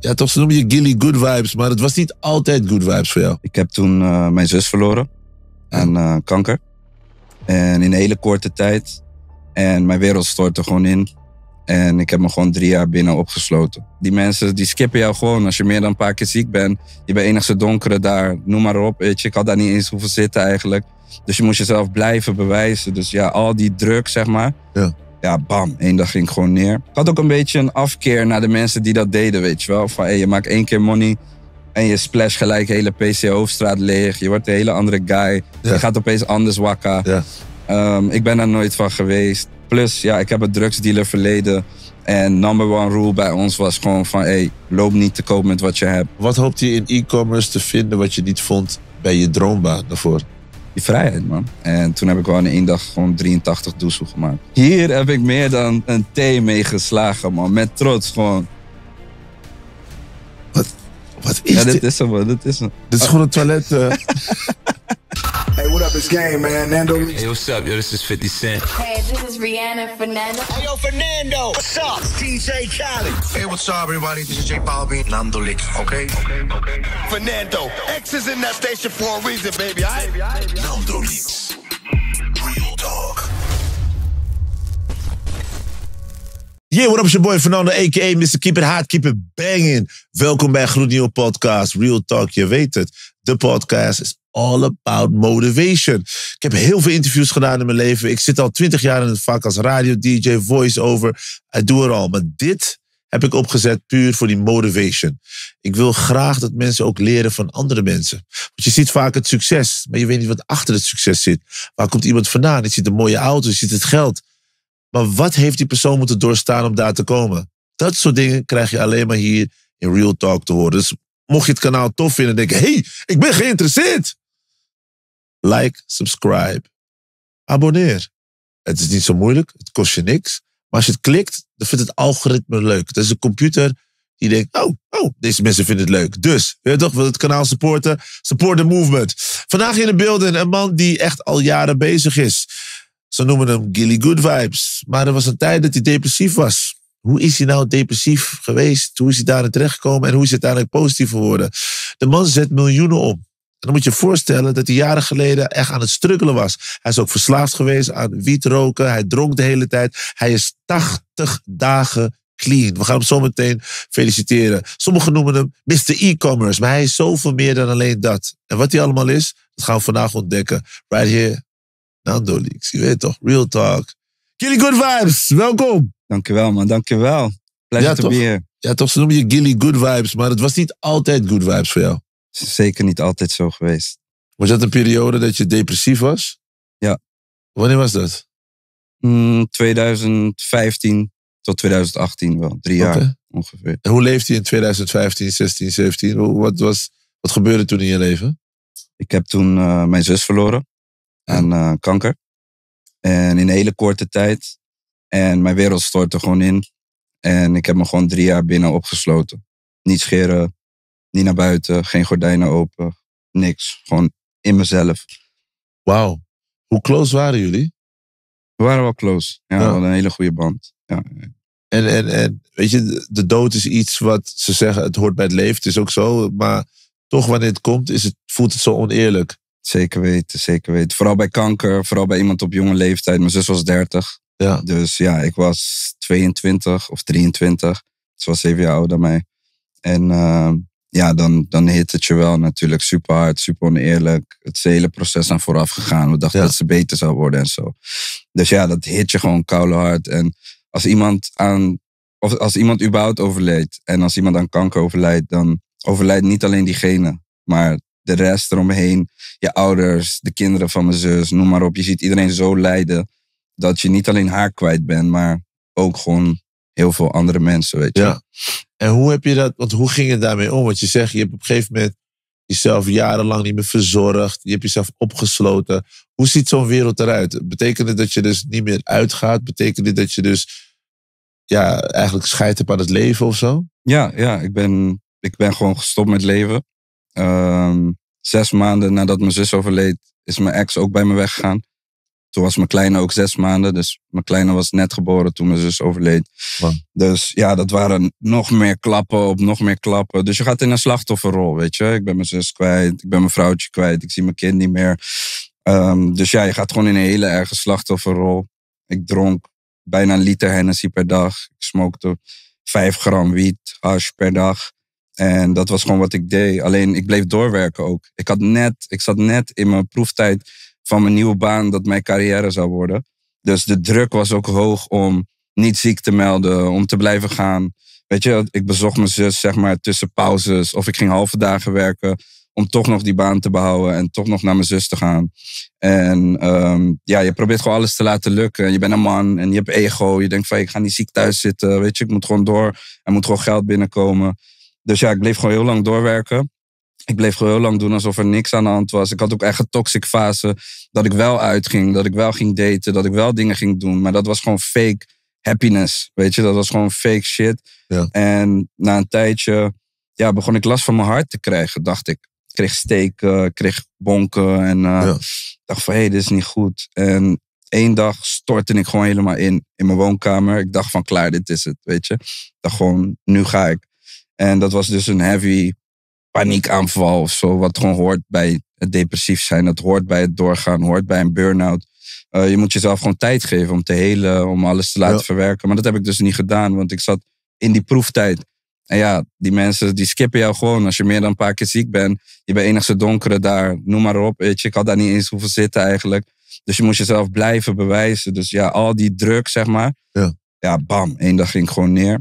Ja, toch, ze noemen je Gilly Good Vibes, maar het was niet altijd Good Vibes voor jou. Ik heb toen eh, mijn zus verloren aan eh, kanker. En in een hele korte tijd. En mijn wereld stortte gewoon in. En ik heb me gewoon drie jaar binnen opgesloten. Die mensen die skippen jou gewoon. Als je meer dan een paar keer ziek bent, je bent enigste donkere daar. Noem maar op, weet je. Ik had daar niet eens hoeven zitten eigenlijk. Dus je moest jezelf blijven bewijzen. Dus ja, al die druk, zeg maar. Ja ja, bam, één dag ging ik gewoon neer. Ik had ook een beetje een afkeer naar de mensen die dat deden, weet je wel. Van, hé, je maakt één keer money en je splash gelijk hele PC Hoofdstraat leeg. Je wordt een hele andere guy. Je gaat opeens anders wakka. Ja. Ehm, ik ben daar nooit van geweest. Plus, ja, ik heb een drugsdealer verleden. En number one rule bij ons was gewoon van... loop niet te koop met wat je hebt. Wat hoopt je in e-commerce te vinden wat je niet vond bij je droombaan daarvoor? vrijheid, man. En toen heb ik gewoon in één dag gewoon 83 doezel gemaakt. Hier heb ik meer dan een T mee geslagen, man. Met trots gewoon. Wat, wat is ja, dit? dit is hem, man. Dit is hem. Dit gewoon een toilet. Eh. hey, what up? It's game, man. Nando. Hey, what's up? Yo, this is 50 Cent. Hey, this is Rihanna Fernando. Hey, yo, Fernando. What's up? TJ Khaled. Hey, what's up, everybody? This is J Balvin. Nando Lick. Okay? Okay, Fernando. X is in that station for a reason, baby. I. Nando Licks. Real talk. Yeah, what up, is your boy Fernando, a.k.a. Mr. Keep It Hard, Keep It Banging. Welkom bij een gloednieuwe podcast, Real Talk, je weet het. De podcast is all about motivation. Ik heb heel veel interviews gedaan in mijn leven. Ik zit al twintig jaar in het vak als radio-dj, voice-over. Ik doe het al, maar dit heb ik opgezet puur voor die motivation. Ik wil graag dat mensen ook leren van andere mensen. Want je ziet vaak het succes, maar je weet niet wat achter het succes zit. Waar komt iemand vandaan? Je ziet de mooie auto, je ziet het geld. Maar wat heeft die persoon moeten doorstaan om daar te komen? Dat soort dingen krijg je alleen maar hier in Real Talk te horen. Dus mocht je het kanaal tof vinden en denken: hey, ik ben geïnteresseerd. Like, subscribe, abonneer. Het is niet zo moeilijk, het kost je niks. Maar als je het klikt, dan vindt het algoritme leuk. Dat is een computer die denkt: oh, oh, deze mensen vinden het leuk. Dus, weet toch, wil het kanaal supporten? Support the movement. Vandaag in de beelden een man die echt al jaren bezig is. Ze noemen hem Gilly Good Vibes. Maar er was een tijd dat hij depressief was. Hoe is hij nou depressief geweest? Hoe is hij daarin terechtgekomen? En hoe is hij uiteindelijk positief geworden? De man zet miljoenen om. En dan moet je je voorstellen dat hij jaren geleden echt aan het struggelen was. Hij is ook verslaafd geweest aan wiet roken. Hij dronk de hele tijd. Hij is 80 dagen clean. We gaan hem zo meteen feliciteren. Sommigen noemen hem Mr. E-commerce. Maar hij is zoveel meer dan alleen dat. En wat hij allemaal is, dat gaan we vandaag ontdekken. Right here nou, Dolix, je weet toch, real talk. Gilly Good Vibes, welkom. Dankjewel, man, dankjewel. Blijf ja, to toch? be Ja, toch, ze noemen je Gilly Good Vibes, maar het was niet altijd Good Vibes voor jou. Zeker niet altijd zo geweest. Was dat een periode dat je depressief was? Ja. Wanneer was dat? Mm, 2015 tot 2018 wel, drie jaar ongeveer. hoe leefde je in 2015, 16, 17? Wat, was, wat gebeurde toen in je leven? Ik heb toen eh, mijn zus verloren aan eh, kanker. En in een hele korte tijd. En mijn wereld stortte gewoon in. En ik heb me gewoon drie jaar binnen opgesloten. Niet scheren, niet naar buiten, geen gordijnen open, niks. Gewoon in mezelf. Wauw. Hoe close waren jullie? We waren wel close. Ja, ja. we hadden een hele goede band. Ja. En, en, en weet je, de dood is iets wat ze zeggen, het hoort bij het leven. Het is ook zo. Maar toch, wanneer het komt, is het, voelt het zo oneerlijk. Zeker weten, zeker weten. Vooral bij kanker, vooral bij iemand op jonge leeftijd. Mijn zus was 30. Ja. Dus ja, ik was 22 of 23. Ze was zeven jaar ouder dan mij. En ehm, ja, dan, dan hit het je wel natuurlijk super hard, super oneerlijk. Het hele proces aan vooraf gegaan. We dachten dat ze beter zou worden en zo. Dus ja, dat hit je gewoon koude hard. En als iemand aan, of als iemand überhaupt overlijdt en als iemand aan kanker overlijdt, dan overlijdt niet alleen diegene, maar de rest eromheen, je ouders, de kinderen van mijn zus, noem maar op. Je ziet iedereen zo lijden dat je niet alleen haar kwijt bent, maar ook gewoon heel veel andere mensen, weet je. Ja. En hoe heb je dat, want hoe ging het daarmee om? Want je zegt, je hebt op een gegeven moment jezelf jarenlang niet meer verzorgd. Je hebt jezelf opgesloten. Hoe ziet zo'n wereld eruit? Betekent het dat je dus niet meer uitgaat? Betekent dat je dus ja, eigenlijk scheid hebt aan het leven of zo? Ja, ja ik, ben, ik ben gewoon gestopt met leven. Ehm, zes maanden nadat mijn zus overleed, is mijn ex ook bij me weggegaan. Toen was mijn kleine ook zes maanden. Dus mijn kleine was net geboren toen mijn zus overleed. Dus ja, dat waren nog meer klappen op nog meer klappen. Dus je gaat in een slachtofferrol, weet je. Ik ben mijn zus kwijt, ik ben mijn vrouwtje kwijt, ik zie mijn kind niet meer. Ehm, dus ja, je gaat gewoon in een hele erge slachtofferrol. Ik dronk bijna een liter Hennessy per dag. Ik smokte 5 gram wiet, hash per dag. En dat was gewoon wat ik deed. Alleen ik bleef doorwerken ook. Ik, had net, ik zat net in mijn proeftijd van mijn nieuwe baan dat mijn carrière zou worden. Dus de druk was ook hoog om niet ziek te melden, om te blijven gaan. Weet je, ik bezocht mijn zus zeg maar tussen pauzes of ik ging halve dagen werken om toch nog die baan te behouden en toch nog naar mijn zus te gaan. En ehm, ja, je probeert gewoon alles te laten lukken. Je bent een man en je hebt ego. Je denkt van ik ga niet ziek thuis zitten. Weet je, ik moet gewoon door. Er moet gewoon geld binnenkomen. Dus ja, ik bleef gewoon heel lang doorwerken. Ik bleef gewoon heel lang doen alsof er niks aan de hand was. Ik had ook echt een toxic fase. Dat ik wel uitging, dat ik wel ging daten, dat ik wel dingen ging doen. Maar dat was gewoon fake happiness. Weet je, dat was gewoon fake shit. Ja. En na een tijdje ja, begon ik last van mijn hart te krijgen, dacht ik. Ik kreeg steken, kreeg bonken. En uh, dacht van, hé, hey, dit is niet goed. En één dag stortte ik gewoon helemaal in, in mijn woonkamer. Ik dacht van, klaar, dit is het, weet je. Ik gewoon, nu ga ik. En dat was dus een heavy paniekaanval of zo, wat gewoon hoort bij het depressief zijn. Dat hoort bij het doorgaan, hoort bij een burn-out. Eh, je moet jezelf gewoon tijd geven om te helen, om alles te laten verwerken. Maar dat heb ik dus niet gedaan, want ik zat in die proeftijd. En ja, die mensen die skippen jou gewoon. Als je meer dan een paar keer ziek bent, je bent enigste donkere daar, noem maar op. Weet je, ik had daar niet eens hoeven zitten eigenlijk. Dus je moest jezelf blijven bewijzen. Dus ja, al die druk, zeg maar. Ja, ja bam, één dag ging ik gewoon neer.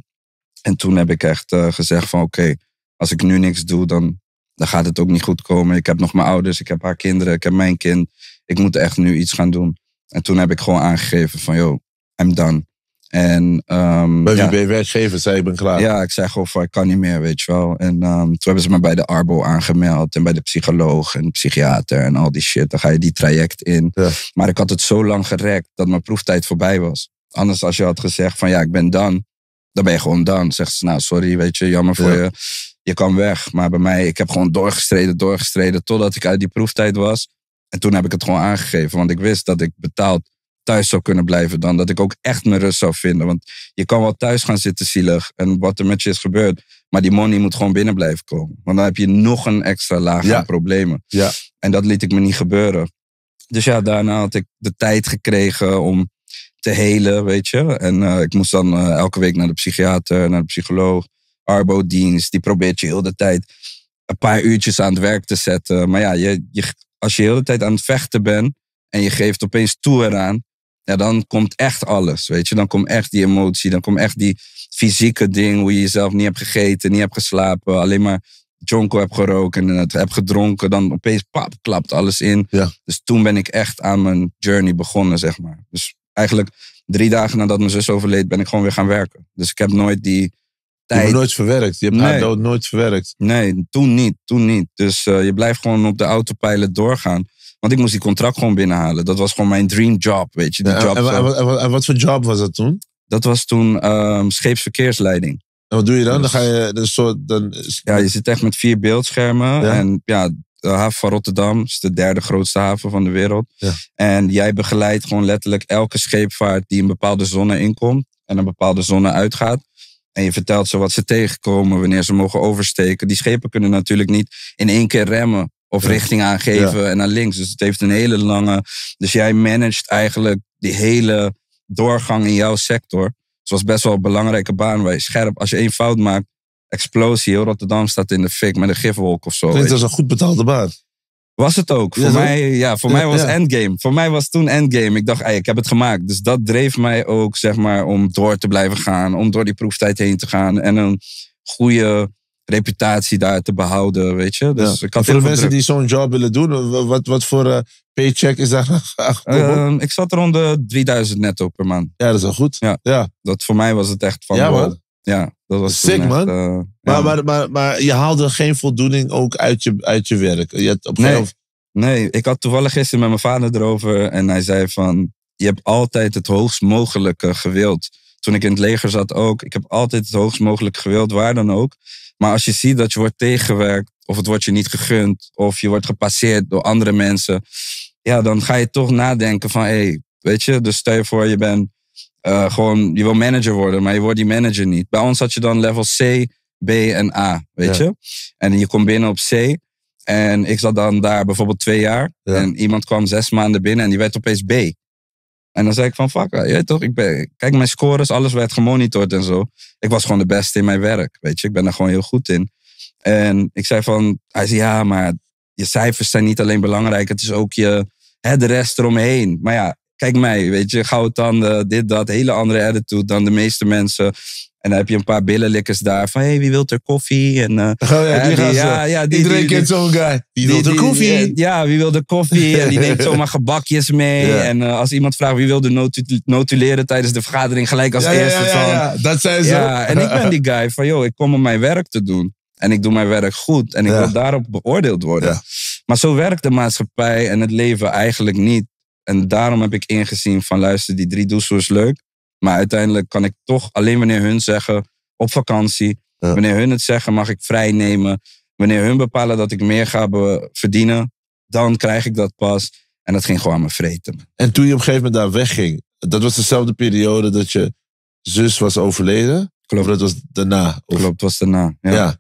En toen heb ik echt eh, gezegd van oké, als ik nu niks doe, dan, dan gaat het ook niet goed komen. Ik heb nog mijn ouders, ik heb haar kinderen, ik heb mijn kind. Ik moet echt nu iets gaan doen. En toen heb ik gewoon aangegeven van yo, I'm done. En, um, bij wie ben je werkgever? Zei ik ben klaar. Ja, ik zei gewoon van ik kan niet meer, weet je wel. En um, toen hebben ze me bij de Arbo aangemeld en bij de psycholoog en psychiater en al die shit. Dan ga je die traject in. Ja. Maar ik had het zo lang gerekt dat mijn proeftijd voorbij was. Anders als je had gezegd van ja, ik ben dan, dan ben je gewoon dan Zegt ze, nou sorry, weet je, jammer voor je. Je kan weg. Maar bij mij, ik heb gewoon doorgestreden, doorgestreden. Totdat ik uit die proeftijd was. En toen heb ik het gewoon aangegeven. Want ik wist dat ik betaald thuis zou kunnen blijven dan. Dat ik ook echt mijn rust zou vinden. Want je kan wel thuis gaan zitten zielig. En wat er met je is gebeurd. Maar die money moet gewoon binnen blijven komen. Want dan heb je nog een extra laag aan problemen. Ja. En dat liet ik me niet gebeuren. Dus ja, daarna had ik de tijd gekregen om te helen, weet je. En eh, ik moest dan eh, elke week naar de psychiater, naar de psycholoog, arbo Arbo-dienst. Die probeert je heel de tijd een paar uurtjes aan het werk te zetten. Maar ja, je, je, als je heel de tijd aan het vechten bent en je geeft opeens toe eraan, ja, dan komt echt alles, weet je. Dan komt echt die emotie, dan komt echt die fysieke ding, hoe je jezelf niet hebt gegeten, niet hebt geslapen, alleen maar jonko hebt geroken en het heb gedronken, dan opeens klapt alles in. Dus toen ben ik echt aan mijn journey begonnen, zeg maar. Dus eigenlijk drie dagen nadat mijn zus overleed, ben ik gewoon weer gaan werken. Dus ik heb nooit die tijd. Je hebt nooit verwerkt. Je hebt nee. dood nooit verwerkt. Nee, toen niet. Toen niet. Dus eh, je blijft gewoon op de autopilot doorgaan. Want ik moest die contract gewoon binnenhalen. Dat was gewoon mijn dream job, weet je. Die job en, wat voor job was dat toen? Dat was toen um, scheepsverkeersleiding. En wat doe je dan? Dus dan ga je een soort. Dan... Ja, je zit echt met vier beeldschermen. En ja, de haven van Rotterdam is de derde grootste haven van de wereld. Ja. En jij begeleidt gewoon letterlijk elke scheepvaart die een bepaalde zone inkomt en een bepaalde zone uitgaat. En je vertelt ze wat ze tegenkomen, wanneer ze mogen oversteken. Die schepen kunnen natuurlijk niet in één keer remmen of richting aangeven en naar links. Dus het heeft een hele lange. Dus jij managt eigenlijk die hele doorgang in jouw sector. Het was best wel een belangrijke baan waar je scherp, als je één fout maakt, explosie. Rotterdam staat in de fik met een gifwolk of zo. Dit was een goed betaalde baan. Was het ook. Voor, mij, ja, voor mij was Endgame. Voor mij was toen Endgame. Ik dacht, ik heb het gemaakt. Dus dat dreef mij ook, zeg maar, om door te blijven gaan. Om door die proeftijd heen te gaan. En een goede reputatie daar te behouden, weet je. Dus ik had voor de mensen die zo'n job willen doen, wat, wat voor eh, paycheck is daar uh, ik zat rond de 3000 netto per maand. Ja, dat is wel goed. Ja. Dat voor mij was het echt van... Ja, ja, dat was Sick, man. Eh, maar, maar, maar, maar, je haalde geen voldoening ook uit je, uit je werk. Je had op nee, nee, ik had toevallig gisteren met mijn vader erover. En hij zei van, je hebt altijd het hoogst mogelijke gewild. Toen ik in het leger zat ook. Ik heb altijd het hoogst mogelijke gewild, waar dan ook. Maar als je ziet dat je wordt tegengewerkt, of het wordt je niet gegund, of je wordt gepasseerd door andere mensen. Ja, dan ga je toch nadenken van, hé, hey, weet je, dus stel je voor je bent eh, gewoon, je wil manager worden, maar je wordt die manager niet. Bij ons had je dan level C, B en A, weet je? En je komt binnen op C. En ik zat dan daar bijvoorbeeld twee jaar. En iemand kwam zes maanden binnen en die werd opeens B. En dan zei ik van, fuck, jij toch, ik ben, kijk mijn scores, alles werd gemonitord en zo. Ik was gewoon de beste in mijn werk, weet je. Ik ben daar gewoon heel goed in. En ik zei van, hij zei ja, maar je cijfers zijn niet alleen belangrijk, het is ook je, hè, de rest eromheen. Maar ja, kijk mij, weet je, gouden dan dit, dat, hele andere attitude dan de meeste mensen. En dan heb je een paar billenlikkers daar van, hé, hey, wie wil er koffie? En, eh, oh, ja, eh, die, ja, ja, die, Iedereen kent zo'n guy. Wie wil er koffie? Eh, ja, wie wil er koffie? en die neemt zomaar gebakjes mee. En als iemand vraagt wie wil de notuleren tijdens de vergadering, gelijk als eerste. Van, dat zijn ze. Ja, en ik ben die guy van, joh, ik kom om mijn werk te doen. En ik doe mijn werk goed en ik wil daarop beoordeeld worden. Maar zo werkt de maatschappij en het leven eigenlijk niet. En daarom heb ik ingezien van luister, die drie doezel is leuk. Maar uiteindelijk kan ik toch alleen wanneer hun zeggen op vakantie. Wanneer hun het zeggen, mag ik vrij nemen. Wanneer hun bepalen dat ik meer ga verdienen, dan krijg ik dat pas. En dat ging gewoon aan me vreten. En toen je op een gegeven moment daar wegging, dat was dezelfde periode dat je zus was overleden? Klopt. Of dat was daarna? Of... Klopt, was daarna. Ja. ja.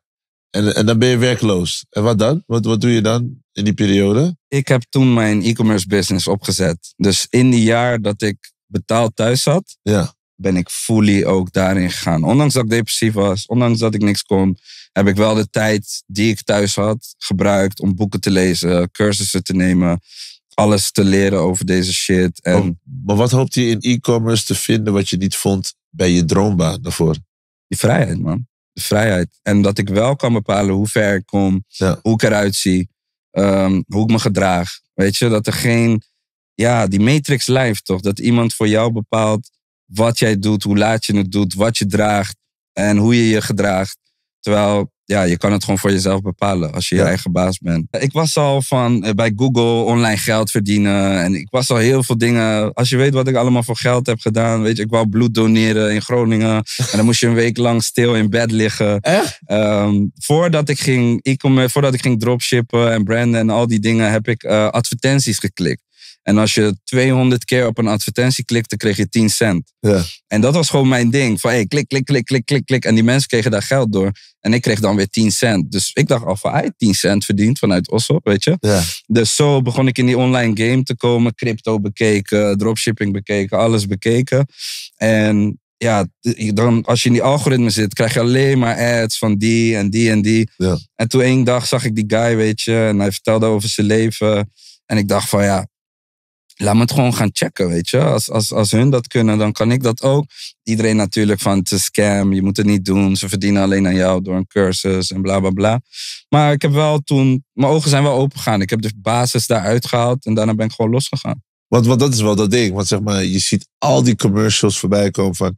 En, en dan ben je werkloos. En wat dan? Wat, wat doe je dan in die periode? Ik heb toen mijn e-commerce business opgezet. Dus in die jaar dat ik betaald thuis zat, ja. ben ik fully ook daarin gegaan. Ondanks dat ik depressief was, ondanks dat ik niks kon, heb ik wel de tijd die ik thuis had gebruikt om boeken te lezen, cursussen te nemen, alles te leren over deze shit. En... Oh, maar wat hoopte je in e-commerce te vinden wat je niet vond bij je droombaan daarvoor? Die vrijheid, man. De vrijheid. En dat ik wel kan bepalen hoe ver ik kom, hoe ik eruit zie. Ehm, hoe ik me gedraag. Weet je, dat er geen, ja, die matrix lijft, toch? Dat iemand voor jou bepaalt wat jij doet, hoe laat je het doet, wat je draagt en hoe je je gedraagt. Terwijl ja, je kan het gewoon voor jezelf bepalen als je je eigen baas bent. Ik was al van eh, bij Google online geld verdienen. En ik was al heel veel dingen. Als je weet wat ik allemaal voor geld heb gedaan. Weet je, ik wou bloed doneren in Groningen. en dan moest je een week lang stil in bed liggen. Echt? Ehm, voordat ik ging e voordat ik ging dropshippen en branden en al die dingen, heb ik eh, advertenties geklikt. En als je 200 keer op een advertentie klikte, kreeg je 10 cent. Ja. En dat was gewoon mijn ding. Van hey, klik, klik, klik, klik, klik, klik. En die mensen kregen daar geld door. En ik kreeg dan weer 10 cent. Dus ik dacht al van, hij 10 cent verdiend vanuit Osso, weet je. Ja. Dus zo begon ik in die online game te komen. Crypto bekeken, dropshipping bekeken, alles bekeken. En ja, dan, als je in die algoritme zit, krijg je alleen maar ads van die en die en die. Ja. En toen één dag zag ik die guy, weet je. En hij vertelde over zijn leven. En ik dacht van ja, laat me het gewoon gaan checken, weet je. Als, als, als hun dat kunnen, dan kan ik dat ook. Iedereen natuurlijk van, het is scam, je moet het niet doen. Ze verdienen alleen aan jou door een cursus en bla, bla, bla. Maar ik heb wel toen, mijn ogen zijn wel open gegaan. Ik heb de basis daaruit gehaald en daarna ben ik gewoon losgegaan. Want, wat dat is wel dat ding. Want zeg maar, je ziet al die commercials voorbij komen van...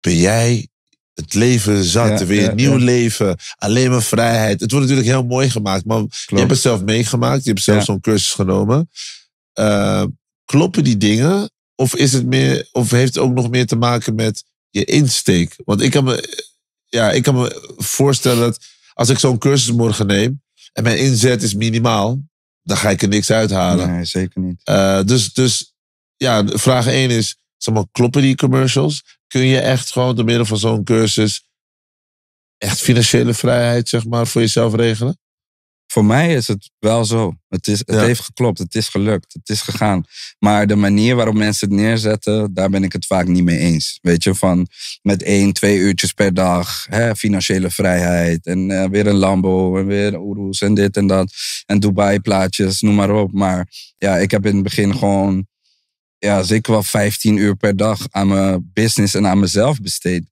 Ben jij het leven zat, Wil weer een nieuw leven, alleen maar vrijheid. Het wordt natuurlijk heel mooi gemaakt, maar je hebt het zelf meegemaakt. Je hebt zelf zo'n cursus genomen. Ehm, Kloppen die dingen? Of, is het meer, of heeft het ook nog meer te maken met je insteek? Want ik kan me, ja, ik kan me voorstellen dat als ik zo'n cursus morgen neem en mijn inzet is minimaal, dan ga ik er niks uithalen. Nee, zeker niet. Eh, dus, dus ja, vraag 1 is, kloppen die commercials? Kun je echt gewoon door middel van zo'n cursus echt financiële vrijheid zeg maar, voor jezelf regelen? voor mij is het wel zo. Het, is, het heeft geklopt, het is gelukt, het is gegaan. Maar de manier waarop mensen het neerzetten, daar ben ik het vaak niet mee eens. Weet je, van met één, twee uurtjes per dag, hè, financiële vrijheid en eh, weer een Lambo en weer Oeroes en dit en dat. En Dubai plaatjes, noem maar op. Maar ja, ik heb in het begin gewoon, ja, zeker wel 15 uur per dag aan mijn business en aan mezelf besteed.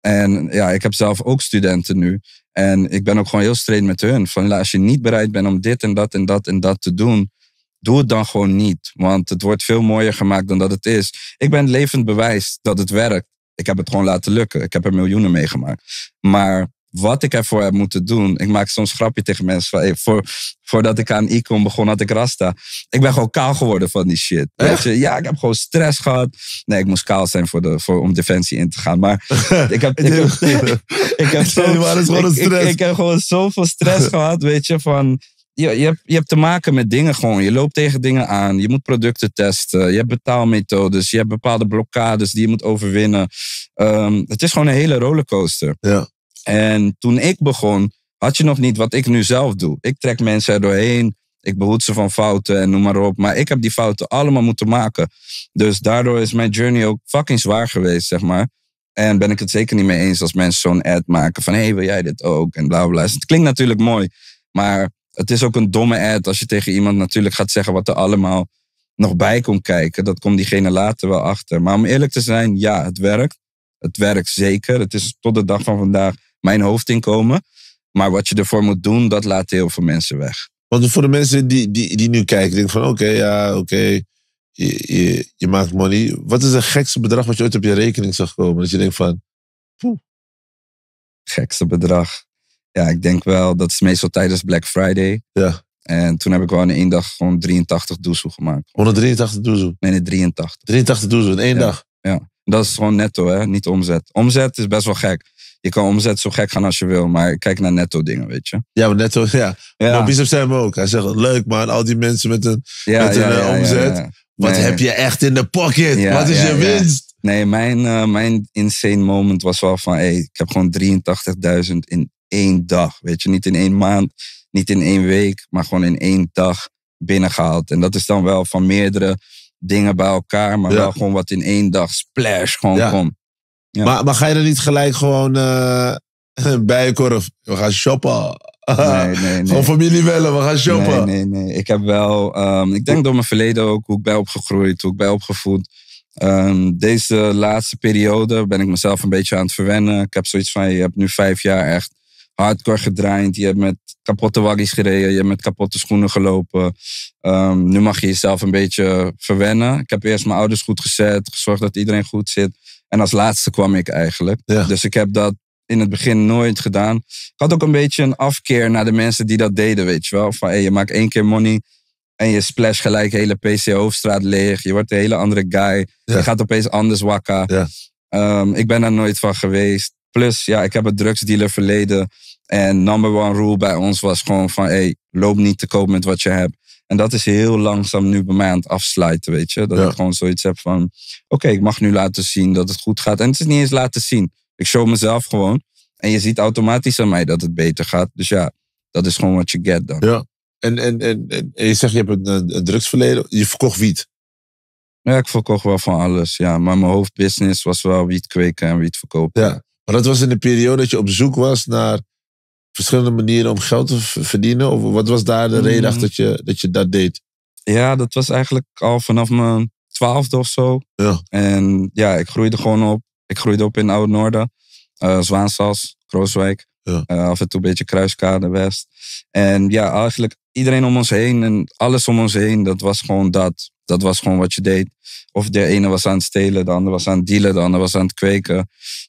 En ja, ik heb zelf ook studenten nu. En ik ben ook gewoon heel streed met hun. Van, als je niet bereid bent om dit en dat en dat en dat te doen, doe het dan gewoon niet. Want het wordt veel mooier gemaakt dan dat het is. Ik ben levend bewijs dat het werkt. Ik heb het gewoon laten lukken. Ik heb er miljoenen mee gemaakt Maar wat ik ervoor heb moeten doen. Ik maak soms grapje tegen mensen van, voor, voordat ik aan Icon begon had ik Rasta. Ik ben gewoon kaal geworden van die shit. Weet je? Ja, ik heb gewoon stress gehad. Nee, ik moest kaal zijn voor de, voor, om defensie in te gaan. Maar ik heb, ik, heb, ik, heb gewoon zoveel stress gehad, weet je, van... Je, je, hebt, je hebt te maken met dingen gewoon. Je loopt tegen dingen aan. Je moet producten testen. Je hebt betaalmethodes. Je hebt bepaalde blokkades die je moet overwinnen. Ehm, het is gewoon een hele rollercoaster. Ja. En toen ik begon, had je nog niet wat ik nu zelf doe. Ik trek mensen er doorheen. Ik behoed ze van fouten en noem maar op. Maar ik heb die fouten allemaal moeten maken. Dus daardoor is mijn journey ook fucking zwaar geweest, zeg maar. En ben ik het zeker niet mee eens als mensen zo'n ad maken van... hé, hey, wil jij dit ook? En bla, bla. Dus het klinkt natuurlijk mooi, maar het is ook een domme ad... als je tegen iemand natuurlijk gaat zeggen wat er allemaal nog bij komt kijken. Dat komt diegene later wel achter. Maar om eerlijk te zijn, ja, het werkt. Het werkt zeker. Het is tot de dag van vandaag mijn hoofdinkomen. Maar wat je ervoor moet doen, dat laat heel veel mensen weg. Want voor de mensen die, die, die nu kijken, denken van oké, ja, oké, je, je, je, maakt money. Wat is het gekste bedrag wat je ooit op je rekening zag komen? Dat je denkt van, poeh. Gekste bedrag. Ja, ik denk wel, dat is meestal tijdens Black Friday. Ja. En toen heb ik wel in één dag gewoon 83 doezoe gemaakt. 183 doezoe? Nee, nee, 83. 83 doezoe in één dag? Ja. Dat is gewoon netto, hè? niet omzet. Omzet is best wel gek je kan omzet zo gek gaan als je wil, maar kijk naar netto dingen, weet je. Ja, maar netto, ja. ja. Maar Bizep zijn ook. Hij zegt, leuk man, al die mensen met een, met een eh, omzet. Wat heb je echt in de pocket? Wat is je winst? Nee, mijn, eh, mijn insane moment was wel van, hey, ik heb gewoon 83.000 in één dag. Weet je, niet in één maand, niet in één week, maar gewoon in één dag binnengehaald. En dat is dan wel van meerdere dingen bij elkaar, maar wel gewoon wat in één dag splash gewoon komt. Maar, maar ga je dan niet gelijk gewoon uh, bijenkorf? We gaan shoppen. Nee, nee, nee. Gewoon familie bellen, we gaan shoppen. Nee, nee, nee. Ik heb wel, ehm, ik denk door mijn verleden ook, hoe ik ben opgegroeid, hoe ik ben opgevoed. Ehm, deze laatste periode ben ik mezelf een beetje aan het verwennen. Ik heb zoiets van, je hebt nu vijf jaar echt hardcore gedraaid. Je hebt met kapotte waggies gereden. Je hebt met kapotte schoenen gelopen. Ehm, nu mag je jezelf een beetje verwennen. Ik heb eerst mijn ouders goed gezet. Gezorgd dat iedereen goed zit. En als laatste kwam ik eigenlijk. Dus ik heb dat in het begin nooit gedaan. Ik had ook een beetje een afkeer naar de mensen die dat deden, weet je wel. Van hey, je maakt één keer money en je splash gelijk hele PC Hoofdstraat leeg. Je wordt een hele andere guy. Je gaat opeens anders wakka. Ja. Ehm, ik ben daar nooit van geweest. Plus, ja, ik heb een drugsdealer verleden. En number one rule bij ons was gewoon van, hey, loop niet te koop met wat je hebt. En dat is heel langzaam nu bij mij aan het afsluiten, weet je. Dat ik gewoon zoiets heb van, oké, ik mag nu laten zien dat het goed gaat. En het is niet eens laten zien. Ik show mezelf gewoon. En je ziet automatisch aan mij dat het beter gaat. Dus ja, dat is gewoon wat je get dan. Ja. En, en, en, en, je zegt, je hebt een, een drugsverleden. Je verkocht wiet. Ja, ik verkocht wel van alles, ja. Maar mijn hoofdbusiness was wel wiet kweken en wiet verkopen. Ja, maar dat was in de periode dat je op zoek was naar verschillende manieren om geld te verdienen? Of wat was daar de reden mm. achter dat je, dat je dat deed? Ja, dat was eigenlijk al vanaf mijn twaalfde of zo. Ja. En ja, ik groeide gewoon op. Ik groeide op in Oud-Noorden. Uh, eh, Zwaansas, Krooswijk. Ja. Eh, af en toe een beetje Kruiskade West. En ja, eigenlijk iedereen om ons heen en alles om ons heen, dat was gewoon dat. Dat was gewoon wat je deed. Of de ene was aan het stelen, de ander was aan het dealen, de ander was aan het kweken.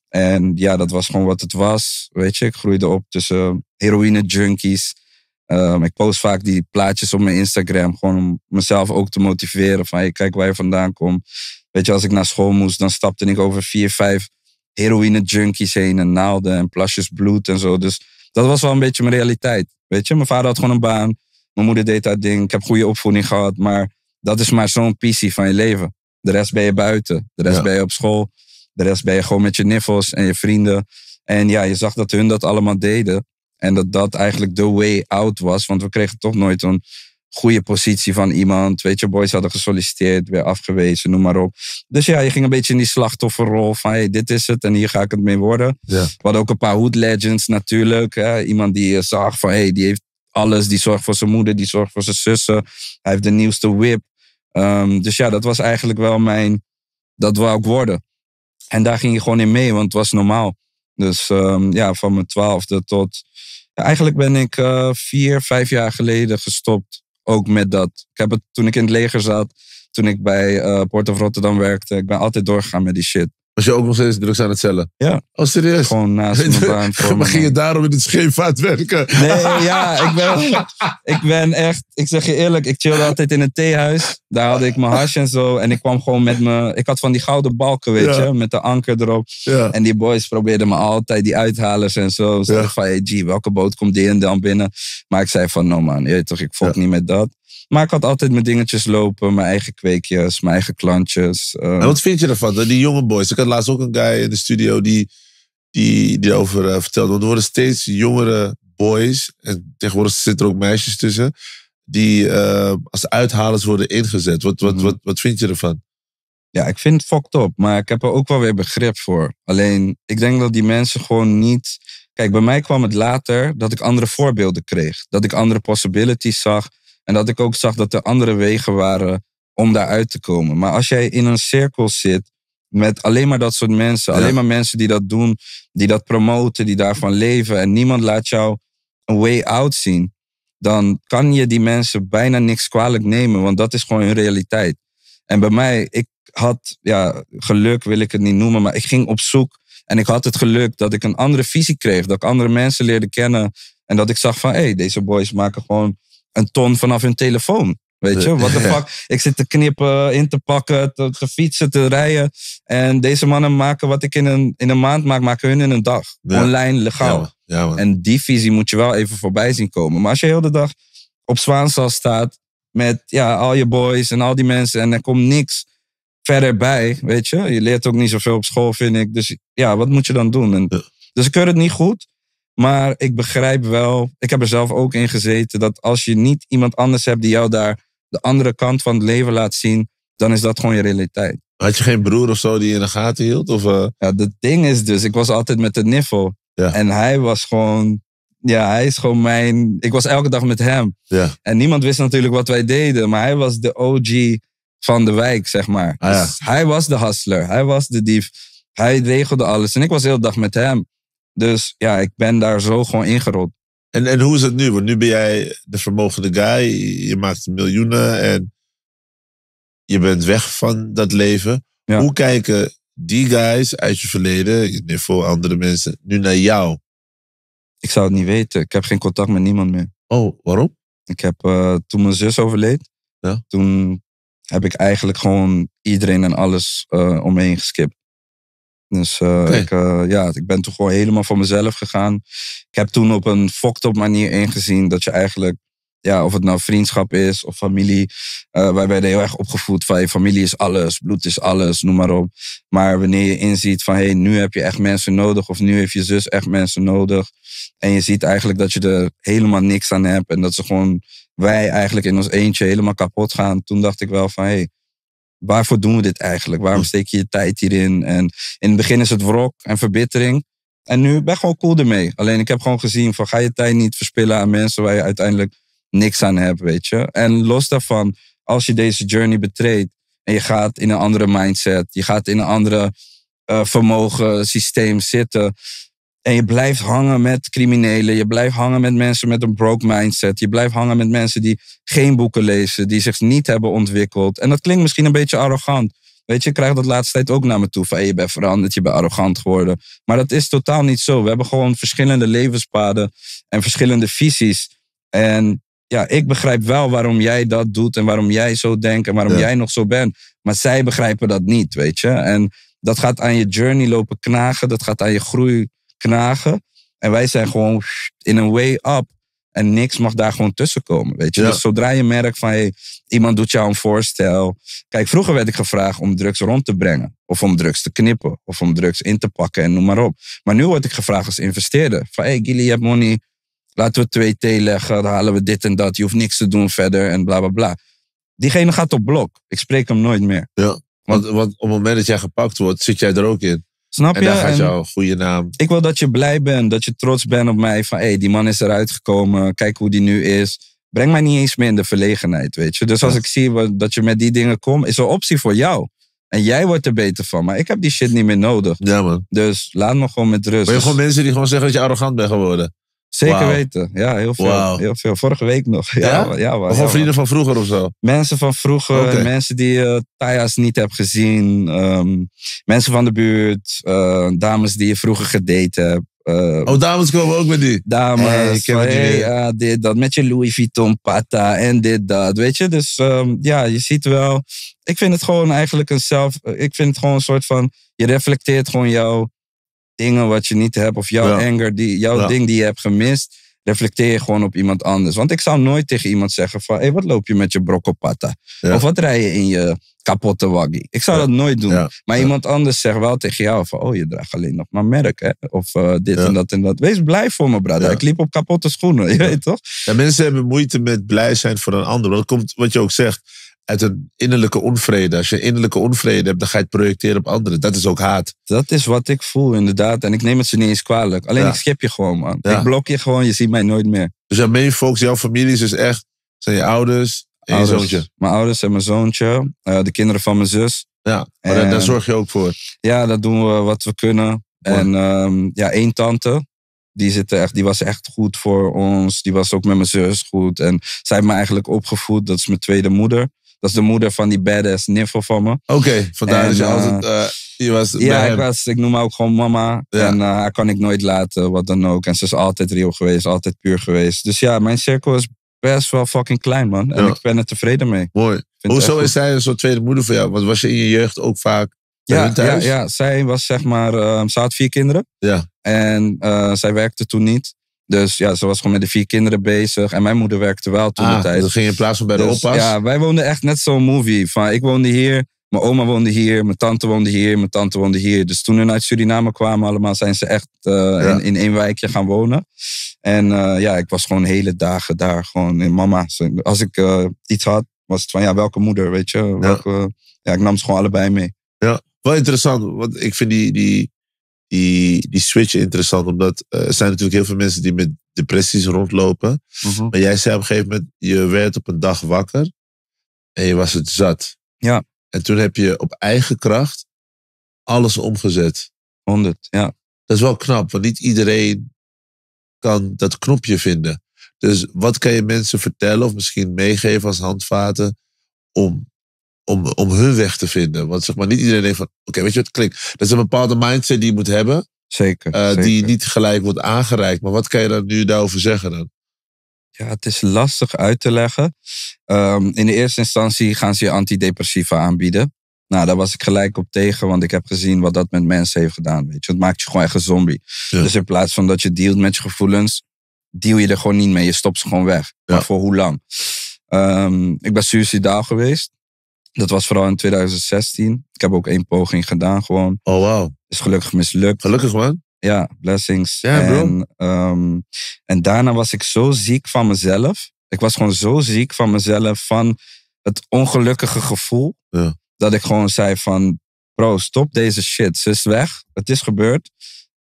En ja, dat was gewoon wat het was. Weet je, ik groeide op tussen heroïne-junkies. Ehm, ik post vaak die plaatjes op mijn Instagram. Gewoon om mezelf ook te motiveren. Van kijk waar je vandaan komt. Weet je, als ik naar school moest, dan stapte ik over vier, vijf heroïne-junkies heen. En naalden en plasjes bloed en zo. Dus dat was wel een beetje mijn realiteit. Weet je, mijn vader had gewoon een baan. Mijn moeder deed dat ding. Ik heb goede opvoeding gehad. Maar dat is maar zo'n PC van je leven. De rest ben je buiten. De rest ben je op school. De rest ben je gewoon met je niffels en je vrienden. En ja, je zag dat hun dat allemaal deden. En dat dat eigenlijk de way out was. Want we kregen toch nooit een goede positie van iemand. Weet je, boys hadden gesolliciteerd, weer afgewezen, noem maar op. Dus ja, je ging een beetje in die slachtofferrol van hey, dit is het en hier ga ik het mee worden. Ja. We hadden ook een paar hood legends natuurlijk. Hè? Iemand die je eh, zag van hey, die heeft alles. Die zorgt voor zijn moeder, die zorgt voor zijn zussen. Hij heeft de nieuwste whip. Ehm, dus ja, dat was eigenlijk wel mijn. Dat wou ik worden. En daar ging je gewoon in mee, want het was normaal. Dus ehm, ja, van mijn twaalfde tot. Ja, eigenlijk ben ik eh, vier, vijf jaar geleden gestopt. Ook met dat. Ik heb het toen ik in het leger zat, toen ik bij uh, Port of Rotterdam werkte. Ik ben altijd doorgegaan met die shit als je ook nog steeds drugs aan het cellen? Ja. Oh, serieus? Gewoon naast mijn baan. maar ging je eh, daarom in het scheepvaart werken? Nee, ja. Ik ben, ik ben echt... Ik zeg je eerlijk, ik chillde altijd in een theehuis. Daar had ik mijn hash en zo. En ik kwam gewoon met mijn... Ik had van die gouden balken, weet je. Met de anker erop. Ja. En die boys probeerden me altijd, die uithalers en zo. Ze ja. van, hey G, welke boot komt die en dan binnen? Maar ik zei van, no man, je, toch, ik volg niet met dat. Maar ik had altijd mijn dingetjes lopen, mijn eigen kweekjes, mijn eigen klantjes. Eh. En wat vind je ervan, die jonge boys? Ik had laatst ook een guy in de studio die, die, die over eh, vertelde. Want er worden steeds jongere boys, en tegenwoordig zitten er ook meisjes tussen, die eh, als uithalers worden ingezet. Wat, wat, mhm. wat, wat vind je ervan? Ja, ik vind het fucked up, maar ik heb er ook wel weer begrip voor. Alleen, ik denk dat die mensen gewoon niet... Kijk, bij mij kwam het later dat ik andere voorbeelden kreeg. Dat ik andere possibilities zag en dat ik ook zag dat er andere wegen waren om daaruit te komen. Maar als jij in een cirkel zit met alleen maar dat soort mensen, alleen maar mensen die dat doen, die dat promoten, die daarvan leven en niemand laat jou een way out zien, dan kan je die mensen bijna niks kwalijk nemen, want dat is gewoon hun realiteit. En bij mij, ik had, ja, geluk wil ik het niet noemen, maar ik ging op zoek en ik had het geluk dat ik een andere visie kreeg, dat ik andere mensen leerde kennen en dat ik zag van, hé, hey, deze boys maken gewoon een ton vanaf hun telefoon. Weet je, wat de fuck. Ik zit te knippen, in te pakken, te, fietsen, te rijden. En deze mannen maken wat ik in een, in een maand maak, maken hun in een dag. Online, legaal. Ja, En die visie moet je wel even voorbij zien komen. Maar als je heel de dag op Zwaansal staat met ja, al je boys en al die mensen en er komt niks verder bij, weet je. Je leert ook niet zoveel op school, vind ik. Dus ja, wat moet je dan doen? En, dus ik keur het niet goed. Maar ik begrijp wel, ik heb er zelf ook in gezeten, dat als je niet iemand anders hebt die jou daar de andere kant van het leven laat zien, dan is dat gewoon je realiteit. Had je geen broer of zo die je in de gaten hield? Of, eh? Ja, het ding is dus, ik was altijd met de niffel. Ja. En hij was gewoon, ja, hij is gewoon mijn, ik was elke dag met hem. Ja. En niemand wist natuurlijk wat wij deden, maar hij was de OG van de wijk, zeg maar. Ah, ja. Dus hij was de hustler, hij was de dief. Hij regelde alles en ik was de dag met hem. Dus ja, ik ben daar zo gewoon ingerold. En, en hoe is het nu? Want nu ben jij de vermogende guy, je maakt miljoenen en je bent weg van dat leven. Hoe kijken die guys uit je verleden, voor andere mensen, nu naar jou? Ik zou het niet weten. Ik heb geen contact met niemand meer. Oh, waarom? Ik heb eh, toen mijn zus overleed, ja. toen heb ik eigenlijk gewoon iedereen en alles uh, eh, omheen geskipt. Dus eh, ik, eh, ja, ik ben toen gewoon helemaal van mezelf gegaan. Ik heb toen op een fucked up manier ingezien dat je eigenlijk, ja, of het nou vriendschap is of familie. Uh, wij werden heel erg opgevoed van familie is alles, bloed is alles, noem maar op. Maar wanneer je inziet van hey, nu heb je echt mensen nodig of nu heeft je zus echt mensen nodig. En je ziet eigenlijk dat je er helemaal niks aan hebt en dat ze gewoon, wij eigenlijk in ons eentje helemaal kapot gaan. Toen dacht ik wel van hey, waarvoor doen we dit eigenlijk? Waarom hm. steek je je tijd hierin? En in het begin is het wrok en verbittering. En nu ben ik gewoon cool ermee. Alleen ik heb gewoon gezien van ga je tijd niet verspillen aan mensen waar je uiteindelijk niks aan hebt, weet je. En los daarvan, als je deze journey betreedt en je gaat in een andere mindset, je gaat in een andere uh, vermogen, systeem zitten, en je blijft hangen met criminelen. Je blijft hangen met mensen met een broke mindset. Je blijft hangen met mensen die geen boeken lezen. Die zich niet hebben ontwikkeld. En dat klinkt misschien een beetje arrogant. Weet je, ik krijg dat laatste tijd ook naar me toe. Van je bent veranderd, je bent arrogant geworden. Maar dat is totaal niet zo. We hebben gewoon verschillende levenspaden en verschillende visies. En ja, ik begrijp wel waarom jij dat doet en waarom jij zo denkt en waarom jij nog zo bent. Maar zij begrijpen dat niet, weet je. En dat gaat aan je journey lopen knagen. Dat gaat aan je groei knagen. En wij zijn gewoon in een way up. En niks mag daar gewoon tussen komen. Weet je? Dus zodra je merkt van hey, iemand doet jou een voorstel. Kijk, vroeger werd ik gevraagd om drugs rond te brengen. Of om drugs te knippen. Of om drugs in te pakken en noem maar op. Maar nu word ik gevraagd als investeerder. Van hey Gilly, je hebt money. Laten we twee t leggen. Dan halen we dit en dat. Je hoeft niks te doen verder en bla bla bla. Diegene gaat op blok. Ik spreek hem nooit meer. Ja. Want, want op het moment dat jij gepakt wordt, zit jij er ook in. Snap je? En daar gaat jouw goede naam. Ik wil dat je blij bent, dat je trots bent op mij. Van hé, hey, die man is eruit gekomen, kijk hoe die nu is. Breng mij niet eens meer in de verlegenheid, weet je. Dus als ik zie dat je met die dingen komt, is er optie voor jou. En jij wordt er beter van, maar ik heb die shit niet meer nodig. Ja, man. Dus laat me gewoon met rust. Maar je dus- gewoon mensen die gewoon zeggen dat je arrogant bent geworden? Zeker weten. Ja, heel veel, heel veel. Vorige week nog. Ja? ja, maar, gewoon vrienden van vroeger of zo? Mensen van vroeger. Mensen die je eh, Taya's niet hebt gezien. Ehm, mensen van de buurt. Eh, dames die je vroeger gedate hebt. Eh, oh, dames komen ook met die? Dames. Hey, ik ja, dit, dat. Met je Louis Vuitton pata en dit, dat. Weet je? Dus ehm, ja, je ziet wel. Ik vind het gewoon eigenlijk een zelf... Ik vind het gewoon een soort van... Je reflecteert gewoon jouw dingen wat je niet hebt, of jouw anger, die, jouw ding die je hebt gemist, reflecteer je gewoon op iemand anders. Want ik zou nooit tegen iemand zeggen van, hé, hey, wat loop je met je brokkelpatta? Of wat rij je in je kapotte waggie? Ik zou dat nooit doen. Maar iemand anders zegt wel tegen jou van, oh, je draagt alleen nog maar merk, hè? Of eh, dit en dat en dat. Wees blij voor me, brother. Ik liep op kapotte schoenen, je weet toch? Ja, mensen hebben moeite met blij zijn voor een ander. Dat komt, wat je ook zegt uit een innerlijke onvrede. Als je innerlijke onvrede hebt, dan ga je het projecteren op anderen. Dat is ook haat. Dat is wat ik voel, inderdaad. En ik neem het ze niet eens kwalijk. Alleen ik schip je gewoon, man. Ik blok je gewoon, je ziet mij nooit meer. Dus jouw main folks, jouw familie is dus echt... zijn je ouders en je zoontje? Mijn ouders en mijn zoontje. Eh, de kinderen van mijn zus. Ja, maar daar zorg je ook voor? Ja, dat doen we wat we kunnen. En ehm, ja, één tante, die, zitten echt, die was echt goed voor ons. Die was ook met mijn zus goed. En zij heeft me eigenlijk opgevoed. Dat is mijn tweede moeder. Dat is de moeder van die badass niffel van me. Oké, vandaar dat je eh, altijd... Eh, was ja, ik, was, ik noem haar ook gewoon mama. Ja. En uh, haar kan ik nooit laten, wat dan ook. En ze is altijd real geweest, altijd puur geweest. Dus ja, mijn cirkel is best wel fucking klein, man. En ik ben er tevreden mee. Mooi. Hoezo is zij een soort tweede moeder voor jou? Want was je in je jeugd ook vaak ja, ja, ja, zij was zeg maar, ze had vier kinderen. Ja. En zij werkte toen niet. Dus ja, ze was gewoon met de vier kinderen bezig. En mijn moeder werkte wel toen de ah, tijd. Dus ging in plaats van bij de dus, oppas? Ja, wij woonden echt net zo'n movie. Van, ik woonde hier, mijn oma woonde hier, mijn tante woonde hier, mijn tante woonde hier. Dus toen hun uit Suriname kwamen allemaal, zijn ze echt eh, in, in één wijkje gaan wonen. En eh, ja, ik was gewoon hele dagen daar, gewoon in mama. Als ik eh, iets had, was het van ja, welke moeder, weet je? ja. ja, ik nam ze gewoon allebei mee. Ja, wel interessant, want ik vind die, die die, die switch interessant. Omdat eh, er zijn natuurlijk heel veel mensen die met depressies rondlopen. Mhm. Maar jij zei op een gegeven moment, je werd op een dag wakker en je was het zat. Ja. En toen heb je op eigen kracht alles omgezet. 100, ja. Dat is wel knap, want niet iedereen kan dat knopje vinden. Dus wat kan je mensen vertellen of misschien meegeven als handvaten om om, om hun weg te vinden. Want zeg maar, niet iedereen heeft van, oké, weet je wat klinkt? Dat is een bepaalde mindset die je moet hebben. Zeker, eh, Die niet gelijk wordt aangereikt. Maar wat kan je daar nu daarover zeggen dan? Ja, het is lastig uit te leggen. Ehm, in de eerste instantie gaan ze je antidepressiva aanbieden. Nou, daar was ik gelijk op tegen, want ik heb gezien wat dat met mensen heeft gedaan. Weet je, het maakt je gewoon echt een zombie. Dus in plaats van dat je dealt met je gevoelens, deal je er gewoon niet mee. Je stopt ze gewoon weg. voor hoe lang? Ehm, ik ben suicidaal geweest. Dat was vooral in 2016. Ik heb ook één poging gedaan gewoon. Oh, wow. Is gelukkig mislukt. Gelukkig, man. Ja, blessings. Ja, en, bro. Ehm, en daarna was ik zo ziek van mezelf. Ik was gewoon zo ziek van mezelf, van het ongelukkige gevoel. Dat ik gewoon zei van, bro, stop deze shit. Ze is weg. Het is gebeurd.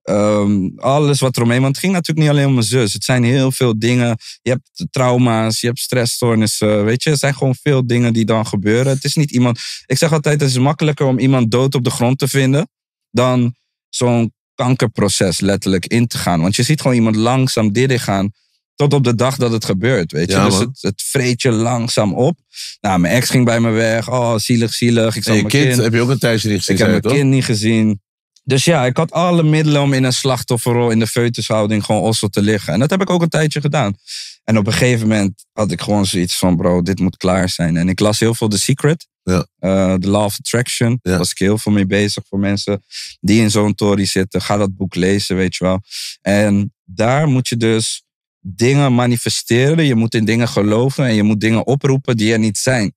Ehm, alles wat er omheen. Want het ging natuurlijk niet alleen om mijn zus. Het zijn heel veel dingen. Je hebt trauma's, je hebt stressstoornissen. Weet je, er zijn gewoon veel dingen die dan gebeuren. Het is niet iemand. Ik zeg altijd: het is makkelijker om iemand dood op de grond te vinden. dan zo'n kankerproces letterlijk in te gaan. Want je ziet gewoon iemand langzaam dit gaan. Tot op de dag dat het gebeurt, weet je. dus het, het, vreet je langzaam op. Nou, mijn ex ging bij me weg. Oh, zielig, zielig. Ik zag en je mijn kind, heb je ook een tijdje niet gezien? Ik heb mijn kind niet gezien. Dus ja, ik had alle middelen om in een slachtofferrol, in de feutushouding, gewoon ossel te liggen. En dat heb ik ook een tijdje gedaan. En op een gegeven moment had ik gewoon zoiets van, bro, dit moet klaar zijn. En ik las heel veel The Secret, ja. Eh, The Law of Attraction. Daar was ik heel veel mee bezig voor mensen die in zo'n tory zitten. Ga dat boek lezen, weet je wel. En daar moet je dus dingen manifesteren. Je moet in dingen geloven en je moet dingen oproepen die er niet zijn.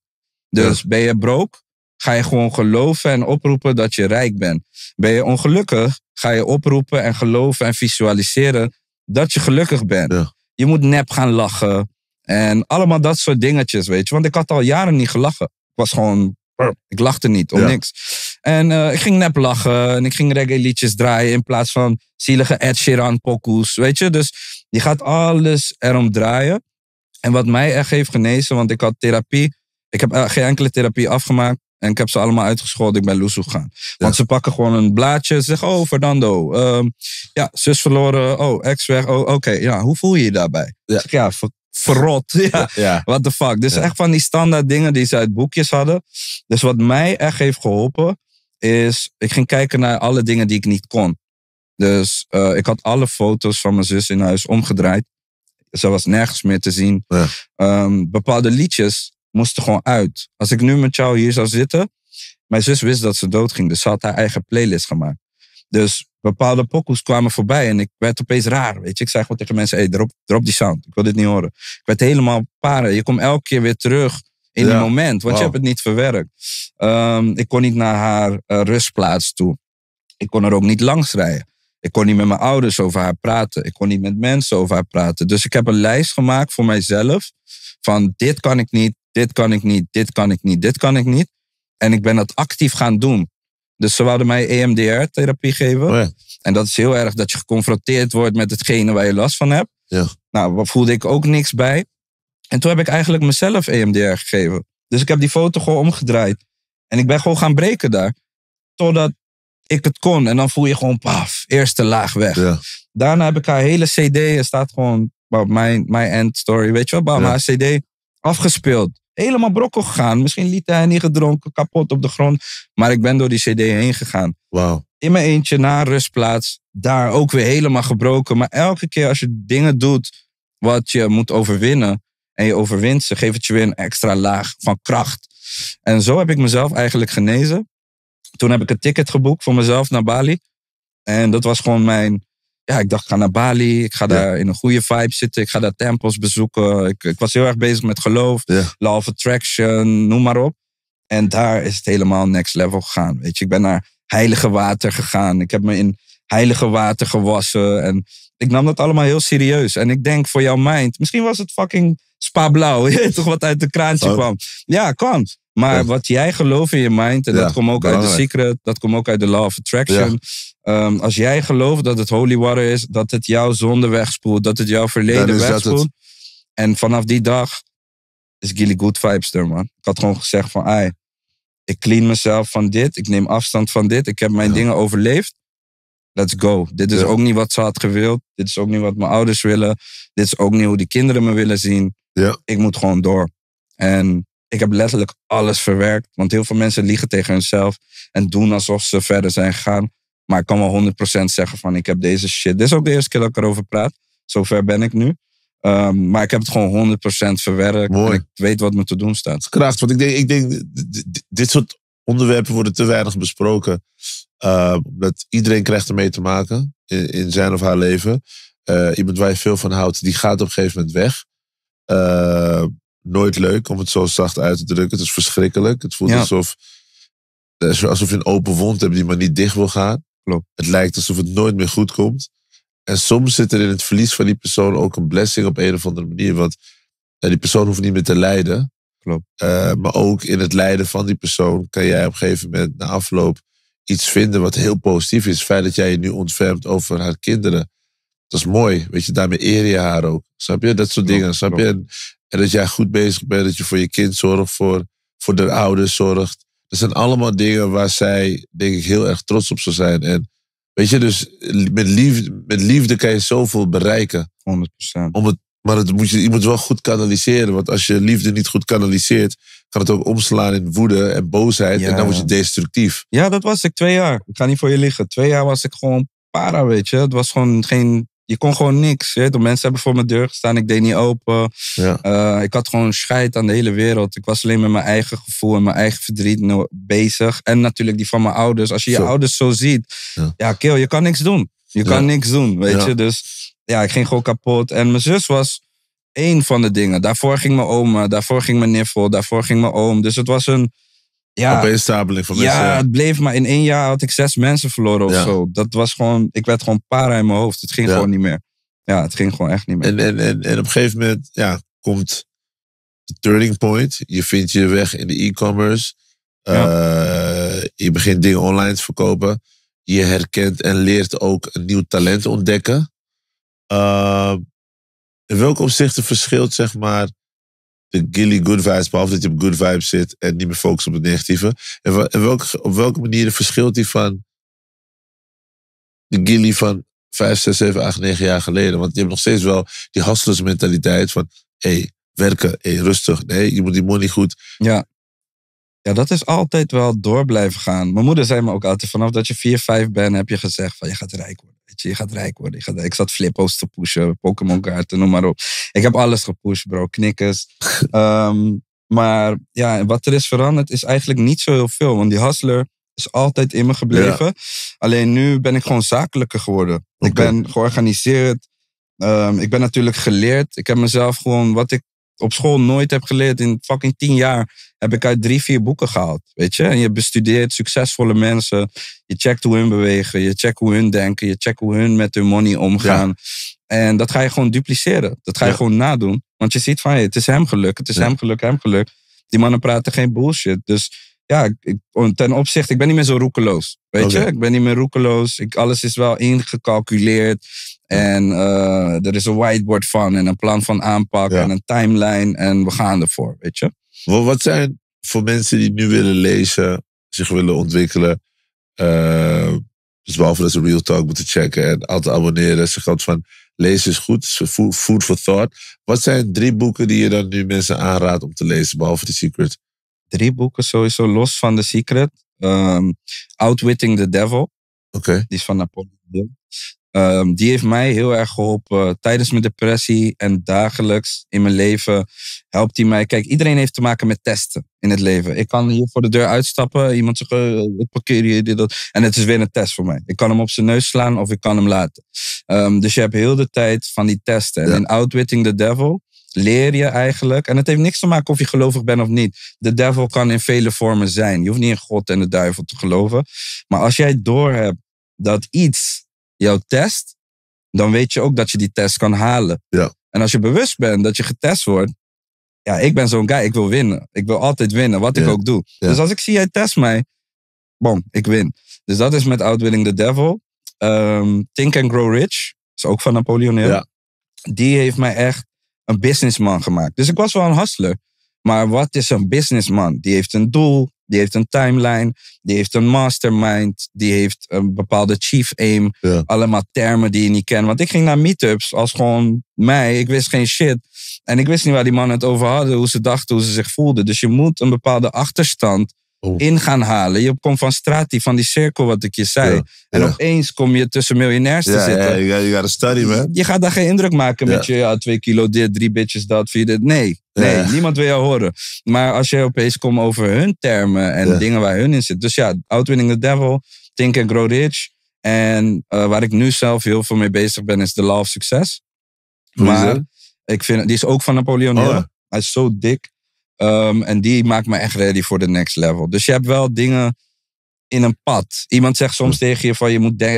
Dus ben je broke? ga je gewoon geloven en oproepen dat je rijk bent. Ben je ongelukkig, ga je oproepen en geloven en visualiseren dat je gelukkig bent. Je moet nep gaan lachen. En allemaal dat soort dingetjes, weet je. Want ik had al jaren niet gelachen. Ik was gewoon, ik lachte niet om niks. En eh, ik ging nep lachen en ik ging reggae liedjes draaien in plaats van zielige Ed Sheeran pokoes, weet je. Dus je gaat alles erom draaien. En wat mij echt heeft genezen, want ik had therapie. Ik heb eh, geen enkele therapie afgemaakt. En ik heb ze allemaal uitgescholden. Ik ben loesoe gegaan. Want ze pakken gewoon een blaadje. Ze zeggen, oh Fernando, ehm, ja, zus verloren. Oh, ex weg. Oh, oké. Ja, hoe voel je je daarbij? Ja, ja verrot. Ja, ja. what the fuck. Dus echt van die standaard dingen die ze uit boekjes hadden. Dus wat mij echt heeft geholpen, is... Ik ging kijken naar alle dingen die ik niet kon. Dus eh, ik had alle foto's van mijn zus in huis omgedraaid. Ze was nergens meer te zien. Ehm, bepaalde liedjes er gewoon uit. Als ik nu met jou hier zou zitten, mijn zus wist dat ze dood ging, dus ze had haar eigen playlist gemaakt. Dus bepaalde pokoes kwamen voorbij en ik werd opeens raar, weet je. Ik zei gewoon tegen mensen, hey, drop, drop die sound, ik wil dit niet horen. Ik werd helemaal paren. Je komt elke keer weer terug in ja. die moment, want je hebt het niet verwerkt. Ehm, ik kon niet naar haar eh, rustplaats toe. Ik kon er ook niet langs rijden. Ik kon niet met mijn ouders over haar praten. Ik kon niet met mensen over haar praten. Dus ik heb een lijst gemaakt voor mijzelf. Van dit kan ik niet, dit kan ik niet, dit kan ik niet, dit kan ik niet. En ik ben dat actief gaan doen. Dus ze wilden mij EMDR-therapie geven. Oh ja. En dat is heel erg dat je geconfronteerd wordt met hetgene waar je last van hebt. Ja. Nou, daar voelde ik ook niks bij. En toen heb ik eigenlijk mezelf EMDR gegeven. Dus ik heb die foto gewoon omgedraaid. En ik ben gewoon gaan breken daar. Totdat ik het kon. En dan voel je gewoon paf, eerste laag weg. Ja. Daarna heb ik haar hele CD. Er staat gewoon mijn, mijn end story, weet je wel. ja. haar CD afgespeeld. Helemaal brokkel gegaan. Misschien liet hij niet gedronken, kapot op de grond. Maar ik ben door die CD heen gegaan. Wow. In mijn eentje naar rustplaats. Daar ook weer helemaal gebroken. Maar elke keer als je dingen doet wat je moet overwinnen. En je overwint ze, geeft het je weer een extra laag van kracht. En zo heb ik mezelf eigenlijk genezen. Toen heb ik een ticket geboekt voor mezelf naar Bali. En dat was gewoon mijn ja, ik dacht, ik ga naar Bali. Ik ga daar in een goede vibe zitten. Ik ga daar tempels bezoeken. Ik, ik was heel erg bezig met geloof, law of attraction, noem maar op. En daar is het helemaal next level gegaan. Weet je, ik ben naar heilige water gegaan. Ik heb me in heilige water gewassen. En ik nam dat allemaal heel serieus. En ik denk voor jouw mind, misschien was het fucking spa blauw. toch wat uit de kraantje kwam? Ja, kwam. Maar wat jij gelooft in je mind, en dat komt ook uit de secret, dat komt ook uit de law of attraction. Ehm, als jij gelooft dat het holy water is, dat het jouw zonde wegspoelt, dat het jouw verleden wegspoelt. En vanaf die dag is Gilly Good Vibes er, man. Ik had gewoon gezegd van, ai, ik clean mezelf van dit, ik neem afstand van dit, ik heb mijn dingen overleefd. Let's go. Dit is ook niet wat ze had gewild. Dit is ook niet wat mijn ouders willen. Dit is ook niet hoe die kinderen me willen zien. Ik moet gewoon door. En ik heb letterlijk alles verwerkt. Want heel veel mensen liegen tegen hunzelf en doen alsof ze verder zijn gegaan. Maar ik kan wel 100% zeggen van ik heb deze shit. Dit is ook de eerste keer dat ik erover praat. Zover ben ik nu. Ehm, maar ik heb het gewoon 100% verwerkt. En ik weet wat me te doen staat. Kracht, want ik denk, ik denk dit soort onderwerpen worden te weinig besproken. Ehm, omdat iedereen krijgt ermee te maken in, zijn of haar leven. Eh, iemand waar je veel van houdt, die gaat op een gegeven moment weg. Ehm, nooit leuk, om het zo zacht uit te drukken. Het is verschrikkelijk. Het voelt ja. alsof, eh, alsof je een open wond hebt die maar niet dicht wil gaan. Klopt. Het lijkt alsof het nooit meer goed komt. En soms zit er in het verlies van die persoon ook een blessing op een of andere manier. Want eh, die persoon hoeft niet meer te lijden. Klopt. Eh, maar ook in het lijden van die persoon kan jij op een gegeven moment na afloop iets vinden wat heel positief is. Het feit dat jij je nu ontfermt over haar kinderen. Dat is mooi. Weet je, daarmee eer je haar ook. Snap je? Dat soort dingen. Snap je? En, en dat jij goed bezig bent, dat je voor je kind zorgt, voor, voor de ouders zorgt. Dat zijn allemaal dingen waar zij, denk ik, heel erg trots op zou zijn. En weet je, dus met liefde, met liefde kan je zoveel bereiken. 100%. Om het, maar het moet je, je moet wel goed kanaliseren. Want als je liefde niet goed kanaliseert, kan het ook omslaan in woede en boosheid. En dan word je destructief. Ja, dat was ik twee jaar. Ik ga niet voor je liggen. Twee jaar was ik gewoon para, weet je. Het was gewoon geen je kon gewoon niks. Je mensen hebben voor mijn deur gestaan, ik deed niet open. Ja. Eh, ik had gewoon scheid aan de hele wereld. Ik was alleen met mijn eigen gevoel en mijn eigen verdriet bezig. En natuurlijk die van mijn ouders. Als je je ouders zo ziet, ja, ja je kan niks doen. Je kan niks doen, weet je. Dus ja, ik ging gewoon kapot. En mijn zus was één van de dingen. Daarvoor ging mijn oma, daarvoor ging mijn niffel, daarvoor ging mijn oom. Dus het was een ja, van mensen. Ja, dus, eh, het bleef maar in één jaar had ik zes mensen verloren of zo. Dat was gewoon, ik werd gewoon para in mijn hoofd. Het ging gewoon niet meer. Ja, het ging gewoon echt niet meer. En, en, en, en op een gegeven moment ja, komt de turning point. Je vindt je weg in de e-commerce. Eh, je begint dingen online te verkopen. Je herkent en leert ook een nieuw talent ontdekken. Eh, in welke opzichten verschilt zeg maar de gilly good vibes, behalve dat je op good vibes zit en niet meer focust op het negatieve. En, en op welke manier verschilt die van de gilly van 5, 6, 7, 8, 9 jaar geleden? Want je hebt nog steeds wel die mentaliteit van, hé, hey, werken, hé, hey, rustig. Nee, je moet die money goed. Ja. Ja, dat is altijd wel door blijven gaan. Mijn moeder zei me ook altijd, vanaf dat je 4, 5 bent, heb je gezegd van, je gaat rijk worden je, gaat rijk worden. ik zat flippo's te pushen, Pokémon kaarten, noem maar op. Ik heb alles gepusht, bro. Knikkers. Ehm, maar ja, wat er is veranderd is eigenlijk niet zo heel veel. Want die hustler is altijd in me gebleven. Alleen nu ben ik gewoon zakelijker geworden. Ik ben georganiseerd. Um, ik ben natuurlijk geleerd. Ik heb mezelf gewoon wat ik op school nooit heb geleerd. In fucking tien jaar heb ik uit drie, vier boeken gehaald. Weet je? En je bestudeert succesvolle mensen. Je checkt hoe hun bewegen. Je checkt hoe hun denken. Je checkt hoe hun met hun money omgaan. En dat ga je gewoon dupliceren. Dat ga je gewoon nadoen. Want je ziet van, het is hem geluk. Het is hem geluk, hem geluk. Die mannen praten geen bullshit. Dus ja, ik, ten opzichte, ik ben niet meer zo roekeloos. Weet je? Ik ben niet meer roekeloos. Ik, alles is wel ingecalculeerd. En eh, er is een whiteboard van en een plan van aanpak en een timeline. En we gaan ervoor, weet je. Wat zijn voor mensen die nu willen lezen, zich willen ontwikkelen... Eh, dus behalve dat ze Real Talk moeten checken en altijd abonneren. Ze gaan van lezen is goed, food for thought. Wat zijn drie boeken die je dan nu mensen aanraadt om te lezen, behalve The Secret? Drie boeken sowieso, los van The Secret. Ehm, Outwitting the Devil. Die is van Napoleon Hill. Ehm, die heeft mij heel erg geholpen eh, tijdens mijn depressie en dagelijks in mijn leven helpt hij mij. Kijk, iedereen heeft te maken met testen in het leven. Ik kan hier voor de deur uitstappen, iemand zegt, uh, parkeer je dit, dat. En het is weer een test voor mij. Ik kan hem op zijn neus slaan of ik kan hem laten. Ehm, dus je hebt heel de tijd van die testen. En in Outwitting the Devil leer je eigenlijk. En het heeft niks te maken of je gelovig bent of niet. De devil kan in vele vormen zijn. Je hoeft niet in God en de duivel te geloven. Maar als jij doorhebt dat iets jouw test, dan weet je ook dat je die test kan halen. Ja. En als je bewust bent dat je getest wordt, ja, ik ben zo'n guy, ik wil winnen. Ik wil altijd winnen, wat ik ook doe. Dus als ik zie, jij test mij, bom, ik win. Dus dat is met Outwilling the Devil. Ehm, Think and Grow Rich, is ook van Napoleon Hill. Ja. Die heeft mij echt een businessman gemaakt. Dus ik was wel een hustler. Maar wat is een businessman? Die heeft een doel, die heeft een timeline, die heeft een mastermind, die heeft een bepaalde chief aim. Allemaal termen die je niet kent. Want ik ging naar meetups als gewoon mij. Ik wist geen shit. En ik wist niet waar die mannen het over hadden, hoe ze dachten, hoe ze zich voelden. Dus je moet een bepaalde achterstand Oh. in gaan halen. Je komt van straat, van die cirkel wat ik je zei. en opeens kom je tussen miljonairs te zitten. Ja, je gaat study, man. Je gaat daar geen indruk maken met je twee kilo dit, drie bitches dat, vier dit. Nee, nee niemand wil jou horen. Maar als je opeens komt over hun termen en dingen waar hun in zit. Dus ja, Outwinning the Devil, Think and Grow Rich. En eh, waar ik nu zelf heel veel mee bezig ben, is The Law of Success. Maar ik vind, die is ook van Napoleon oh, Hill. Hij is zo dik. Ehm, en die maakt me echt ready voor de next level. Dus je hebt wel dingen in een pad. Iemand zegt soms tegen je van je moet eh,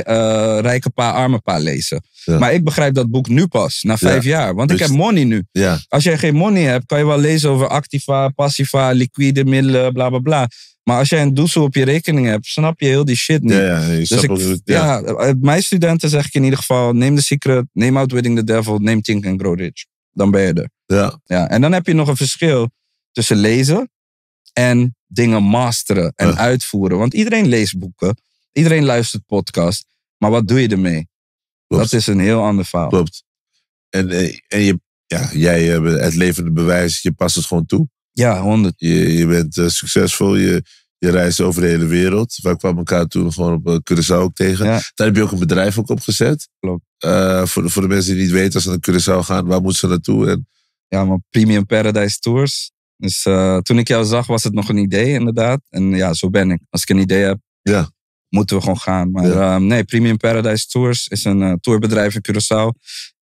rijke pa, arme pa lezen. Maar ik begrijp dat boek nu pas, na vijf jaar. Want ik heb money nu. Als jij geen money hebt, kan je wel lezen over activa, passiva, liquide middelen, bla bla bla. Maar als jij een doezel op je rekening hebt, snap je heel die shit niet. Ja, ja, dus eh, mijn studenten zeg ik in ieder geval, neem The Secret, neem Outwitting the Devil, neem Think and Grow Rich. Dan ben je er. Ja. Ja, en dan heb je nog een verschil tussen lezen en dingen masteren en uitvoeren. Want iedereen leest boeken, iedereen luistert podcasts, maar wat doe je ermee? Dat is een heel ander verhaal. Klopt. En, eh, en je, ja, jij hebt eh, het levende bewijs, je past het gewoon toe. Ja, honderd. Je, bent eh, succesvol, je, je reist over de hele wereld. Wij kwamen elkaar toen gewoon op Curaçao ook tegen. Daar heb je ook een bedrijf ook opgezet. Klopt. voor, de, voor de mensen die niet weten, als ze naar Curaçao gaan, waar moeten ze naartoe? En, ja, maar Premium Paradise Tours. Dus eh, toen ik jou zag, was het nog een idee, inderdaad. En ja, zo ben ik. Als ik een idee heb, ja. moeten we gewoon gaan. Maar ehm, nee, Premium Paradise Tours is een eh, tourbedrijf in Curaçao.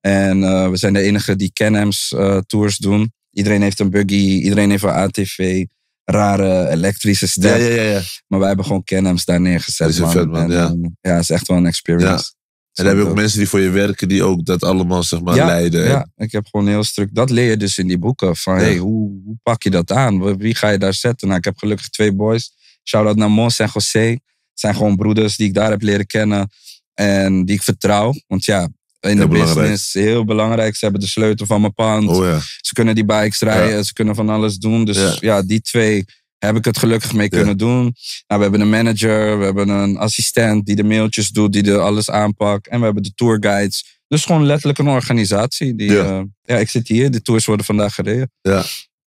En eh, we zijn de enige die Canhams tours doen. Iedereen heeft een buggy, iedereen heeft een ATV. Rare elektrische stijl. Ja, ja, ja, Maar wij hebben gewoon Canhams daar neergezet. Dat is man. Vet, man. ja. ja, is echt wel een experience. En dan heb je ook mensen die voor je werken, die ook dat allemaal zeg maar, ja, leiden. Ja, ik heb gewoon heel stuk. Dat leer je dus in die boeken. Van hey, hoe, pak je dat aan? Wie ga je daar zetten? Nou, ik heb gelukkig twee boys. Shout out naar Mons en José. Het zijn gewoon broeders die ik daar heb leren kennen. En die ik vertrouw. Want ja, in de belangrijk. business heel belangrijk. Ze hebben de sleutel van mijn pand. Oh, ja. Ze kunnen die bikes rijden. Ze kunnen van alles doen. Dus ja, die twee heb ik het gelukkig mee kunnen doen. Nou, we hebben een manager, we hebben een assistent die de mailtjes doet, die de alles aanpakt. En we hebben de tourguides. Dus gewoon letterlijk een organisatie. Die, ja. Eh, ja, ik zit hier, de tours worden vandaag gereden. Ja, dat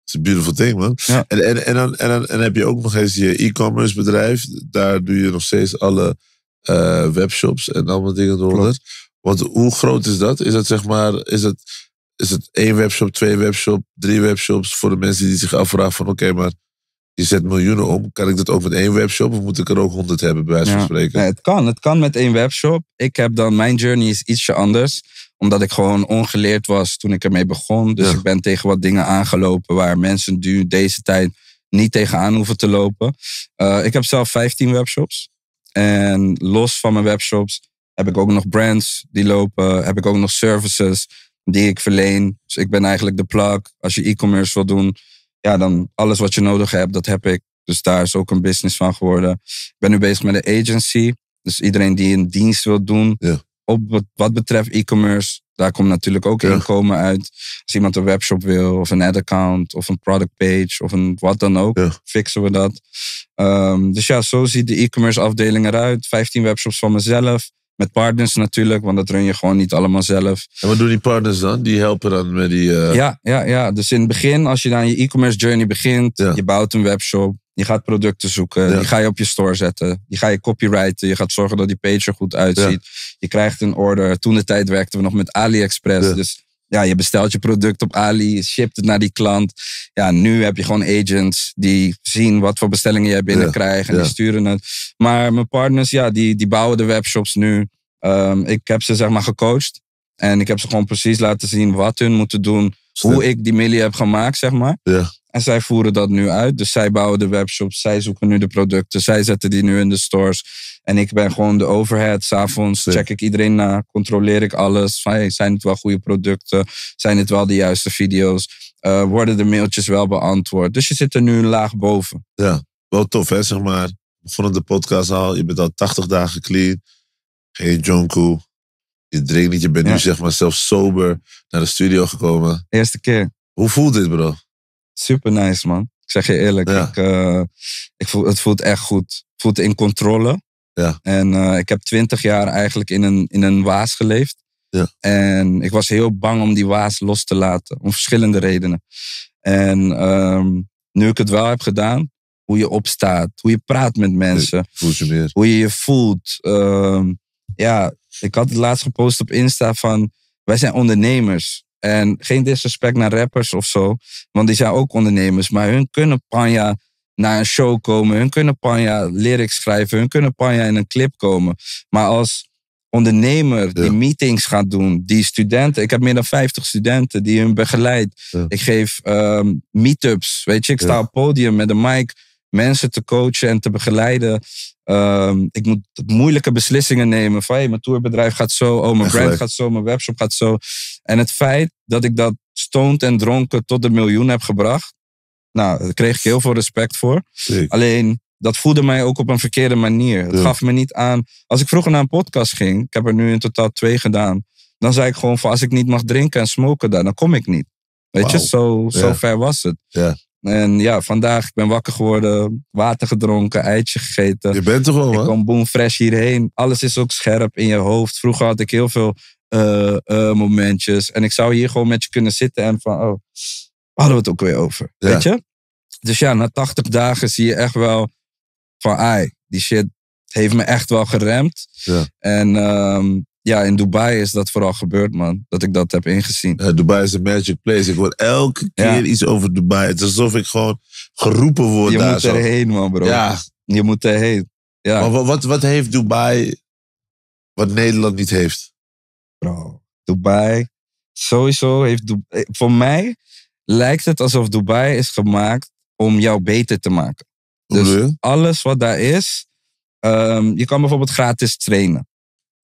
is een beautiful thing, man. Ja. En, en, en, dan, en, dan, en heb je ook nog eens je e-commerce bedrijf. Daar doe je nog steeds alle eh, webshops en allemaal dingen eronder. Want hoe groot is dat? Is dat zeg maar, is het, is het één webshop, twee webshop, drie webshops? Voor de mensen die zich afvragen van oké, maar je zet miljoenen om. Kan ik dat ook met één webshop of moet ik er ook honderd hebben, bij wijze van spreken? Nee, het kan. Het kan met één webshop. Ik heb dan, mijn journey is ietsje anders. Omdat ik gewoon ongeleerd was toen ik ermee begon. Dus ik ben tegen wat dingen aangelopen waar mensen nu deze tijd niet tegenaan hoeven te lopen. Eh, ik heb zelf 15 webshops. En los van mijn webshops heb ik ook nog brands die lopen. Heb ik ook nog services die ik verleen. Dus ik ben eigenlijk de plug. Als je e-commerce wil doen, ja, dan alles wat je nodig hebt, dat heb ik. Dus daar is ook een business van geworden. Ik ben nu bezig met een agency. Dus iedereen die een dienst wil doen, op wat, betreft e-commerce, daar komt natuurlijk ook inkomen uit. Als iemand een webshop wil, of een ad-account, of een product page, of een wat dan ook, fixen we dat. Ehm, dus ja, zo ziet de e-commerce afdeling eruit. 15 webshops van mezelf, met partners natuurlijk, want dat run je gewoon niet allemaal zelf. En wat doen die partners dan? Die helpen dan met die. Eh, ja, ja, ja, dus in het begin, als je dan je e-commerce journey begint, je bouwt een webshop, je gaat producten zoeken, die ga je op je store zetten, die ga je copyrighten, je gaat zorgen dat die page er goed uitziet. Je krijgt een order. Toen de tijd werkten we nog met AliExpress. Dus ja, je bestelt je product op Ali, je shipt het naar die klant. Ja, nu heb je gewoon agents die zien wat voor bestellingen jij binnenkrijgt en die sturen het. Maar mijn partners, ja, die, die bouwen de webshops nu. Ehm, ik heb ze zeg maar gecoacht en ik heb ze gewoon precies laten zien wat hun moeten doen, hoe ik die millie heb gemaakt, zeg maar. Ja. En zij voeren dat nu uit. Dus zij bouwen de webshops, zij zoeken nu de producten, zij zetten die nu in de stores. En ik ben gewoon de overhead. S'avonds check ik iedereen na, controleer ik alles. zijn het wel goede producten? Zijn het wel de juiste video's? Eh, worden de mailtjes wel beantwoord? Dus je zit er nu een laag boven. Ja, wel tof hè, zeg maar. Begonnen de podcast al, je bent al 80 dagen clean. Geen jonko. Je drinkt niet, je bent nu zeg maar zelf sober naar de studio gekomen. Eerste keer. Hoe voelt dit bro? Super nice man. Ik zeg je eerlijk, ik, eh, ik voel, het voelt echt goed. voelt in controle. Ja. En eh, ik heb twintig jaar eigenlijk in een, in een waas geleefd. Ja. En ik was heel bang om die waas los te laten, om verschillende redenen. En ehm, nu ik het wel heb gedaan, hoe je opstaat, hoe je praat met mensen, hoe je je voelt. Ehm, ja, ik had het laatst gepost op Insta van wij zijn ondernemers. En geen disrespect naar rappers of zo, want die zijn ook ondernemers, maar hun kunnen panja naar een show komen. Hun kunnen panja lyrics schrijven. Hun kunnen panja in een clip komen. Maar als ondernemer die meetings gaat doen, die studenten. Ik heb meer dan 50 studenten die hun begeleid. Ik geef um, meetups. Weet je, ik sta op podium met een mic, mensen te coachen en te begeleiden. Ehm, ik moet moeilijke beslissingen nemen. Van hey, mijn tourbedrijf gaat zo, oh, mijn brand gaat zo, mijn webshop gaat zo. En het feit dat ik dat stoned en dronken tot een miljoen heb gebracht, nou, daar kreeg ik heel veel respect voor. Alleen, dat voelde mij ook op een verkeerde manier. Het gaf me niet aan. Als ik vroeger naar een podcast ging, ik heb er nu in totaal twee gedaan. Dan zei ik gewoon van, als ik niet mag drinken en smoken dan kom ik niet. Weet je, zo, zo ver was het. En ja, vandaag, ik ben wakker geworden, water gedronken, eitje gegeten. Je bent er gewoon, Ik kom boom fresh hierheen. Alles is ook scherp in je hoofd. Vroeger had ik heel veel eh, eh, momentjes. En ik zou hier gewoon met je kunnen zitten en van, oh, hadden we het ook weer over. Weet je? Dus ja, na 80 dagen zie je echt wel van, ai, die shit heeft me echt wel geremd. Ja. En ehm, ja, in Dubai is dat vooral gebeurd, man. Dat ik dat heb ingezien. Dubai is een magic place. Ik hoor elke keer iets over Dubai. Het is alsof ik gewoon geroepen word je daar. Je moet erheen, man, bro. Ja. Je moet erheen. Ja. Maar wat, wat, wat heeft Dubai wat Nederland niet heeft? Bro, Dubai. Sowieso heeft Dubai... Eh, voor mij lijkt het alsof Dubai is gemaakt om jou beter te maken. Dus alles wat daar is, ehm, je kan bijvoorbeeld gratis trainen.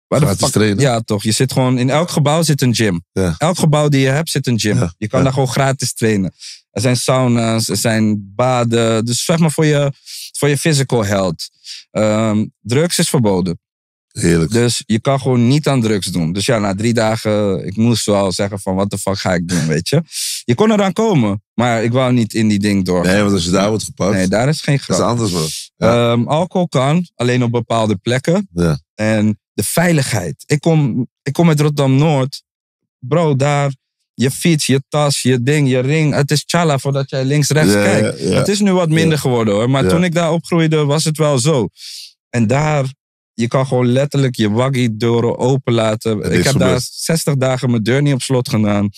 Waar gratis trainen? Ja, toch. Je zit gewoon, in elk gebouw zit een gym. Elk gebouw die je hebt zit een gym. Je kan daar gewoon gratis trainen. Er zijn sauna's, er zijn baden. Dus zeg maar voor je, voor je physical health. Ehm, drugs is verboden. Heerlijk. Dus je kan gewoon niet aan drugs doen. Dus ja, na drie dagen, ik moest wel zeggen van wat de fuck ga ik doen, weet je. Je kon eraan komen, maar ik wou niet in die ding door. Nee, want als je daar wordt gepakt. Nee, daar is geen grap. Dat is anders wel ehm, alcohol kan, alleen op bepaalde plekken. Ja. En de veiligheid. Ik kom, ik kom uit Rotterdam-Noord. Bro, daar, je fiets, je tas, je ding, je ring. Het is tjala voordat jij links-rechts kijkt. Het is nu wat minder geworden hoor. Maar toen ik daar opgroeide, was het wel zo. En daar je kan gewoon letterlijk je waggy-deuren open laten. ik heb daar 60 dagen mijn deur niet op slot gedaan.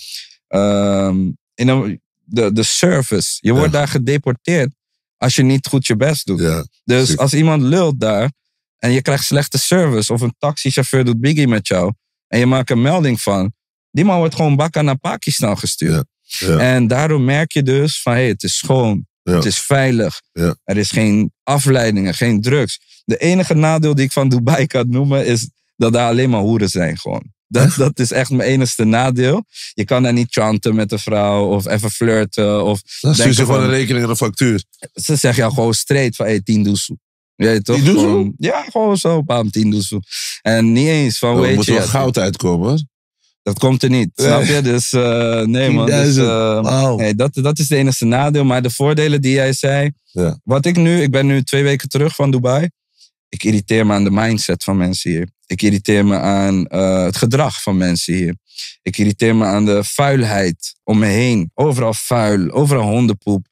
Um, in de, de service. Je wordt daar gedeporteerd als je niet goed je best doet. dus als iemand lult daar en je krijgt slechte service of een taxichauffeur doet biggie met jou en je maakt een melding van, die man wordt gewoon bakken naar Pakistan gestuurd. Ja, en daardoor merk je dus van hé, hey, het is schoon, het is veilig, er is geen afleidingen, geen drugs. De enige nadeel die ik van Dubai kan noemen is dat daar alleen maar hoeren zijn gewoon. Dat, dat is echt mijn enigste nadeel. Je kan daar niet chanten met een vrouw of even flirten. Of dan stuur ze gewoon een rekening en een factuur. Ze zeggen jou gewoon straight van hey, tien doezoe. Ja, toch? Gewoon, ja, gewoon zo, bam, tien doezoe. En niet eens van, oh, weet je... Er moet wel goud uitkomen hoor. Dat komt er niet, snap je? Dus eh, nee man, dus, uh, eh, wow. dat, dat is het enige nadeel. Maar de voordelen die jij zei, ja. wat ik nu, ik ben nu twee weken terug van Dubai. Ik irriteer me aan de mindset van mensen hier. Ik irriteer me aan eh, het gedrag van mensen hier. Ik irriteer me aan de vuilheid om me heen. Overal vuil, overal hondenpoep.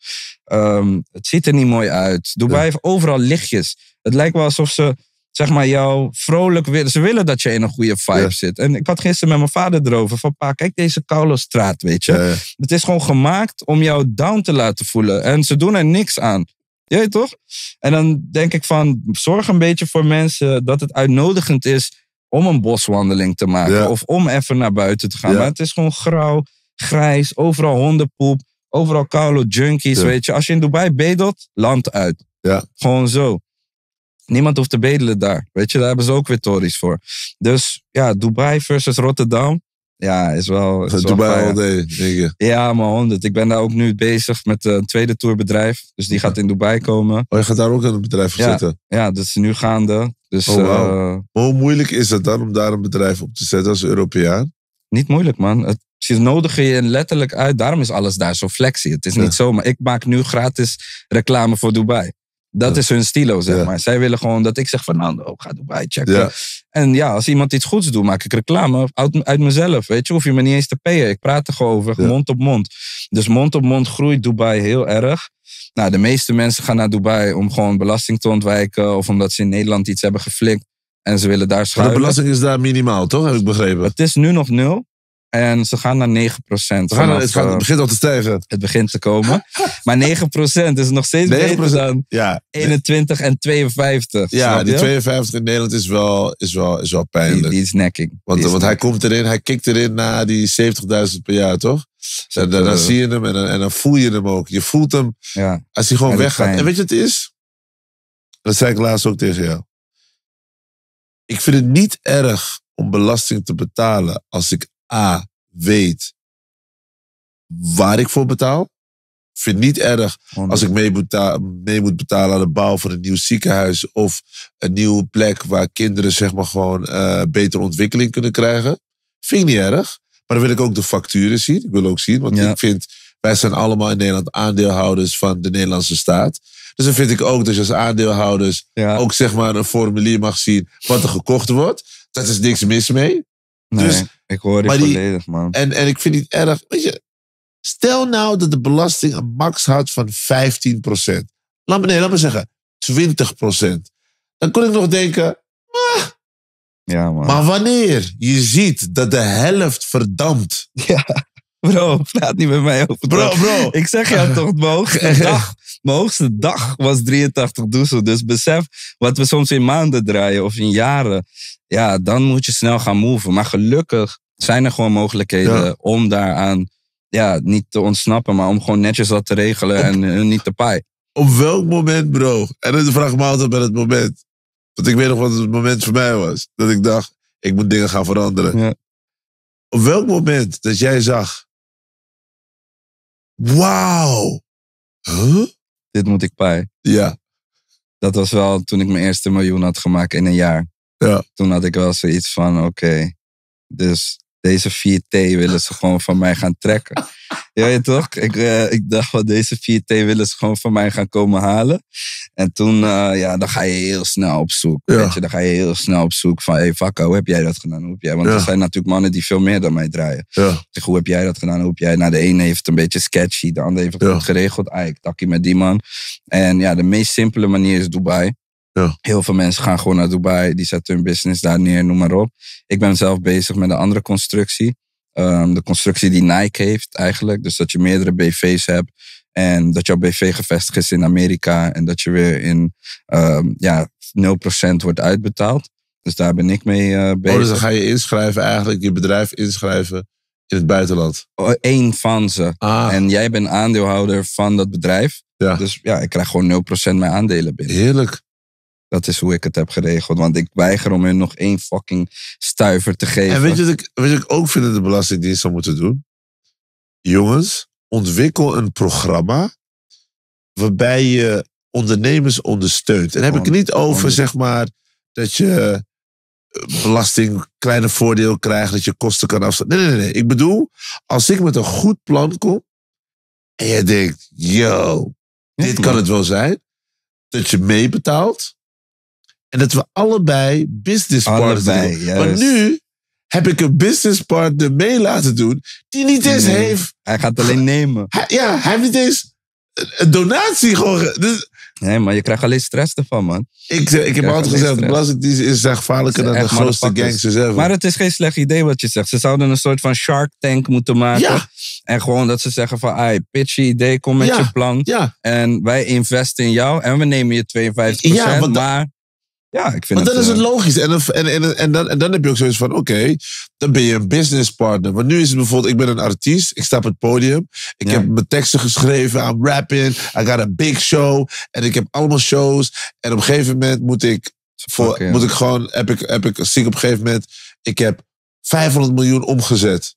Ehm, het ziet er niet mooi uit. Doe heeft overal lichtjes. Het lijkt wel alsof ze zeg maar, jou vrolijk willen. Ze willen dat je in een goede vibe zit. En ik had gisteren met mijn vader erover. Van pa, kijk deze koude straat, weet je. Het is gewoon gemaakt om jou down te laten voelen. En ze doen er niks aan. Ja, toch? En dan denk ik van, zorg een beetje voor mensen dat het uitnodigend is om een boswandeling te maken. Of om even naar buiten te gaan. Maar het is gewoon grauw, grijs, overal hondenpoep, overal koude junkies, weet je. Als je in Dubai bedelt, land uit. ja Gewoon zo. Niemand hoeft te bedelen daar. Weet je, daar hebben ze ook weer tories voor. Dus ja, Dubai versus Rotterdam ja, is wel. Dubai de, denk je. Ja, maar 100. Ik ben daar ook nu bezig met eh, een tweede tourbedrijf. Dus die gaat in Dubai komen. Oh, je gaat daar ook een bedrijf voor ja, zitten? Ja, dat is nu gaande. Dus, oh, wow. Eh, hoe moeilijk is het dan om daar een bedrijf op te zetten als Europeaan? Niet moeilijk, man. Het, ze nodigen je letterlijk uit. Daarom is alles daar zo flexie. Het is niet zo, maar ik maak nu gratis reclame voor Dubai. Dat is hun stilo, zeg maar. Zij willen gewoon dat ik zeg van, nou, nou ga Dubai checken. En ja, als iemand iets goeds doet, maak ik reclame uit, uit mezelf. Weet je, hoef je me niet eens te payen. Ik praat er gewoon over, mond op mond. Dus mond op mond groeit Dubai heel erg. Nou, de meeste mensen gaan naar Dubai om gewoon belasting te ontwijken. Of omdat ze in Nederland iets hebben geflikt. En ze willen daar schuilen. de belasting is daar minimaal, toch? Heb ik begrepen. Het is nu nog nul. En ze gaan naar 9%. Vanaf, het, gaat, het, begint al te stijgen. Eh, het begint te komen. maar 9% is nog steeds 9%, beter dan ja, 21 en 52. Ja, die 52 in Nederland is wel, is wel, is wel pijnlijk. Die, is necking. Want, want hij komt erin, hij kikt erin na die 70.000 per jaar, toch? En, dan, zie je hem en dan, en dan, voel je hem ook. Je voelt hem ja, als hij gewoon weggaat. En weet je wat het is? Dat zei ik laatst ook tegen jou. Ik vind het niet erg om belasting te betalen als ik A, weet waar ik voor betaal. Ik vind het niet erg als ik mee, mee, moet betalen aan de bouw van een nieuw ziekenhuis of een nieuwe plek waar kinderen zeg maar gewoon uh, betere ontwikkeling kunnen krijgen. Vind ik niet erg. Maar dan wil ik ook de facturen zien. Ik wil ook zien, want ik vind, wij zijn allemaal in Nederland aandeelhouders van de Nederlandse staat. Dus dan vind ik ook dat je als aandeelhouders ook zeg maar een formulier mag zien wat er gekocht wordt. Dat is niks mis mee dus, ik hoor je volledig, die, man. En, en ik vind het erg. Weet je, stel nou dat de belasting een max had van 15%. Laat me, nee, laat me zeggen, 20%. Dan kon ik nog denken, ah, ja, man. Maar wanneer je ziet dat de helft verdampt. Ja, bro, praat niet met mij over. Bro, bro. Ik zeg jou toch, Moog. Een dag, mijn hoogste dag was 83 doezel. Dus besef, wat we soms in maanden draaien of in jaren. Ja, dan moet je snel gaan move. Maar gelukkig zijn er gewoon mogelijkheden om daaraan ja, niet te ontsnappen. Maar om gewoon netjes dat te regelen en eh, niet te paai. Op welk moment, bro? En dan vraag ik me altijd bij het moment. Want ik weet nog wat het moment voor mij was. Dat ik dacht, ik moet dingen gaan veranderen. Ja. Op welk moment dat jij zag... Wauw. Huh? dit moet ik bij. Ja. Dat was wel toen ik mijn eerste miljoen had gemaakt in een jaar. Ja. Toen had ik wel zoiets van, oké, dus deze 4T willen ze gewoon van mij gaan trekken. Ja, je toch? Ik, eh, ik dacht van deze 4T willen ze gewoon van mij gaan komen halen. En toen, eh, ja, dan ga je heel snel op zoek. Weet je, dan ga je heel snel op zoek van, hey, vakka, hoe heb jij dat gedaan? Hoe jij? Want er zijn natuurlijk mannen die veel meer dan mij draaien. Ja. hoe heb jij dat gedaan? Hoe jij? Nou, de ene heeft het een beetje sketchy, de ander heeft het geregeld. Ah, ik met die man. En ja, de meest simpele manier is Dubai. Heel veel mensen gaan gewoon naar Dubai, die zetten hun business daar neer, noem maar op. Ik ben zelf bezig met een andere constructie. Ehm, de constructie die Nike heeft eigenlijk. Dus dat je meerdere BV's hebt en dat jouw BV gevestigd is in Amerika en dat je weer in um, ja, 0% wordt uitbetaald. Dus daar ben ik mee bezig. Eh, oh, dus dan ga je inschrijven eigenlijk, je bedrijf inschrijven in het buitenland? Eén oh, van ze. Ah. En jij bent aandeelhouder van dat bedrijf. Ja. Dus ja, ik krijg gewoon 0% mijn aandelen binnen. Heerlijk. Dat is hoe ik het heb geregeld. Want ik weiger om hun nog één fucking stuiver te geven. En weet je wat ik, weet ik ook vind dat de Belastingdienst zou moeten doen? Jongens, ontwikkel een programma waarbij je ondernemers ondersteunt. En dan heb ik niet over, zeg maar, dat je eh, belasting kleine voordeel krijgt, dat je kosten kan afstaan. Nee, nee, nee. Ik bedoel, als ik met een goed plan kom en je denkt, yo, dit kan het wel zijn, dat je meebetaalt. En dat we allebei business partners zijn. Maar nu heb ik een business partner mee laten doen die niet eens heeft... Hij gaat alleen nemen. Hij, ja, hij heeft niet eens een donatie gewoon... Dus- nee, maar je krijgt alleen stress ervan, man. Ik, ik heb altijd gezegd, de Belastingdienst is gevaarlijker dan de grootste gangsters zelf. Maar het is geen slecht idee wat je zegt. Ze zouden een soort van shark tank moeten maken. En gewoon dat ze zeggen van, ai, pitch je idee, kom met je plan. Ja. En wij investen in jou en we nemen je 52%. Ja, maar ja, ik vind Want dan is het eh, logisch. En, en, en, en, dan, dan heb je ook zoiets van, oké, dan ben je een partner. Want nu is het bijvoorbeeld, ik ben een artiest, ik sta op het podium. Ik heb mijn teksten geschreven, I'm rapping, I got a big show. En ik heb allemaal shows. En op een gegeven moment moet ik, voor, moet ik gewoon, heb ik, heb ik, zie ik op een gegeven moment, ik heb 500 miljoen omgezet.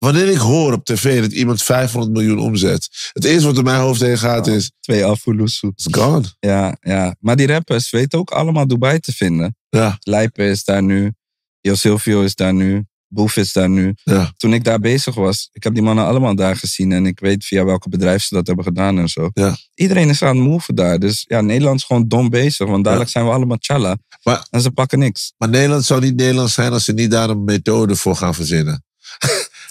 Wanneer ik hoor op tv dat iemand 500 miljoen omzet, het eerste wat in mijn hoofd heen gaat is... Twee afvoeloesoe. It's gone. Ja, ja. Maar die rappers weten ook allemaal Dubai te vinden. Ja. Lijpen is daar nu. Jo Silvio is daar nu. Boef is daar nu. Ja. Toen ik daar bezig was, ik heb die mannen allemaal daar gezien. En ik weet via welke bedrijven ze dat hebben gedaan en zo. Ja. Iedereen is aan het move daar. Dus ja, Nederland is gewoon dom bezig. Want dadelijk zijn we allemaal challa. Maar, en ze pakken niks. Maar Nederland zou niet Nederland zijn als ze niet daar een methode voor gaan verzinnen.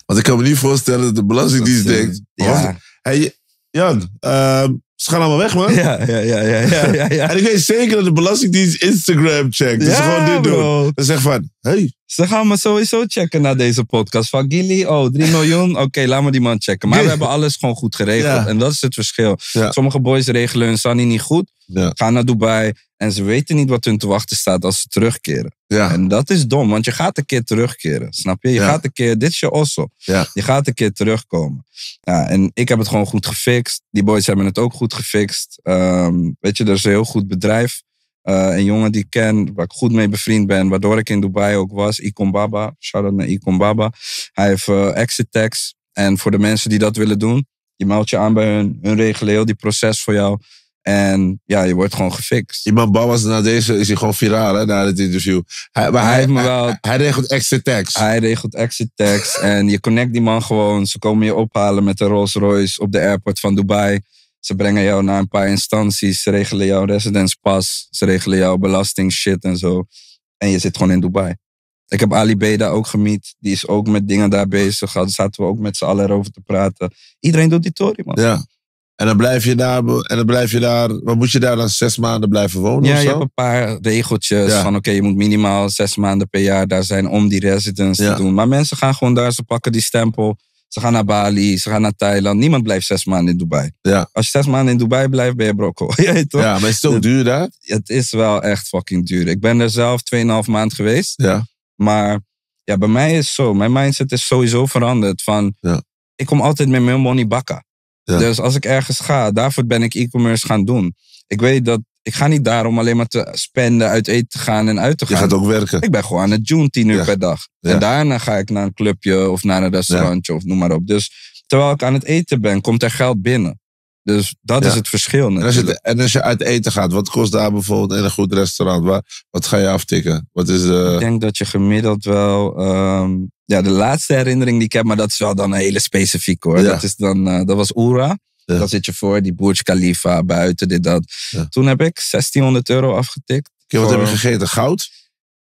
Want ik kan me niet voorstellen dat de Belastingdienst eh, denkt. Oh, hey, Jan, ehm, ze gaan allemaal weg, man. Ja, ja, ja, ja, ja, ja, en ik weet zeker dat de Belastingdienst Instagram checkt. Dus ja, ze gewoon dit bro. doen. Dan zeg van, hey. Ze gaan me sowieso checken na deze podcast. Van Gilly, oh, 3 miljoen. Oké, laat me die man checken. Maar we hebben alles gewoon goed geregeld. En dat is het verschil. Sommige boys regelen hun Sunny niet goed. Gaan naar Dubai. En ze weten niet wat hun te wachten staat als ze terugkeren. Ja. En dat is dom, want je gaat een keer terugkeren. Snap je? Je gaat een keer, dit is je osso. Ja. Je gaat een keer terugkomen. Ja, en ik heb het gewoon goed gefixt. Die boys hebben het ook goed gefixt. Ehm, weet je, er is een heel goed bedrijf. Uh, een jongen die ik ken, waar ik goed mee bevriend ben, waardoor ik in Dubai ook was. Ikon Baba, shout out naar Ikon Baba. Hij heeft eh, exit tax. En voor de mensen die dat willen doen, je meldt je aan bij hun. Hun regelen heel die proces voor jou. En ja, je wordt gewoon gefixt. Iemand was na deze is hij gewoon viraal, hè, na het interview. Hij, maar hij, wel, regelt exit tax. Hij regelt exit tax. en je connect die man gewoon. Ze komen je ophalen met de Rolls Royce op de airport van Dubai. Ze brengen jou naar een paar instanties. Ze regelen jouw residence Ze regelen jouw belasting shit en zo. En je zit gewoon in Dubai. Ik heb Ali B daar ook gemiet. Die is ook met dingen daar bezig. Daar zaten we ook met z'n allen over te praten. Iedereen doet die tory, man. Ja. En dan blijf je daar, en dan blijf je daar, wat moet je daar dan zes maanden blijven wonen? Ja, je hebt een paar regeltjes van oké, je moet minimaal zes maanden per jaar daar zijn om die residence te doen. Maar mensen gaan gewoon daar, ze pakken die stempel. Ze gaan naar Bali, ze gaan naar Thailand. Niemand blijft zes maanden in Dubai. Ja. Als je zes maanden in Dubai blijft, ben je brokkel. ja, toch? ja, maar het is zo duur daar? Het is wel echt fucking duur. Ik ben er zelf 2,5 maand geweest. Ja. Maar ja, bij mij is zo. Mijn mindset is sowieso veranderd. Van, Ik kom altijd met mijn money bakken. Dus als ik ergens ga, daarvoor ben ik e-commerce gaan doen. Ik weet dat ik ga niet daarom alleen maar te spenden, uit eten te gaan en uit te gaan. Je gaat ook werken. Ik ben gewoon aan het doen tien uur per dag. En daarna ga ik naar een clubje of naar een restaurantje of noem maar op. Dus terwijl ik aan het eten ben, komt er geld binnen. Dus dat is het verschil. En als, je, uit eten gaat, wat kost daar bijvoorbeeld in een goed restaurant? Waar, wat ga je aftikken? Wat is, eh, Ik denk dat je gemiddeld wel ehm, ja, de laatste herinnering die ik heb, maar dat is wel dan een hele specifiek hoor. Dat, is dan, eh, dat was Oera. Ja. zit je voor die Burj Khalifa buiten, dit, dat. Toen heb ik 1600 euro afgetikt. Okay, wat heb je gegeten? Goud?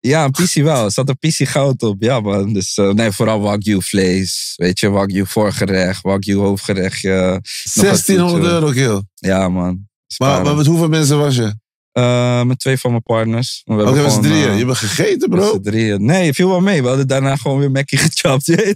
Ja, een pissie wel. Er zat een pissie goud op. Ja, man. Dus eh, nee, vooral wagyu vlees. Weet je, wagyu voorgerecht, wagyu hoofdgerechtje. 1600 euro, kill. Ja, man. Maar, maar, met hoeveel mensen was je? Eh, met twee van mijn partners. We okay, oh, met drieën. Eh, je hebt gegeten, bro? drieën. Nee, viel wel mee. We hadden daarna gewoon weer Mackie gechapt. Je,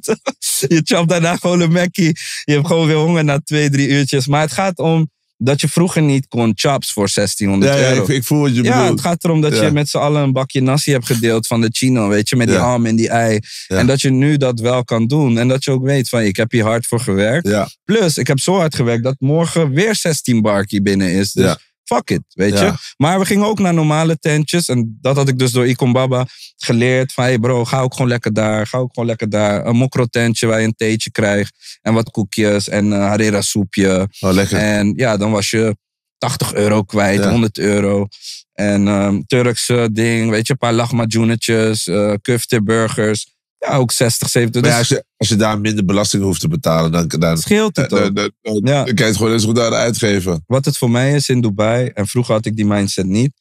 je chapt daarna gewoon een Mackie. Je hebt gewoon weer honger na twee, drie uurtjes. Maar het gaat om dat je vroeger niet kon chaps voor 1600 ja, euro. Ja, ik, ik, voel wat je ja, bedoelt. Ja, het gaat erom dat je met z'n allen een bakje nasi hebt gedeeld van de chino, weet je, met die arm en die ei. En dat je nu dat wel kan doen. En dat je ook weet van, ik heb hier hard voor gewerkt. Plus, ik heb zo hard gewerkt dat morgen weer 16 barkie binnen is. Dus fuck it, weet je. Maar we gingen ook naar normale tentjes. En dat had ik dus door Icon Baba geleerd. Van, hey bro, ga ook gewoon lekker daar. Ga ook gewoon lekker daar. Een mokro tentje waar je een theetje krijgt. En wat koekjes en een eh, harera soepje. Oh, lekker. En ja, dan was je 80 euro kwijt, 100 euro. En um, Turkse ding, weet je, een paar lachmajoenetjes, uh, eh, kufte burgers. Ja, ook 60, 70. Dus- als, je, daar minder belasting hoeft te betalen, dan, dan scheelt het. Dan, dan, ja. kan je het gewoon eens goed aan uitgeven. Wat het voor mij is in Dubai, en vroeger had ik die mindset niet.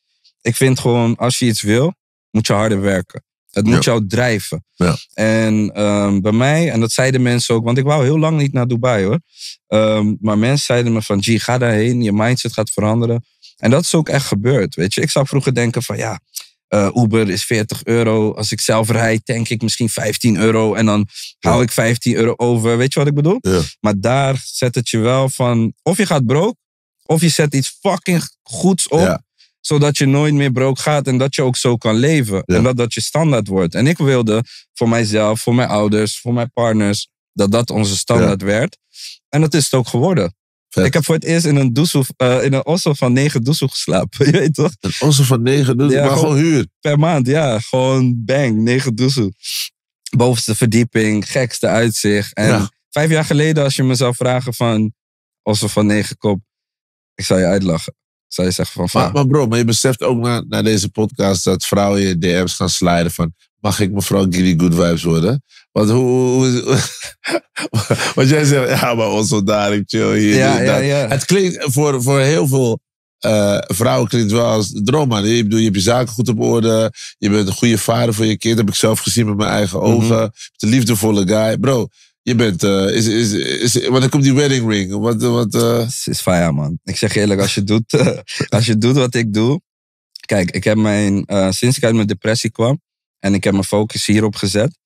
Ik vind gewoon, als je iets wil, moet je harder werken. Het moet jou drijven. Ja. En ehm, bij mij, en dat zeiden mensen ook, want ik wou heel lang niet naar Dubai hoor. Ehm, maar mensen zeiden me van, G, ga daarheen, je mindset gaat veranderen. En dat is ook echt gebeurd, weet je. Ik zou vroeger denken van, ja, eh, Uber is 40 euro. Als ik zelf rijd, denk ik misschien 15 euro. En dan hou ik 15 euro over. Weet je wat ik bedoel? Maar daar zet het je wel van. Of je gaat broke, of je zet iets fucking goeds op. Zodat je nooit meer broke gaat en dat je ook zo kan leven. En dat dat je standaard wordt. En ik wilde voor mijzelf, voor mijn ouders, voor mijn partners, dat dat onze standaard werd. En dat is het ook geworden. Ik heb voor het eerst in een, doezel, eh, in een osso van 9 doezel geslapen. Je weet toch? Een osso van 9 doezel, maar gewoon, huur. Per maand, ja. Gewoon bang, 9 doezel. Bovenste verdieping, gekste uitzicht. En vijf jaar geleden, als je me zou vragen van osso van 9 kop, ik zou je uitlachen. zou je zeggen van. Maar, maar bro, maar je beseft ook na, na deze podcast dat vrouwen je DM's gaan sliden van mag ik mevrouw Giri Good Vibes worden? Want hoe... wat jij zegt, ja, maar onze dadelijk chill hier. Ja, ja, ja. Het klinkt voor, voor heel veel uh, vrouwen klinkt wel als droom, Je, bedoel, je hebt je zaken goed op orde. Je bent een goede vader voor je kind. Dat heb ik zelf gezien met mijn eigen mhm. ogen. De liefdevolle guy. Bro, je bent. Uh, is, is, is, wanneer komt die wedding ring? Wat, wat, eh? is, fijn, man. Ik zeg eerlijk, als je, doet, als je doet wat ik doe. Kijk, ik heb mijn. sinds ik uit mijn depressie kwam. En ik heb mijn focus hierop gezet.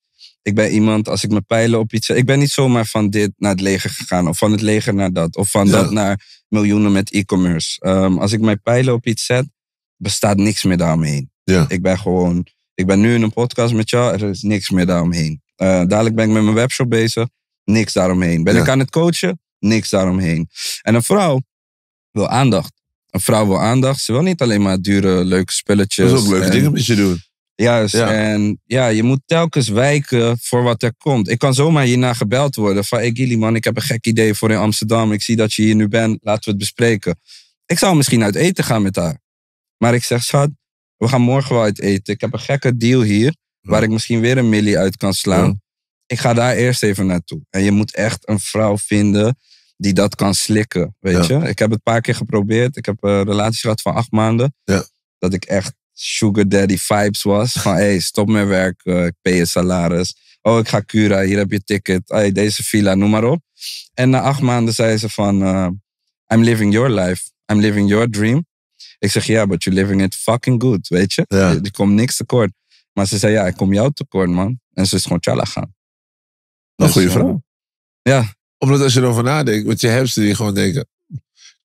Ik ben iemand, als ik mijn pijlen op iets zet. Ik ben niet zomaar van dit naar het leger gegaan. Of van het leger naar dat. Of van dat naar miljoenen met e-commerce. Ehm, als ik mijn pijlen op iets zet, bestaat niks meer daaromheen. Ja. Ik ben gewoon. Ik ben nu in een podcast met jou. Er is niks meer daaromheen. Uh, dadelijk ben ik met mijn webshop bezig. Niks daaromheen. Ben ik aan het coachen? Niks daaromheen. En een vrouw wil aandacht. Een vrouw wil aandacht. Ze wil niet alleen maar dure, leuke spulletjes. Dat is ook leuke dingen met je doen. Juist. Ja. En ja, je moet telkens wijken voor wat er komt. Ik kan zomaar hierna gebeld worden van... Hey Gilly man, ik heb een gek idee voor in Amsterdam. Ik zie dat je hier nu bent. Laten we het bespreken. Ik zou misschien uit eten gaan met haar. Maar ik zeg, schat, we gaan morgen wel uit eten. Ik heb een gekke deal hier. Waar ik misschien weer een millie uit kan slaan. Ik ga daar eerst even naartoe. En je moet echt een vrouw vinden die dat kan slikken. Weet je? Ik heb het een paar keer geprobeerd. Ik heb een eh, relatie gehad van acht maanden. Ja. Dat ik echt sugar daddy vibes was. Van hey, stop met werk, eh, ik pay je salaris. Oh, ik ga Cura, hier heb je ticket. Hey, deze villa, noem maar op. En na acht maanden zei ze van, eh, I'm living your life. I'm living your dream. Ik zeg, ja, but you're living it fucking good, weet je. Ja. Er komt niks tekort. Maar ze zei, ja, ik kom jou tekort, man. En ze is gewoon tjalla gaan. Een goede dus, vrouw. Ja. Omdat als je erover nadenkt, want je ze die gewoon denken,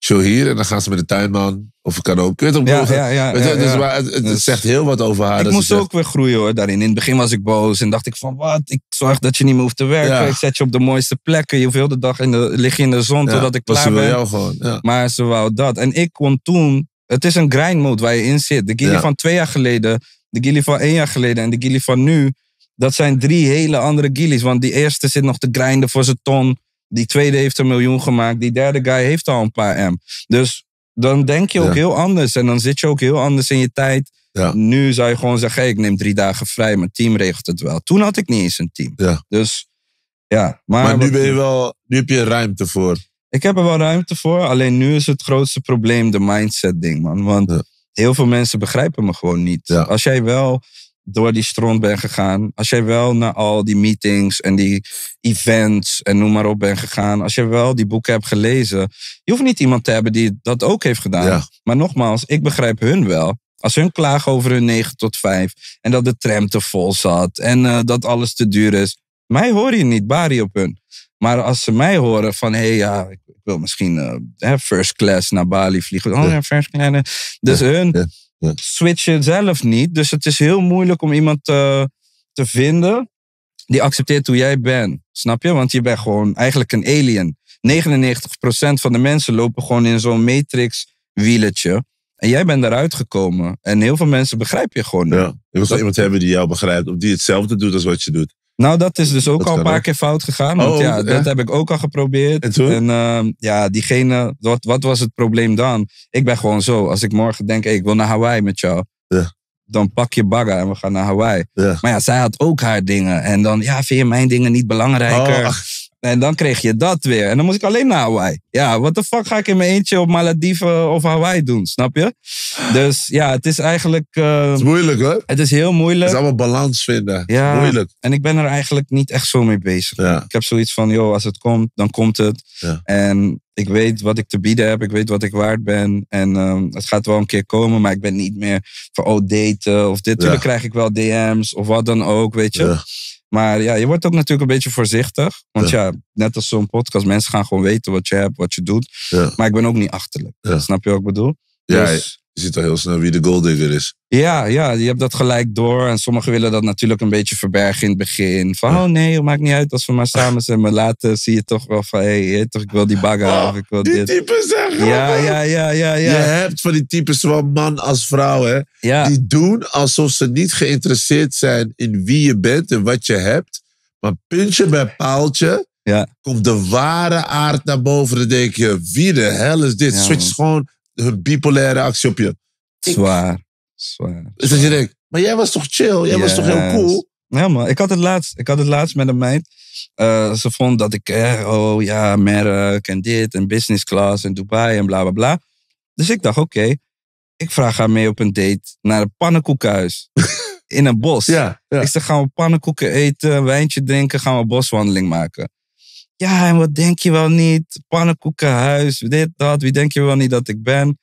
zo hier. En dan gaan ze met de tuinman. Of kan ook. Kun je het ja, ja, maar het, dus zegt heel wat over haar. Ik moest ook weer groeien hoor daarin. In het begin was ik boos. En dacht ik van wat? Ik zorg dat je niet meer hoeft te werken. Ik zet je op de mooiste plekken. Je hoeft de dag in de, lig je in de zon totdat ik klaar ben. gewoon, maar ze wou dat. En ik kon toen... Het is een grind mode waar je in zit. De Gilly van twee jaar geleden. De Gilly van één jaar geleden. En de Gilly van nu. Dat zijn drie hele andere Gillies. Want die eerste zit nog te grinden voor zijn ton. Die tweede heeft een miljoen gemaakt. Die derde guy heeft al een paar M. Dus dan denk je ook heel anders. En dan zit je ook heel anders in je tijd. Nu zou je gewoon zeggen, ik neem drie dagen vrij. Mijn team regelt het wel. Toen had ik niet eens een team. Dus ja. Maar, maar nu, ben je wel, nu heb je ruimte voor. Ik heb er wel ruimte voor. Alleen nu is het grootste probleem de mindset ding, man. Want heel veel mensen begrijpen me gewoon niet. Als jij wel door die stroom ben gegaan, als jij wel naar al die meetings en die events en noem maar op bent gegaan, als jij wel die boeken hebt gelezen, je hoeft niet iemand te hebben die dat ook heeft gedaan. Maar nogmaals, ik begrijp hun wel. Als hun klagen over hun 9 tot 5 en dat de tram te vol zat en eh, dat alles te duur is, mij hoor je niet, bari op hun. Maar als ze mij horen van, hé hey, ja, ik wil misschien eh, first class naar Bali vliegen. Oh ja, first class. Dus hun, Switch je zelf niet. Dus het is heel moeilijk om iemand te, eh, te vinden die accepteert hoe jij bent. Snap je? Want je bent gewoon eigenlijk een alien. 99% van de mensen lopen gewoon in zo'n matrix wieletje. En jij bent daaruit gekomen. En heel veel mensen begrijp je gewoon. je moet iemand hebben die jou begrijpt. Of die hetzelfde doet als wat je doet. Nou, dat is dus ook al een paar keer fout gegaan. Want oh, ja, oh, dat heb ik ook al geprobeerd. En, toen? Ehm, ja, diegene, wat, wat was het probleem dan? Ik ben gewoon zo. Als ik morgen denk, ik wil naar Hawaii met jou. Ja. Dan pak je bagger en we gaan naar Hawaii. Maar ja, zij had ook haar dingen. En dan, ja, vind je mijn dingen niet belangrijker? Oh, en dan kreeg je dat weer. En dan moest ik alleen naar Hawaii. Ja, wat de fuck ga ik in mijn eentje op Malediven of Hawaii doen, snap je? Dus ja, het is eigenlijk. Eh, het is moeilijk hoor. Het is heel moeilijk. Het is allemaal balans vinden. Ja, moeilijk. En ik ben er eigenlijk niet echt zo mee bezig. Ik heb zoiets van, joh, als het komt, dan komt het. En ik weet wat ik te bieden heb. Ik weet wat ik waard ben. En ehm, het gaat wel een keer komen, maar ik ben niet meer voor oh, daten of dit. Ja. Tuurlijk krijg ik wel DM's of wat dan ook, weet je. Maar ja, je wordt ook natuurlijk een beetje voorzichtig. Want ja, net als zo'n podcast, mensen gaan gewoon weten wat je hebt, wat je doet. Maar ik ben ook niet achterlijk. Snap je wat ik bedoel? Dus, je ziet al heel snel wie de golddigger is. Ja, ja, je hebt dat gelijk door. En sommigen willen dat natuurlijk een beetje verbergen in het begin. Van, oh nee, het maakt niet uit als we maar samen zijn. Maar later zie je toch wel van, hé, hey, eh, toch, ik wil die bagger. of oh, die dit. zeggen. Ja, ja, ja, ja, Je hebt van die types, zowel man als vrouw, hè. Die doen alsof ze niet geïnteresseerd zijn in wie je bent en wat je hebt. Maar puntje bij paaltje komt de ware aard naar boven. Dan denk je, wie de hel is dit? Switch gewoon hun bipolaire actie op je. zwaar, zwaar. Dus dat je denkt, maar jij was toch chill? Jij was toch heel cool? Ja, man. Ik had het laatst, ik had het laatst met een meid. Eh, ze vond dat ik, eh, oh ja, merk en dit en business class en Dubai en bla bla bla. Dus ik dacht, oké, ik vraag haar mee op een date naar een pannenkoekhuis in een bos. Ja, ja. Ik zeg, gaan we pannenkoeken eten, wijntje drinken, gaan we boswandeling maken. Ja, en wat denk je wel niet? Pannenkoekenhuis, dit, dat. Wie denk je wel niet dat ik ben?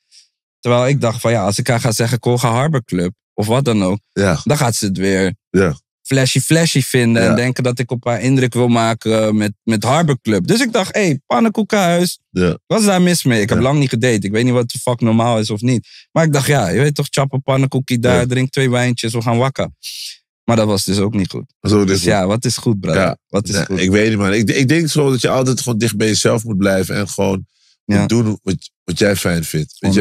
Terwijl ik dacht van ja, als ik haar ga zeggen Colga Harbor Club of wat dan ook. Ja. Dan gaat ze het weer ja. flashy flashy vinden. En denken dat ik op haar indruk wil maken met, met Harbor Club. Dus ik dacht, hé, hey, pannenkoekenhuis. Wat is daar mis mee? Ik heb lang niet gedate. Ik weet niet wat de fuck normaal is of niet. Maar ik dacht, ja, je weet toch, chappen pannenkoekie daar. Drink twee wijntjes, we gaan wakker. Maar dat was dus ook niet goed. Zo, dus ja, wat is goed, bro. Wat is goed? Ik weet niet, man. Ik, ik denk zo dat je altijd gewoon dicht bij jezelf moet blijven. En gewoon ja. doen wat, jij fijn vindt. 100%.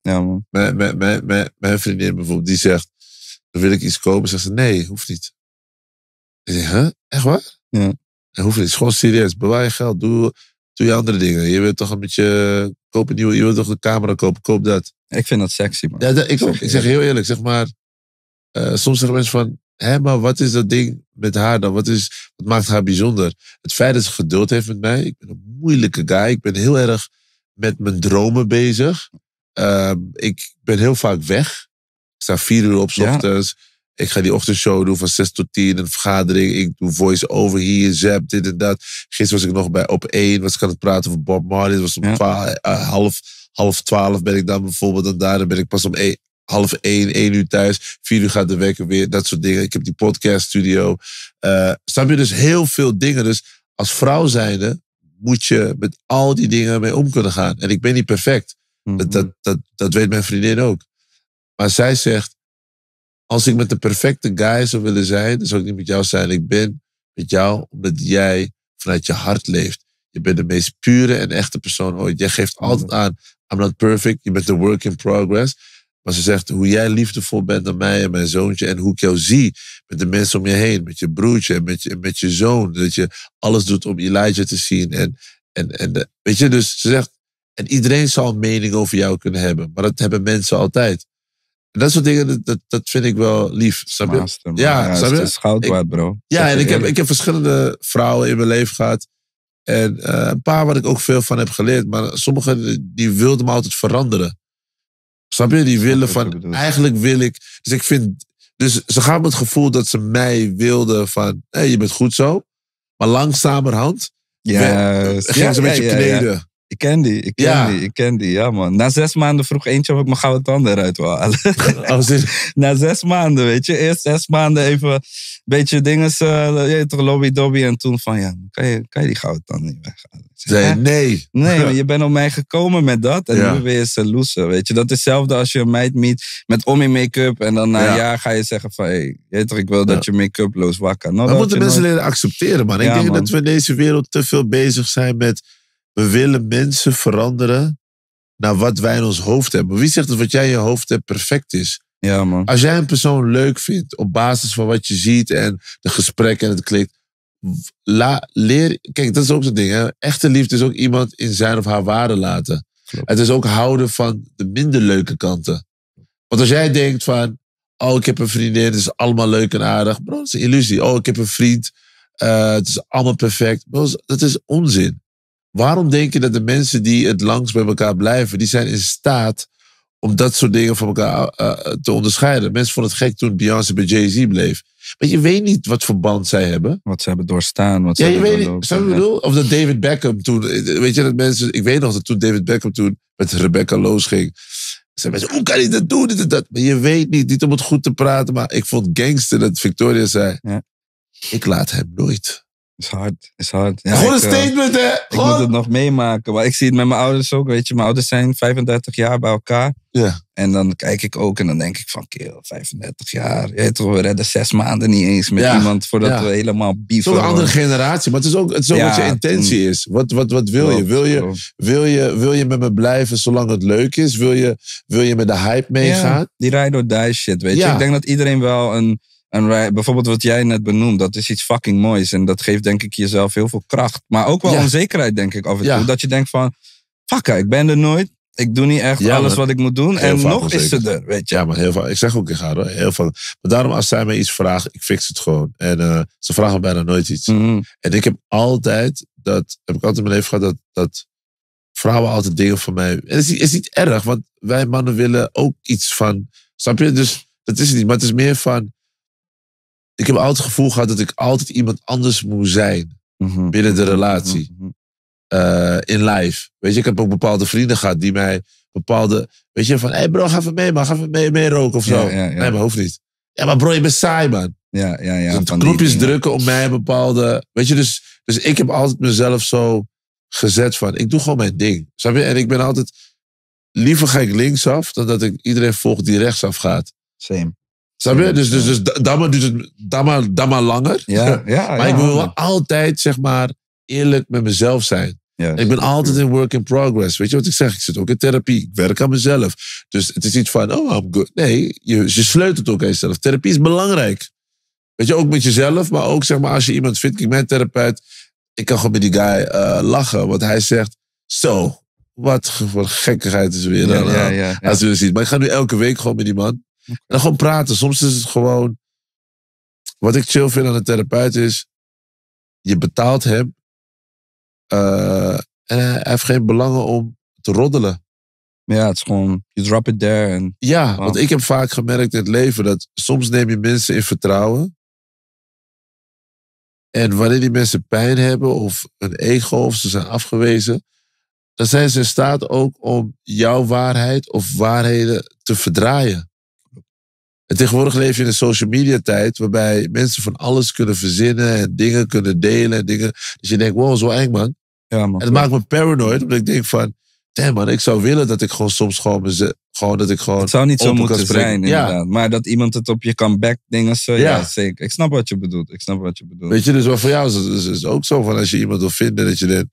ja, man. Mijn, vriendin bijvoorbeeld, die zegt... Wil ik iets kopen? Zegt ze, nee, hoeft niet. Ik zeg, huh? Echt waar? Ja. En hoeft niet. is gewoon serieus. Bewaar je geld. Doe, doe je andere dingen. Je wilt toch een beetje... Eh, Koop een nieuwe, je wilt toch een camera kopen? Koop dat. Ik vind dat sexy, man. Ja, ik, ik zeg heel eerlijk, zeg maar... Eh, soms zeggen mensen van, hé, maar wat is dat ding met haar dan? Wat, is, wat maakt haar bijzonder? Het feit dat ze geduld heeft met mij. Ik ben een moeilijke guy. Ik ben heel erg met mijn dromen bezig. Ehm, ik ben heel vaak weg. Ik sta vier uur op ochtends. Ik ga die ochtendshow doen van 6 tot 10, een vergadering. Ik doe voice-over hier, zap, dit en dat. Gisteren was ik nog bij op 1, was ik aan het praten over Bob Marley. Het was om eh, half, half twaalf ben ik dan bijvoorbeeld en daar. ben ik pas om één half één, één uur thuis, vier uur gaat de wekker weer, dat soort dingen. Ik heb die podcast studio. Uh, snap je dus heel veel dingen. Dus als vrouw zijnde moet je met al die dingen mee om kunnen gaan. En ik ben niet perfect. Mhm. dat, dat, dat, dat weet mijn vriendin ook. Maar zij zegt, als ik met de perfecte guy zou willen zijn, dan zou ik niet met jou zijn. Ik ben met jou omdat jij vanuit je hart leeft. Je bent de meest pure en echte persoon ooit. Jij geeft altijd mhm. aan, I'm not perfect. Je bent de work in progress. Maar ze zegt hoe jij liefdevol bent aan mij en mijn zoontje. En hoe ik jou zie met de mensen om je heen. Met je broertje en met je, met je zoon. Dat je alles doet om Elijah te zien. En, en, en weet je, dus ze zegt. En iedereen zal een mening over jou kunnen hebben. Maar dat hebben mensen altijd. En dat soort dingen, dat, dat vind ik wel lief. ja, ja is goud waard, bro. ja, en ik heb, ik heb verschillende vrouwen in mijn leven gehad. En eh, een paar waar ik ook veel van heb geleerd. Maar sommigen die wilden me altijd veranderen. Snap je? Die willen van, eigenlijk wil ik. Dus ik vind, dus ze met het gevoel dat ze mij wilden van, hé, hey, je bent goed zo. Maar langzamerhand ja ben, eh, gingen ze een beetje kneden. ik ken die, ik ken die, ik ken die, ja man. Na zes maanden vroeg eentje of ik mijn gouden tanden eruit wil halen. Oh, Na zes maanden, weet je. Eerst zes maanden even een beetje dingen, uh, lobby-dobby. En toen van, ja, kan je, kan je die gouden tanden niet weghalen? nee, nee. Nee, maar je bent op mij gekomen met dat. En nu ben je ze weet je. Dat is hetzelfde als je een meid meet met om in make-up. En dan na ja. een jaar ga je zeggen van... Hey, ik wil dat je make-up loos wakker. Nou, dat moeten mensen leren accepteren, man. Ik denk dat we in deze wereld te veel bezig zijn met... We willen mensen veranderen naar wat wij in ons hoofd hebben. Wie zegt dat wat jij in je hoofd hebt perfect is? Ja, man. Als jij een persoon leuk vindt op basis van wat je ziet en de gesprekken en het klikt, La, leer, kijk, dat is ook zo'n ding. Hè? Echte liefde is ook iemand in zijn of haar waarde laten. Het is ook houden van de minder leuke kanten. Want als jij denkt van, oh, ik heb een vriendin, het is allemaal leuk en aardig. Bro, dat is een illusie. Oh, ik heb een vriend, eh, het is allemaal perfect. Bro, dat is onzin. Waarom denk je dat de mensen die het langst bij elkaar blijven, die zijn in staat om dat soort dingen van elkaar eh, eh, te onderscheiden. Mensen vonden het gek toen Beyoncé bij Jay-Z bleef. Maar je weet niet wat verband zij hebben. Wat ze hebben doorstaan. Wat ja, je weet niet. Zou je bedoel? Of dat David Beckham toen. Eh, weet je dat mensen. Ik weet nog dat toen David Beckham toen met Rebecca Loos ging. Zeiden mensen: hoe kan hij dat doen? Dit dat. Maar je weet niet. Niet om het goed te praten. Maar ik vond gangster dat Victoria zei: ja. Ik laat hem nooit is hard, is hard. Ja, Gewoon een eh, statement, hè? Ik moet het nog meemaken. Maar ik zie het met mijn ouders ook, weet je. Mijn ouders zijn 35 jaar bij elkaar. Ja. En dan kijk ik ook en dan denk ik van, keel 35 jaar. Je toch, we redden zes maanden niet eens met iemand voordat we helemaal bieven. Het is een andere generatie, maar het is ook, het is wat je intentie mm. is. Wat, wat, wat wil je? Wil je, wil, je, wil je met me blijven zolang het leuk is? Wil je, wil je met de hype meegaan? die ride or die shit, weet je. Ik denk dat iedereen wel een en bijvoorbeeld wat jij net benoemd, dat is iets fucking moois. En dat geeft denk ik jezelf heel veel kracht. Maar ook wel onzekerheid denk ik af en toe. Dat je denkt van, fuck ik ben er nooit. Ik doe niet echt alles wat ik moet doen. En nog is ze er, weet je. Ja, maar heel vaak. Ik zeg ook, ik ga hoor. Heel vaak. Maar daarom als zij mij iets vragen, ik fix het gewoon. En eh, ze vragen bijna nooit iets. Mhm. En ik heb altijd, dat heb ik altijd in mijn leven gehad, dat, dat vrouwen altijd dingen van mij... En het is, is niet erg, want wij mannen willen ook iets van... Snap je? Dus dat is niet. Maar het is meer van ik heb altijd het gevoel gehad dat ik altijd iemand anders moet zijn mhm. binnen de relatie. Mhm, mhm. Eh, in life. Weet je, ik heb ook bepaalde vrienden gehad die mij bepaalde. Weet je, van hé hey bro, ga even mee, man, ga even mee, mee roken of zo. Nee, maar hoeft niet. Ja, maar bro, je bent saai, man. Ja, ja, ja. Dus drukken op mij bepaalde. Weet je, dus, dus ik heb altijd mezelf zo gezet van: ik doe gewoon mijn ding. Snap je? En ik ben altijd. Liever ga ik linksaf dan dat ik iedereen volg die rechtsaf gaat. Same. Snap Dus, dus, dus dat maar, dus, maar, maar langer. Ja, ja, maar ik wil wel altijd, zeg maar, eerlijk met mezelf zijn. ik ben altijd in work in progress. Weet je wat ik zeg? Ik zit ook in therapie. Ik werk aan mezelf. Dus het is niet van, oh, I'm good. Nee, je, je sleutelt ook aan jezelf. Therapie is belangrijk. Weet je, ook met jezelf, maar ook zeg maar als je iemand vindt. Ik mijn therapeut, ik kan gewoon met die guy eh, lachen. Want hij zegt, zo, wat voor gekkigheid is er weer. Ja, ja, ja, ja. Als je ziet. Maar ik ga nu elke week gewoon met die man. En dan gewoon praten. Soms is het gewoon. Wat ik chill vind aan een therapeut is. Je betaalt hem. Eh, en hij heeft geen belangen om te roddelen. Ja, het is gewoon. You drop it there. ja, want ik heb vaak gemerkt in het leven dat soms neem je mensen in vertrouwen. En wanneer die mensen pijn hebben of een ego of ze zijn afgewezen, dan zijn ze in staat ook om jouw waarheid of waarheden te verdraaien. En tegenwoordig leef je in een social media tijd waarbij mensen van alles kunnen verzinnen en dingen kunnen delen. En dingen. Dus je denkt, wow, zo eng man. Ja, man. En dat maakt me paranoid, omdat ik denk van, damn man, ik zou willen dat ik gewoon soms gewoon, gewoon dat ik gewoon. Het zou niet zo moeten zijn, inderdaad. Maar dat iemand het op je kan dingen zo, ja. zeker. Ik snap wat je bedoelt. Ik snap wat je bedoelt. Weet je, dus wat voor jou is, is, is ook zo van als je iemand wil vinden dat je denkt,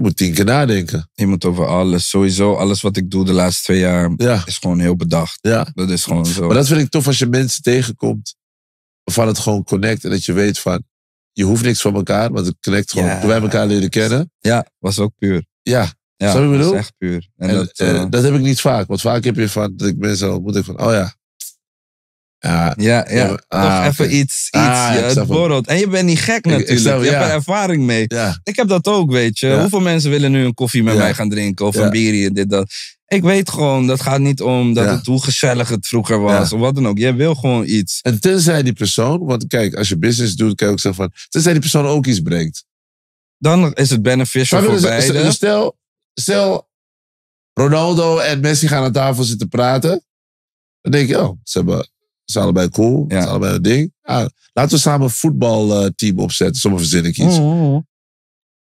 je moet tien keer nadenken. Je moet over alles. Sowieso, alles wat ik doe de laatste twee jaar is gewoon heel bedacht. Ja. Dat is gewoon zo. Maar dat vind ik tof als je mensen tegenkomt waarvan het gewoon connect. En dat je weet van, je hoeft niks van elkaar, want het connect gewoon. Ja. Wij elkaar leren kennen. Ja, was ook puur. Ja. je dat is echt puur. En, dat, eh, eh, dat, heb ik niet vaak. Want vaak heb je van, dat ik mensen al moet ik van, oh ja, Ah, ja, ja, ja. Toch ah, even iets, iets. Ah, ja, het En je bent niet gek natuurlijk. je hebt er ervaring mee. Ik heb dat ook, weet je. Hoeveel mensen willen nu een koffie met mij gaan drinken of een bier en dit, dat. Ik weet gewoon, dat gaat niet om dat het, hoe gezellig het vroeger was of wat dan ook. Jij wil gewoon iets. En tenzij die persoon, want kijk, als je business doet, kijk ook zeggen van, tenzij die persoon ook iets brengt. Dan is het beneficial voor beide. Stel, stel, Ronaldo en Messi gaan aan tafel zitten praten. Dan denk je, oh, ze hebben zijn allebei cool. Ja. zijn allebei een ding. Ja, laten we samen een voetbalteam opzetten. Sommige verzin ik iets. Oh, mm, mm, mm.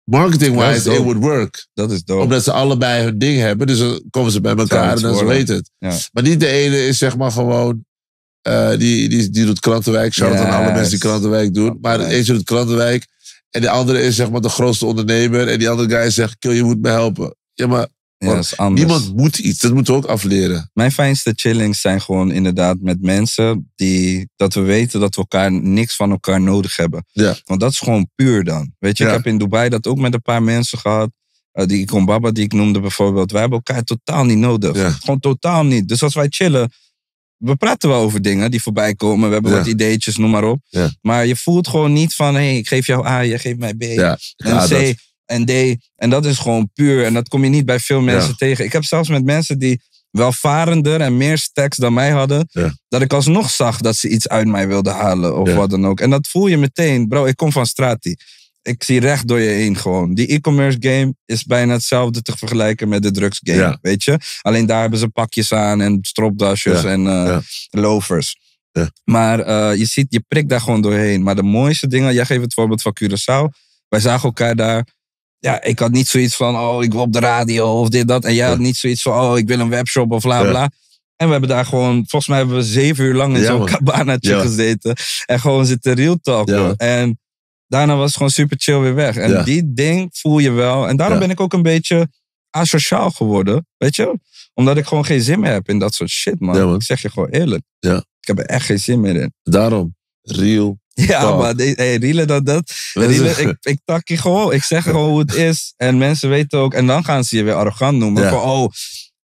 Marketing-wise, it would work. Dat is dope. Omdat ze allebei hun ding hebben. Dus dan komen ze bij elkaar en dan ze weten het. Maar niet de ene is zeg maar gewoon... Eh, die, die, die doet krantenwijk. Shout yes. aan alle mensen die krantenwijk doen. Maar de ene doet krantenwijk. En de andere is zeg maar de grootste ondernemer. En die andere guy zegt, kill, je moet me helpen. Ja, maar ja, anders. Niemand moet iets, dat moeten we ook afleren. Mijn fijnste chillings zijn gewoon inderdaad met mensen die, dat we weten dat we elkaar niks van elkaar nodig hebben. Ja. Want dat is gewoon puur dan. Weet je, ik heb in Dubai dat ook met een paar mensen gehad. eh, die Icon Baba die ik noemde bijvoorbeeld. Wij hebben elkaar totaal niet nodig. Ja. Gewoon totaal niet. Dus als wij chillen, we praten wel over dingen die voorbij komen. We hebben wat ideetjes, noem maar op. Ja. Maar je voelt gewoon niet van, hé, hey, ik geef jou A, je geeft mij B. En C, en D. En dat is gewoon puur. En dat kom je niet bij veel mensen tegen. Ik heb zelfs met mensen die welvarender en meer stacks dan mij hadden. Dat ik alsnog zag dat ze iets uit mij wilden halen of wat dan ook. En dat voel je meteen. Bro, ik kom van Strati. Ik zie recht door je heen gewoon. Die e-commerce game is bijna hetzelfde te vergelijken met de drugs game. Weet je? Alleen daar hebben ze pakjes aan en stropdasjes en uh, lovers. Maar eh, je ziet, je prikt daar gewoon doorheen. Maar de mooiste dingen, jij geeft het voorbeeld van Curaçao. Wij zagen elkaar daar ja, ik had niet zoiets van, oh, ik wil op de radio of dit, dat. En jij had niet zoiets van, oh, ik wil een webshop of bla, bla. En we hebben daar gewoon, volgens mij hebben we zeven uur lang in zo'n cabanaatje gezeten. En gewoon zitten real talken. En daarna was het gewoon super chill weer weg. En die ding voel je wel. En daarom ben ik ook een beetje asociaal geworden, weet je? Omdat ik gewoon geen zin meer heb in dat soort shit, man. man. Ik zeg je gewoon eerlijk. Ja. Ik heb er echt geen zin meer in. Daarom, real Ja, maar hey, Riele, dat, dat. ik, ik tak je gewoon. Ik zeg gewoon hoe het is. En mensen weten ook. En dan gaan ze je weer arrogant noemen. Van, oh,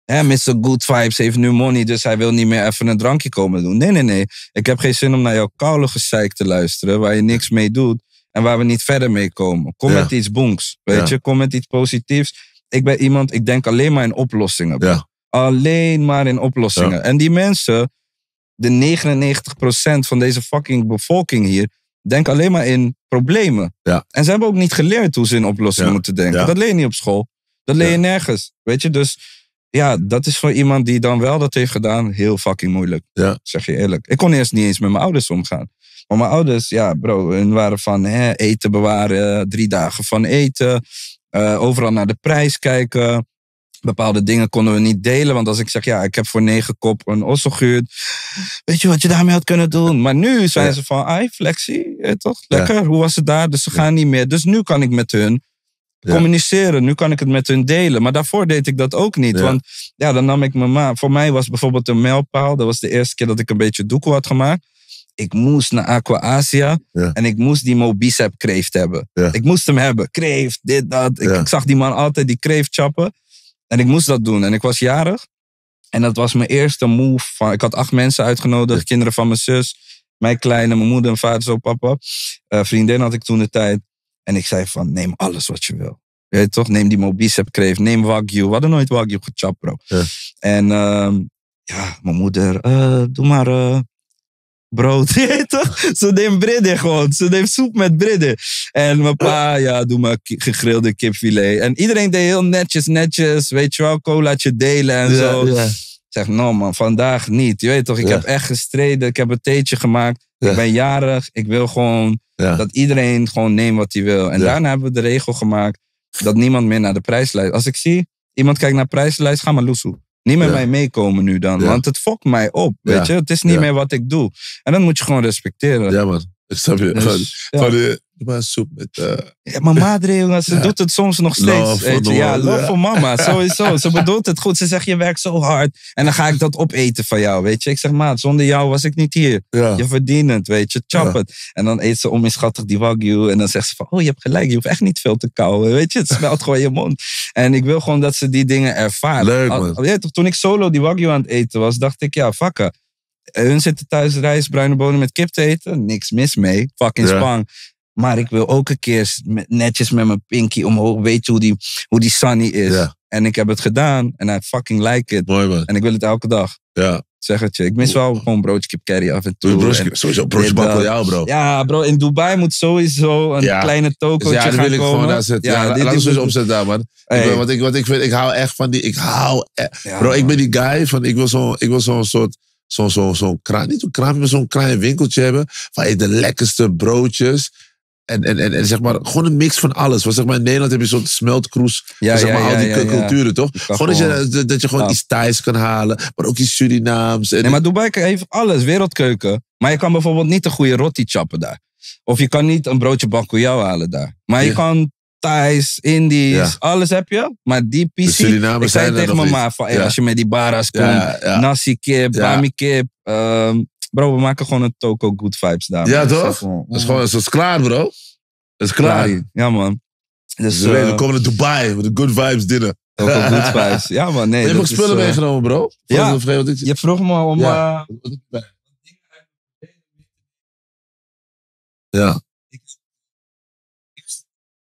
hè, Mr. Good Vibes heeft nu money, dus hij wil niet meer even een drankje komen doen. Nee, nee, nee. Ik heb geen zin om naar jouw koude gezeik te luisteren, waar je niks mee doet en waar we niet verder mee komen. Kom met iets bons weet je. Kom met iets positiefs. Ik ben iemand, ik denk alleen maar in oplossingen. Alleen maar in oplossingen. En die mensen de 99% van deze fucking bevolking hier denkt alleen maar in problemen. Ja. En ze hebben ook niet geleerd hoe ze in oplossingen moeten denken. Dat leer je niet op school. Dat leer je nergens. Weet je, dus ja, dat is voor iemand die dan wel dat heeft gedaan heel fucking moeilijk. Zeg je eerlijk. Ik kon eerst niet eens met mijn ouders omgaan. Maar mijn ouders, ja bro, hun waren van hè, eten bewaren, drie dagen van eten, eh, overal naar de prijs kijken bepaalde dingen konden we niet delen. Want als ik zeg, ja, ik heb voor negen kop een osso Weet je wat je daarmee had kunnen doen? Maar nu zijn ze van, ai, flexie, eh, toch? Lekker, hoe was het daar? Dus ze gaan niet meer. Dus nu kan ik met hun communiceren. Nu kan ik het met hun delen. Maar daarvoor deed ik dat ook niet. Want ja, dan nam ik mijn ma. Voor mij was bijvoorbeeld een mijlpaal. Dat was de eerste keer dat ik een beetje doekoe had gemaakt ik moest naar Aqua Asia en ik moest die Mobicep kreeft hebben. Ik moest hem hebben. Kreeft, dit, dat. Ik, ik, zag die man altijd die kreeft chappen. En ik moest dat doen. En ik was jarig. En dat was mijn eerste move. Van, ik had acht mensen uitgenodigd. Kinderen van mijn zus, mijn kleine, mijn moeder, mijn vader, zo, papa. Uh, vriendin had ik toen de tijd. En ik zei van, neem alles wat je wil. Weet je toch? Neem die mobicep kreef. Neem wagyu. We hadden nooit wagyu gechapt, bro. En ehm, ja, mijn moeder, eh, doe maar eh, brood. toch? Ze neemt bridden gewoon. Ze neemt soep met bridden. En mijn pa, ja, doe maar gegrilde kipfilet. En iedereen deed heel netjes, netjes. Weet je wel, colaatje delen en zo. Ik zeg, nou man, vandaag niet. Je weet toch, ik heb echt gestreden. Ik heb een theetje gemaakt. Ik ben jarig. Ik wil gewoon dat iedereen gewoon neemt wat hij wil. En daarna hebben we de regel gemaakt dat niemand meer naar de prijslijst. Als ik zie, iemand kijkt naar de prijslijst, ga maar loesoe niet met mij meekomen nu dan. Want het fokt mij op, weet je. Het is niet meer wat ik doe. En dan moet je gewoon respecteren. Ja, man. Ik snap je. Dus, van, van, maar soep met... Eh, ja, maar madre, jongen, ze doet het soms nog steeds. Ja, love voor mama, sowieso. Ze bedoelt het goed. Ze zegt, je werkt zo hard. En dan ga ik dat opeten van jou, weet je. Ik zeg, maat, zonder jou was ik niet hier. Je verdient het, weet je. Chop het. En dan eet ze onmisschattig die wagyu. En dan zegt ze van, oh, je hebt gelijk. Je hoeft echt niet veel te kauwen, weet je. Het smelt gewoon je mond. En ik wil gewoon dat ze die dingen ervaren. Leuk, man. Al, toen ik solo die wagyu aan het eten was, dacht ik, ja, vakken. Hun zitten thuis rijst, bruine bonen met kip te eten. Niks mis mee. Fucking spang. Maar ik wil ook een keer netjes met mijn pinky omhoog. Weet je hoe die, hoe die Sunny is? En ik heb het gedaan. En hij fucking like it. Mooi man. En ik wil het elke dag. Ja. Zeg het je. Ik mis wel gewoon broodje kip curry af en toe. Broodje, sowieso broodje bak voor jou, bro. Ja, bro. In Dubai moet sowieso een kleine toko. Dus ja, gaan Ja, dat wil ik gewoon daar Ja, dit, laat ons dus opzetten daar, man. Ik wat, ik, wat ik vind, ik hou echt van die... Ik hou... E- bro, ik ben die guy van... Ik wil zo'n zo soort zo'n zo, zo, zo kraan, niet een kraan, maar zo'n klein winkeltje hebben. Waar je de lekkerste broodjes en, en, en, zeg maar, gewoon een mix van alles. Want zeg maar, in Nederland heb je zo'n smeltkroes. Ja, dus zeg maar, al die culturen, toch? Gewoon dat je, dat je gewoon iets Thais kan halen. Maar ook iets Surinaams. En nee, maar Dubai heeft alles. Wereldkeuken. Maar je kan bijvoorbeeld niet een goede roti chappen daar. Of je kan niet een broodje bakkoejauw halen daar. Maar je kan Thais, Indisch, alles heb je. Maar die PC... ik zei tegen mijn van, als je met die baras komt. Nasi kip, bami kip. Ehm, Bro, we maken gewoon een toko good vibes daar. Ja, toch? Dat is, gewoon, dat is klaar, bro. Dat is klaar. ja, man. Dus, dus we eh, komen naar Dubai met de good vibes dinner. Ook good vibes. Ja, man. Nee, ik je spullen eh, meegenomen, bro. Ja, je vroeg me om... Ja. Eh, ja.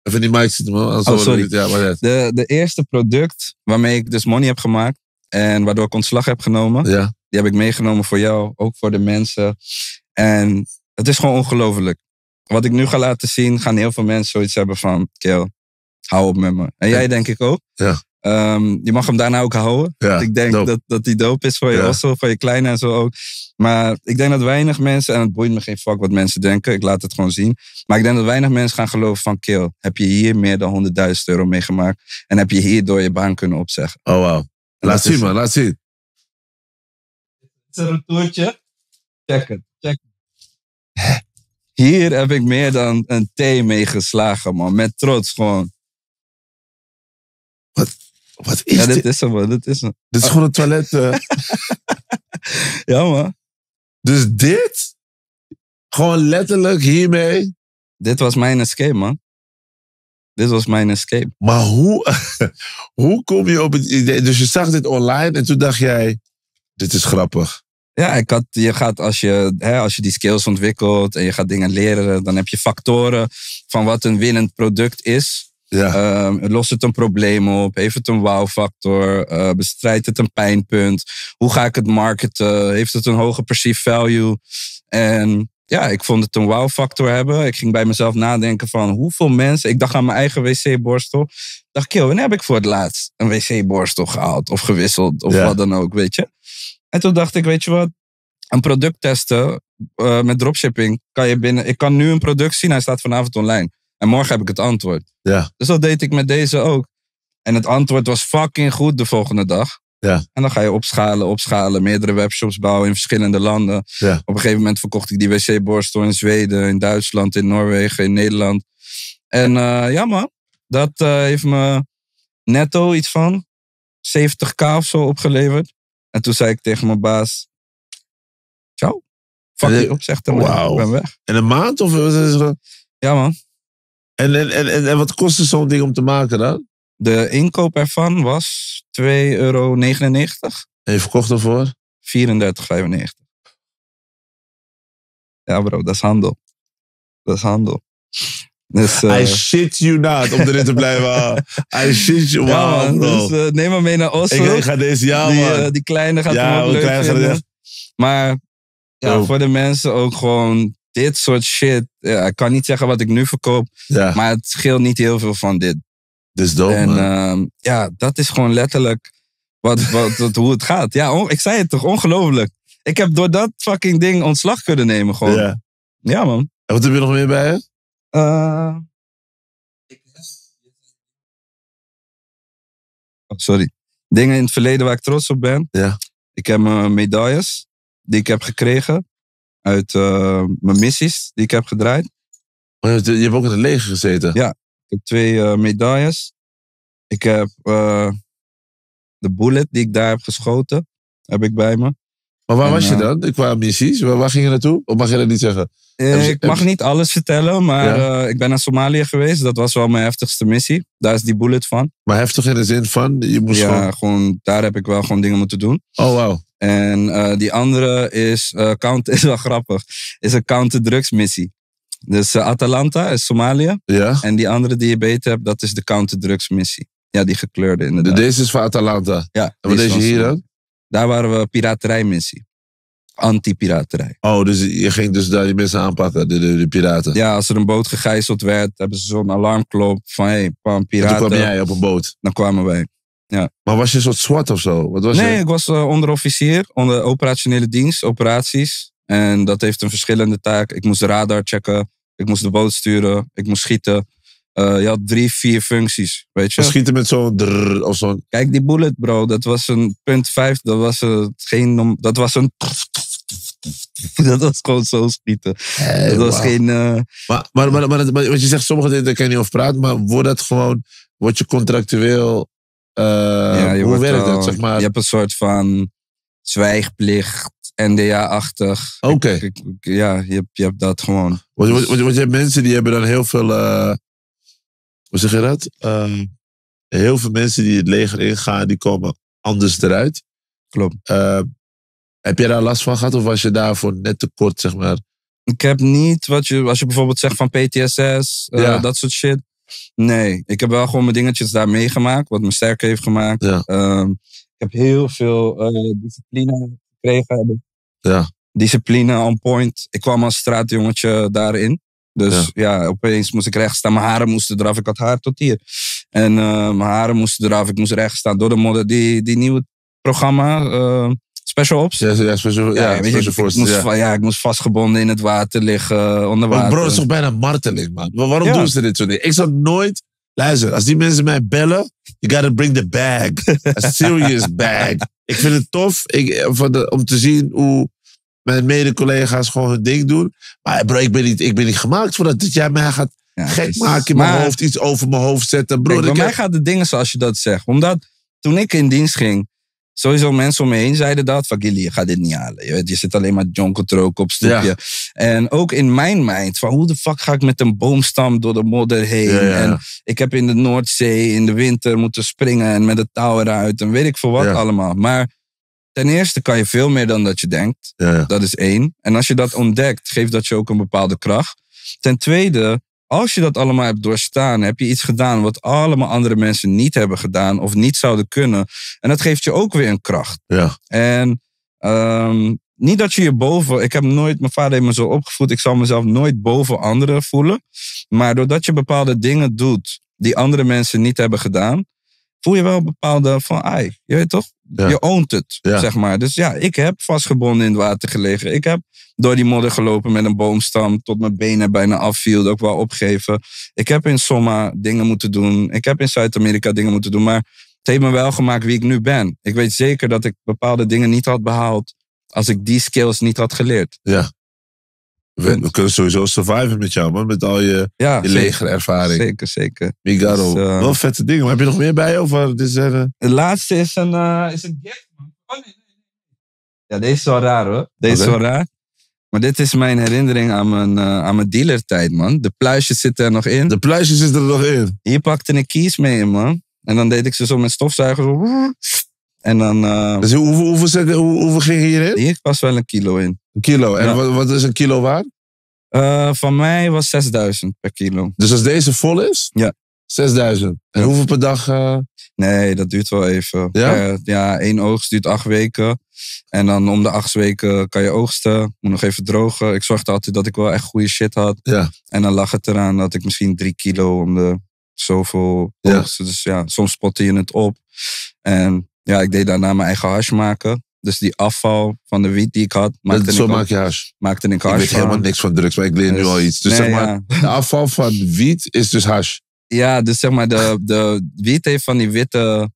Even die mic zitten, man. Oh, sorry. de eerste product waarmee ik dus money heb gemaakt, en waardoor ik ontslag heb genomen. Ja. Die heb ik meegenomen voor jou, ook voor de mensen. En het is gewoon ongelooflijk. Wat ik nu ga laten zien, gaan heel veel mensen zoiets hebben van... keel, hou op met me. En jij denk ik ook. Ja. Ehm, je mag hem daarna ook houden. ik denk dat, dat die doop is voor je ja. voor je kleine en zo ook. Maar ik denk dat weinig mensen, en het boeit me geen fuck wat mensen denken, ik laat het gewoon zien. Maar ik denk dat weinig mensen gaan geloven van, kill, heb je hier meer dan 100.000 euro meegemaakt? En heb je hierdoor je baan kunnen opzeggen? Oh wow. Laat zien, man. Laat zien. Het is een retourtje. Check het. Check het. Hier heb ik meer dan een thee mee geslagen, man. Met trots gewoon. Wat, wat is ja, dit? is hem, man. Dit is hem. Dit is gewoon een toilet. Uh... ja, man. Dus dit? Gewoon letterlijk hiermee? Dit was mijn escape, man. Dit was mijn escape. Maar hoe, hoe kom je op het idee? Dus je zag dit online en toen dacht jij, dit is grappig. Ja, ik had, je gaat als je, hè, als je die skills ontwikkelt en je gaat dingen leren, dan heb je factoren van wat een winnend product is. Ja. Ehm, lost het een probleem op? Heeft het een wow-factor? Eh, bestrijdt het een pijnpunt? Hoe ga ik het marketen? Heeft het een hoge perceived value? En ja, ik vond het een wow factor hebben. Ik ging bij mezelf nadenken van hoeveel mensen. Ik dacht aan mijn eigen wc-borstel. Dacht ik, wanneer heb ik voor het laatst een wc-borstel gehaald of gewisseld of wat dan ook, weet je? En toen dacht ik, weet je wat? Een product testen eh, met dropshipping kan je binnen. Ik kan nu een product zien, hij staat vanavond online. En morgen heb ik het antwoord. Ja. Dus dat deed ik met deze ook. En het antwoord was fucking goed de volgende dag. Ja. En dan ga je opschalen, opschalen, meerdere webshops bouwen in verschillende landen. Op een gegeven moment verkocht ik die wc-borstel in Zweden, in Duitsland, in Noorwegen, in Nederland. En ja eh, man, dat eh, heeft me netto iets van 70k of zo opgeleverd. En toen zei ik tegen mijn baas, ciao. Fuck je op, zegt hij. Wauw. Ik ben weg. En een maand of Ja man. En, en, en, en wat kostte zo'n ding om te maken dan? De inkoop ervan was 2,99 euro. En je verkocht ervoor? 34,95. Ja, bro, dat is handel. Dat is handel. Dus, eh, I shit you not, om erin te blijven. Ah. I shit you, wow, ja, bro. Dus, eh, neem maar mee naar Oslo. Ik, ga deze, ja, die, man. Eh, die kleine gaat ja, hem ook Maar ja, oh. voor de mensen ook gewoon dit soort shit. ik kan niet zeggen wat ik nu verkoop, maar het scheelt niet heel veel van dit. Dus dope, En eh, ehm, ja, dat is gewoon letterlijk wat, wat, hoe het gaat. Ja, ik zei het toch, ongelooflijk. Ik heb door dat fucking ding ontslag kunnen nemen gewoon. Ja, ja man. En wat heb je nog meer bij je? Eh, oh, sorry. Dingen in het verleden waar ik trots op ben. Ja. Ik heb mijn medailles die ik heb gekregen uit eh, mijn missies die ik heb gedraaid. Oh, je hebt ook in het leger gezeten? Ja, heb twee eh, medailles. Ik heb eh, de bullet die ik daar heb geschoten, heb ik bij me. Maar waar was je eh, dan? Ik kwam missies. Waar, waar ging je naartoe? Of mag je dat niet zeggen? ik mag niet alles vertellen, maar ik ben naar Somalië geweest. Dat was wel mijn heftigste missie. Daar is die bullet van. Maar heftig in de zin van? Je moest ja, gewoon... daar heb ik wel gewoon dingen moeten doen. Oh, wow. En die andere is, count, is wel grappig, is een missie. Dus eh, Atalanta is Somalië. Ja. En die andere die je beter hebt, dat is de counterdrugsmissie. Ja, die gekleurde in De, deze is voor Atalanta. Ja. En wat is je hier dan? Daar waren we piraterijmissie. Anti-piraterij. Oh, dus je ging dus daar die mensen aanpakken, de, de, piraten? Ja, als er een boot gegijzeld werd, hebben ze zo'n alarmklop van hé, hey, piraten. En toen kwam jij op een boot? Dan kwamen wij. Ja. Maar was je een soort zwart of zo? Wat was nee, ik was eh, onderofficier, onder operationele dienst, operaties. En dat heeft een verschillende taak. Ik moest de radar checken. Ik moest de boot sturen. Ik moest schieten. Eh, je had drie, vier functies, weet je. schieten met zo'n drrr, of zo'n... Kijk, die bullet, bro. Dat was een punt vijf. Dat was een, eh, geen... Dat was een... Dat was gewoon zo schieten. dat was geen... Eh, maar, maar, maar, maar, wat je zegt, sommige dingen daar kan je niet over praten. Maar wordt dat gewoon... Word je contractueel... ja, je hoe werkt dat, zeg maar? Je hebt een soort van zwijgplicht, NDA-achtig. Oké. Ja, je hebt, je hebt dat gewoon. Dus- want, je hebt mensen die hebben dan heel veel. Eh, hoe zeg je dat? Ehm, heel veel mensen die het leger ingaan, die komen anders eruit. Klopt. Ehm, heb jij daar last van gehad of was je daarvoor net te kort, zeg maar? Ik heb niet wat je, als je bijvoorbeeld zegt van PTSS, eh, dat soort shit. Nee, ik heb wel gewoon mijn dingetjes daar meegemaakt, wat me sterker heeft gemaakt. Ja. Ehm, heb heel veel eh, discipline gekregen. Ja. Discipline on point. Ik kwam als straatjongetje daarin. Dus ja. opeens moest ik rechts Mijn haren moesten eraf. Ik had haar tot hier. En eh, mijn haren moesten eraf. Ik moest rechts staan. Door de modder. Die, die nieuwe programma, uh, Special Ops. Ja, ja, special, ja, ja weet special ik, moest, ja. ik moest vastgebonden in het water liggen, onder water. bro, dat is toch bijna marteling, man? waarom doen ze dit zo niet Ik zou nooit Luister, als die mensen mij bellen, you gotta bring the bag. A serious bag. Ik vind het tof ik, om te zien hoe mijn mede-collega's gewoon hun ding doen. Maar bro, ik ben niet, ik ben niet gemaakt voor dat, jij mij gaat gek maken in mijn hoofd, iets over mijn hoofd zetten. Bro, kijk, bij mij gaat de dingen zoals je dat zegt. Omdat toen ik in dienst ging, Sowieso mensen om me heen zeiden dat. Van Gilly, je gaat dit niet halen. Je, zit alleen maar John op stukje En ook in mijn mind. Van hoe de fuck ga ik met een boomstam door de modder heen? En ik heb in de Noordzee in de winter moeten springen. En met het touw eruit. En weet ik veel wat allemaal. Maar ten eerste kan je veel meer dan dat je denkt. Dat is één. En als je dat ontdekt, geeft dat je ook een bepaalde kracht. Ten tweede als je dat allemaal hebt doorstaan, heb je iets gedaan wat allemaal andere mensen niet hebben gedaan of niet zouden kunnen. En dat geeft je ook weer een kracht. Ja. En ehm, niet dat je je boven. Ik heb nooit. Mijn vader heeft me zo opgevoed. Ik zal mezelf nooit boven anderen voelen. Maar doordat je bepaalde dingen doet die andere mensen niet hebben gedaan, voel je wel bepaalde van, ai, je weet toch? Je oont het, zeg maar. Dus ja, ik heb vastgebonden in het water gelegen. Ik heb door die modder gelopen met een boomstam tot mijn benen bijna afviel. Ook wel opgeven. Ik heb in Soma dingen moeten doen. Ik heb in Zuid-Amerika dingen moeten doen. Maar het heeft me wel gemaakt wie ik nu ben. Ik weet zeker dat ik bepaalde dingen niet had behaald als ik die skills niet had geleerd. Ja. We, kunnen sowieso surviven met jou, man. Met al je, ja, je legerervaring. Zeker, zeker. Migaro. Dus, uh, Wel vette dingen. Maar heb je nog meer bij? over het zeggen? De laatste is een, eh, is een gift, man. Oh, nee, Ja, deze is wel raar, hoor. Deze is wel raar. Maar dit is mijn herinnering aan mijn, eh, aan mijn dealertijd, man. De pluisjes zitten er nog in. De pluisjes zitten er nog in. Hier pakte ik keys mee, man. En dan deed ik ze zo met stofzuiger. Zo. En dan... dus hoeveel, hoeveel, hoe, ging hierin? Hier past wel een kilo in. Een kilo. En wat, wat is een kilo waard? Eh, van mij was 6000 per kilo. Dus als deze vol is? Ja. 6000. En hoeveel per dag? Eh? Nee, dat duurt wel even. Ja? Eh, ja, één oogst duurt acht weken. En dan om de acht weken kan je oogsten. Moet nog even drogen. Ik zag altijd dat ik wel echt goede shit had. Ja. En dan lag het eraan dat ik misschien drie kilo om de zoveel Ja. Dus ja, soms spotte je het op. En ja, ik deed daarna mijn eigen hash maken. Dus die afval van de wiet die ik had, maakte dat, ik zo maak je hash. Maakte ik hash. Ik weet helemaal niks van drugs, maar ik leer nu dus- al iets. Dus zeg maar, de afval van wiet is dus hash. Ja, dus zeg maar, de, de wiet heeft van die witte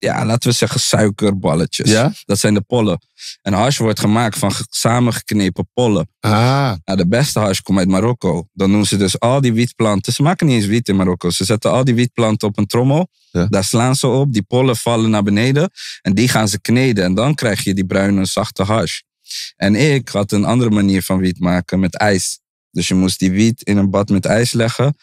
ja, laten we zeggen suikerballetjes. Ja? Dat zijn de pollen. En hash wordt gemaakt van samengeknepen pollen. Ah. Nou, de beste hash komt uit Marokko. Dan doen ze dus al die wietplanten. Ze maken niet eens wiet in Marokko. Ze zetten al die wietplanten op een trommel. Daar slaan ze op. Die pollen vallen naar beneden. En die gaan ze kneden. En dan krijg je die bruine, zachte hash. En ik had een andere manier van wiet maken met ijs. Dus je moest die wiet in een bad met ijs leggen.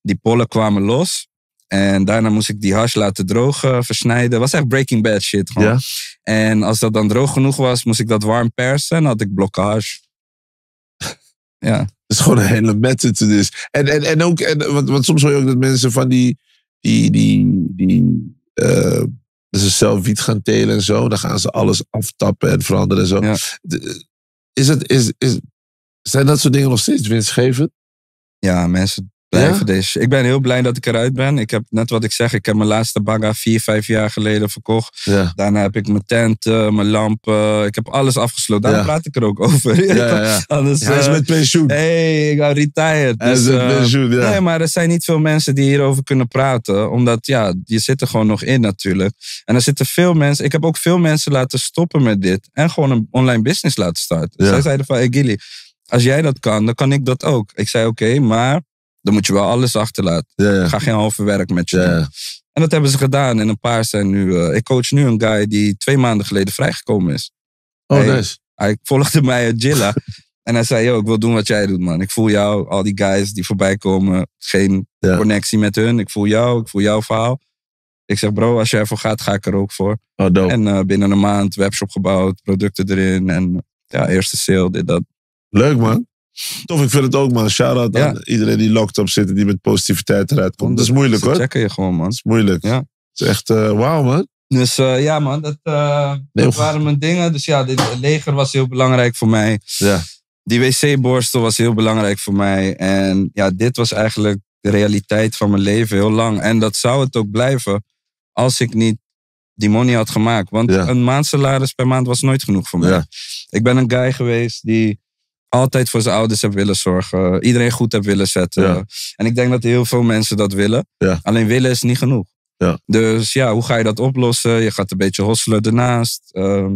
Die pollen kwamen los. En daarna moest ik die hash laten drogen, versnijden. Was echt Breaking Bad shit gewoon. Ja. En als dat dan droog genoeg was, moest ik dat warm persen en had ik blokkage. ja. Het is gewoon een hele method dus. En, en, en ook, en, want, want soms hoor je ook dat mensen van die, die, die, die eh, ze zelf wiet gaan telen en zo. Dan gaan ze alles aftappen en veranderen en zo. Is het, is, is, zijn dat soort dingen nog steeds winstgevend? Ja, mensen ja? Dus. Ik ben heel blij dat ik eruit ben. Ik heb net wat ik zeg, ik heb mijn laatste baga vier, vijf jaar geleden verkocht. Daarna heb ik mijn tent, mijn lampen. ik heb alles afgesloten. Daar praat ik er ook over. Ja, Anders, Hij is eh, met pensioen. hey, ik ga retired. Hij dus, is met eh, pensioen, ja. Nee, maar er zijn niet veel mensen die hierover kunnen praten. Omdat, ja, je zit er gewoon nog in natuurlijk. En er zitten veel mensen, ik heb ook veel mensen laten stoppen met dit. En gewoon een online business laten starten. Zij zeiden van, hey Gilly, als jij dat kan, dan kan ik dat ook. Ik zei, oké, maar dan moet je wel alles achterlaten. Ga geen halve werk met je. En dat hebben ze gedaan. En een paar zijn nu. Eh, ik coach nu een guy die twee maanden geleden vrijgekomen is. Oh, hij, nice. Hij volgde mij uit Jilla. en hij zei: Yo, ik wil doen wat jij doet, man. Ik voel jou, al die guys die voorbij komen. Geen connectie met hun. Ik voel jou, ik voel jouw verhaal. Ik zeg, bro, als jij ervoor gaat, ga ik er ook voor. Oh, en eh, binnen een maand webshop gebouwd, producten erin. En ja, eerste sale, dit, dat. Leuk, man. Tof, ik vind het ook, man. Shout-out aan iedereen die locked op zit en die met positiviteit eruit komt. Dat is moeilijk, hoor. Dat checken je gewoon, man. Dat is moeilijk. Ja. Het is echt, uh, wauw, man. Dus eh, ja, man, dat, eh, waren mijn dingen. Dus ja, dit leger was heel belangrijk voor mij. Ja. Die wc-borstel was heel belangrijk voor mij. En ja, dit was eigenlijk de realiteit van mijn leven heel lang. En dat zou het ook blijven als ik niet die money had gemaakt. Want ja. een maandsalaris per maand was nooit genoeg voor mij. Ik ben een guy geweest die altijd voor zijn ouders heb willen zorgen. Iedereen goed heb willen zetten. En ik denk dat heel veel mensen dat willen. Alleen willen is niet genoeg. Ja. Dus ja, hoe ga je dat oplossen? Je gaat een beetje hosselen daarnaast. Ehm,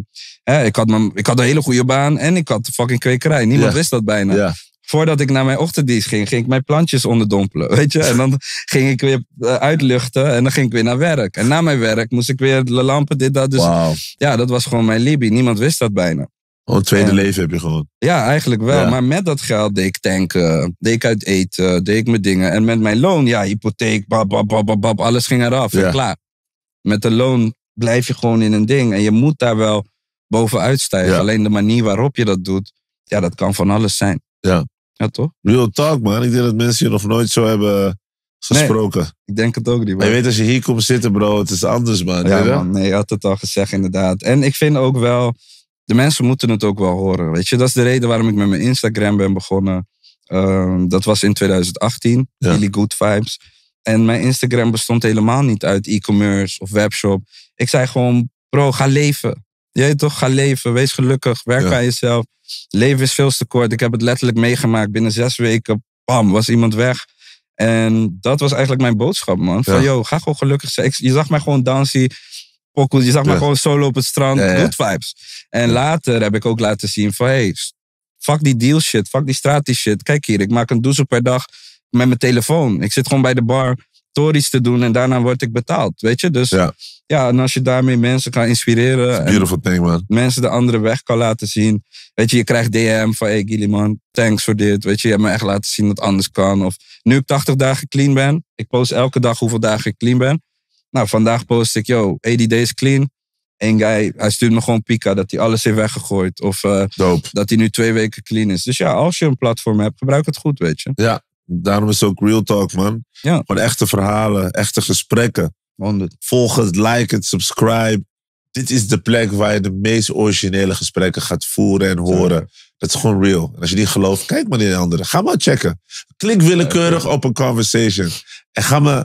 ik, had ik had een hele goede baan en ik had de fucking kwekerij. Niemand wist dat bijna voordat ik naar mijn ochtenddienst ging, ging ik mijn plantjes onderdompelen. Weet je? En dan ging ik weer eh, uitluchten en dan ging ik weer naar werk. En na mijn werk moest ik weer de lampen, dit, dat. Dus ja, dat was gewoon mijn Libby. Niemand wist dat bijna. Gewoon tweede leven heb je gewoon Ja, eigenlijk wel. Maar met dat geld deed ik tanken, deed ik uit eten, deed ik mijn dingen. En met mijn loon, ja, hypotheek, bab, bab, bab, bab alles ging eraf. Ja. klaar. Met de loon blijf je gewoon in een ding. En je moet daar wel bovenuit stijgen. Alleen de manier waarop je dat doet, ja, dat kan van alles zijn. Ja. Ja, toch? Real talk, man. Ik denk dat mensen je nog nooit zo hebben gesproken. Nee, ik denk het ook niet. man Je weet, als je hier komt zitten, bro, het is anders, man. Ja, man. Nee, je had het al gezegd, inderdaad. En ik vind ook wel de mensen moeten het ook wel horen. Weet je, dat is de reden waarom ik met mijn Instagram ben begonnen. Ehm, dat was in 2018, ja. Really Good Vibes. En mijn Instagram bestond helemaal niet uit e-commerce of webshop. Ik zei gewoon, bro, ga leven. Jij toch, ga leven. Wees gelukkig. Werk aan jezelf. Leven is veel te kort. Ik heb het letterlijk meegemaakt. Binnen zes weken, bam, was iemand weg. En dat was eigenlijk mijn boodschap, man. Van, joh, ga gewoon gelukkig zijn. je zag mij gewoon dansen. Je zag me gewoon solo op het strand. Good vibes. En later heb ik ook laten zien van... Hey, fuck die deal shit. Fuck die stratie shit. Kijk hier, ik maak een douche per dag met mijn telefoon. Ik zit gewoon bij de bar stories te doen en daarna word ik betaald. Weet je? Dus ja, en als je daarmee mensen kan inspireren. Beautiful thing, man. Mensen de andere weg kan laten zien. Weet je, je krijgt DM van hey Gilly man, thanks voor dit. Weet je, je hebt me echt laten zien dat anders kan. Of nu ik 80 dagen clean ben, ik post elke dag hoeveel dagen ik clean ben. Nou, vandaag post ik, yo, 80 days clean. Eén guy, hij stuurt me gewoon pika dat hij alles heeft weggegooid. Of eh, dat hij nu twee weken clean is. Dus ja, als je een platform hebt, gebruik het goed, weet je. Ja, daarom is het ook real talk, man. Ja. Gewoon echte verhalen, echte gesprekken. 100. Volg het, like het, subscribe. Dit is de plek waar je de meest originele gesprekken gaat voeren en horen. Dat is gewoon real. En als je niet gelooft, kijk maar naar de anderen. Ga maar checken. Klik willekeurig op een conversation. En ga maar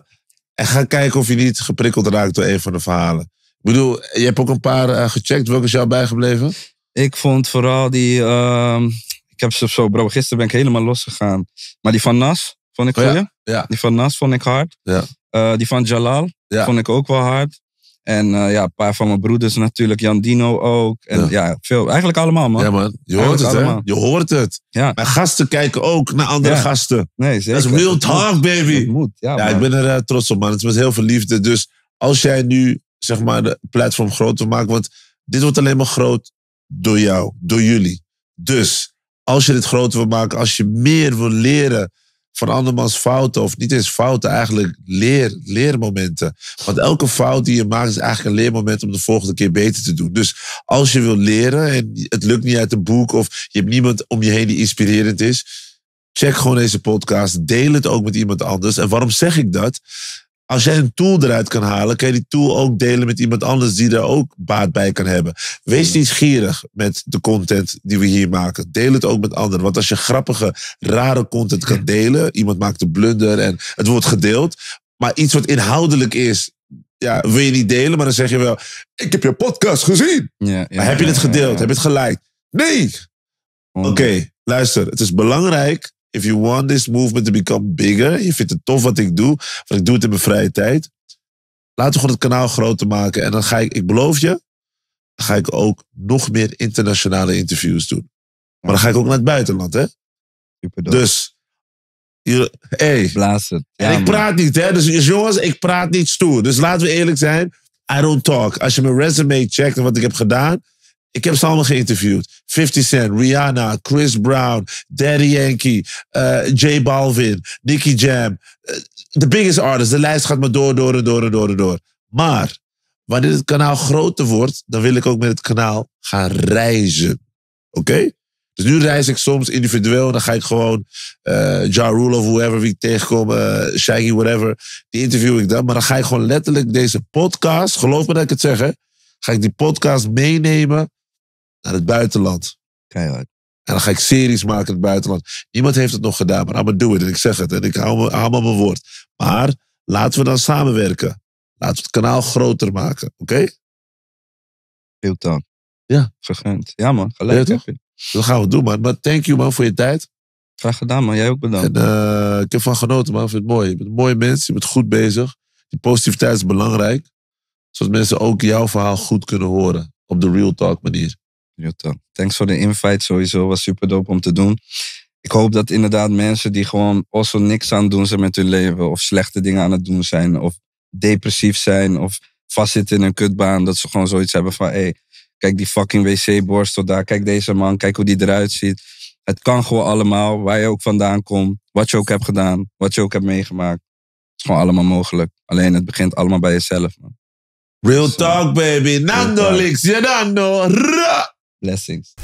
en ga kijken of je niet geprikkeld raakt door een van de verhalen. Ik bedoel, je hebt ook een paar eh, gecheckt. Welke is jou bijgebleven? Ik vond vooral die. Ehm, ik heb ze zo, bro. Gisteren ben ik helemaal losgegaan. Maar die van Nas vond ik oh, Die van Nas vond ik hard. Ja. Eh, die van Jalal vond ik ook wel hard. En eh, ja, een paar van mijn broeders natuurlijk, Jan Dino ook. En ja, veel, eigenlijk allemaal man. Ja man, je hoort het hè? Je hoort het. Ja. gasten kijken ook naar andere gasten. Nee, zeker. Dat is real talk baby. ja, ik ben er eh, trots op man. Het is met heel veel liefde. Dus als jij nu zeg maar de platform groter maakt, want dit wordt alleen maar groot door jou, door jullie. Dus als je dit groter wil maken, als je meer wil leren van andermans fouten, of niet eens fouten, eigenlijk leer, leermomenten. Want elke fout die je maakt is eigenlijk een leermoment om de volgende keer beter te doen. Dus als je wil leren en het lukt niet uit een boek of je hebt niemand om je heen die inspirerend is, check gewoon deze podcast. Deel het ook met iemand anders. En waarom zeg ik dat? Als jij een tool eruit kan halen, kan je die tool ook delen met iemand anders die er ook baat bij kan hebben. Wees hmm. niet gierig met de content die we hier maken. Deel het ook met anderen. Want als je grappige, rare content kan delen, iemand maakt een blunder en het wordt gedeeld. Maar iets wat inhoudelijk is, ja, wil je niet delen, maar dan zeg je wel: Ik heb je podcast gezien. Ja, ja, maar heb je het gedeeld? heb je het geliked? Nee! Oké, luister, het is belangrijk If you want this movement to become bigger, je vindt het tof wat ik doe, want ik doe het in mijn vrije tijd. Laten we gewoon het kanaal groter maken. En dan ga ik, ik beloof je, dan ga ik ook nog meer internationale interviews doen. Maar dan ga ik ook naar het buitenland, hè? dus, je, hey. het. en ik praat niet, hè? Dus, dus jongens, ik praat niet stoer. Dus laten we eerlijk zijn. I don't talk. Als je mijn resume checkt en wat ik heb gedaan, ik heb ze allemaal geïnterviewd. 50 Cent, Rihanna, Chris Brown, Daddy Yankee, uh, J Balvin, Nicky Jam. De eh, biggest artists. De lijst gaat maar door, door en door en door en door. Maar wanneer het kanaal groter wordt, dan wil ik ook met het kanaal gaan reizen. Oké? Dus nu reis ik soms individueel. Dan ga ik gewoon uh, Ja Rule of whoever wie ik tegenkom, Shaggy, whatever. Die interview ik dan. Maar dan ga ik gewoon letterlijk deze podcast, geloof me dat ik het zeg, hè, ga ik die podcast meenemen naar het buitenland. Keihard. En dan ga ik series maken in het buitenland. Niemand heeft het nog gedaan, maar allemaal doe het. En ik zeg het en ik hou, me, aan mijn woord. Maar laten we dan samenwerken. Laten we het kanaal groter maken, oké? Okay? Heel dan. Ja. Gegund. Ja man, gelijk Dat gaan we doen man. Maar thank you man voor je tijd. Graag gedaan man, jij ook bedankt. Eh, ik heb van genoten man, ik vind het mooi. Je bent een mooie mens, je bent goed bezig. Die positiviteit is belangrijk. Zodat mensen ook jouw verhaal goed kunnen horen. Op de real talk manier. Jutta. Thanks voor de invite sowieso. Was super dope om te doen. Ik hoop dat inderdaad mensen die gewoon also niks aan het doen zijn met hun leven. Of slechte dingen aan het doen zijn. Of depressief zijn. Of vastzitten in een kutbaan. Dat ze gewoon zoiets hebben van... Hey, kijk die fucking wc-borstel daar. Kijk deze man. Kijk hoe die eruit ziet. Het kan gewoon allemaal. Waar je ook vandaan komt. Wat je ook hebt gedaan. Wat je ook hebt meegemaakt. Het is gewoon allemaal mogelijk. Alleen het begint allemaal bij jezelf, man. Real talk, baby. Nando Lix, Janando. Blessings.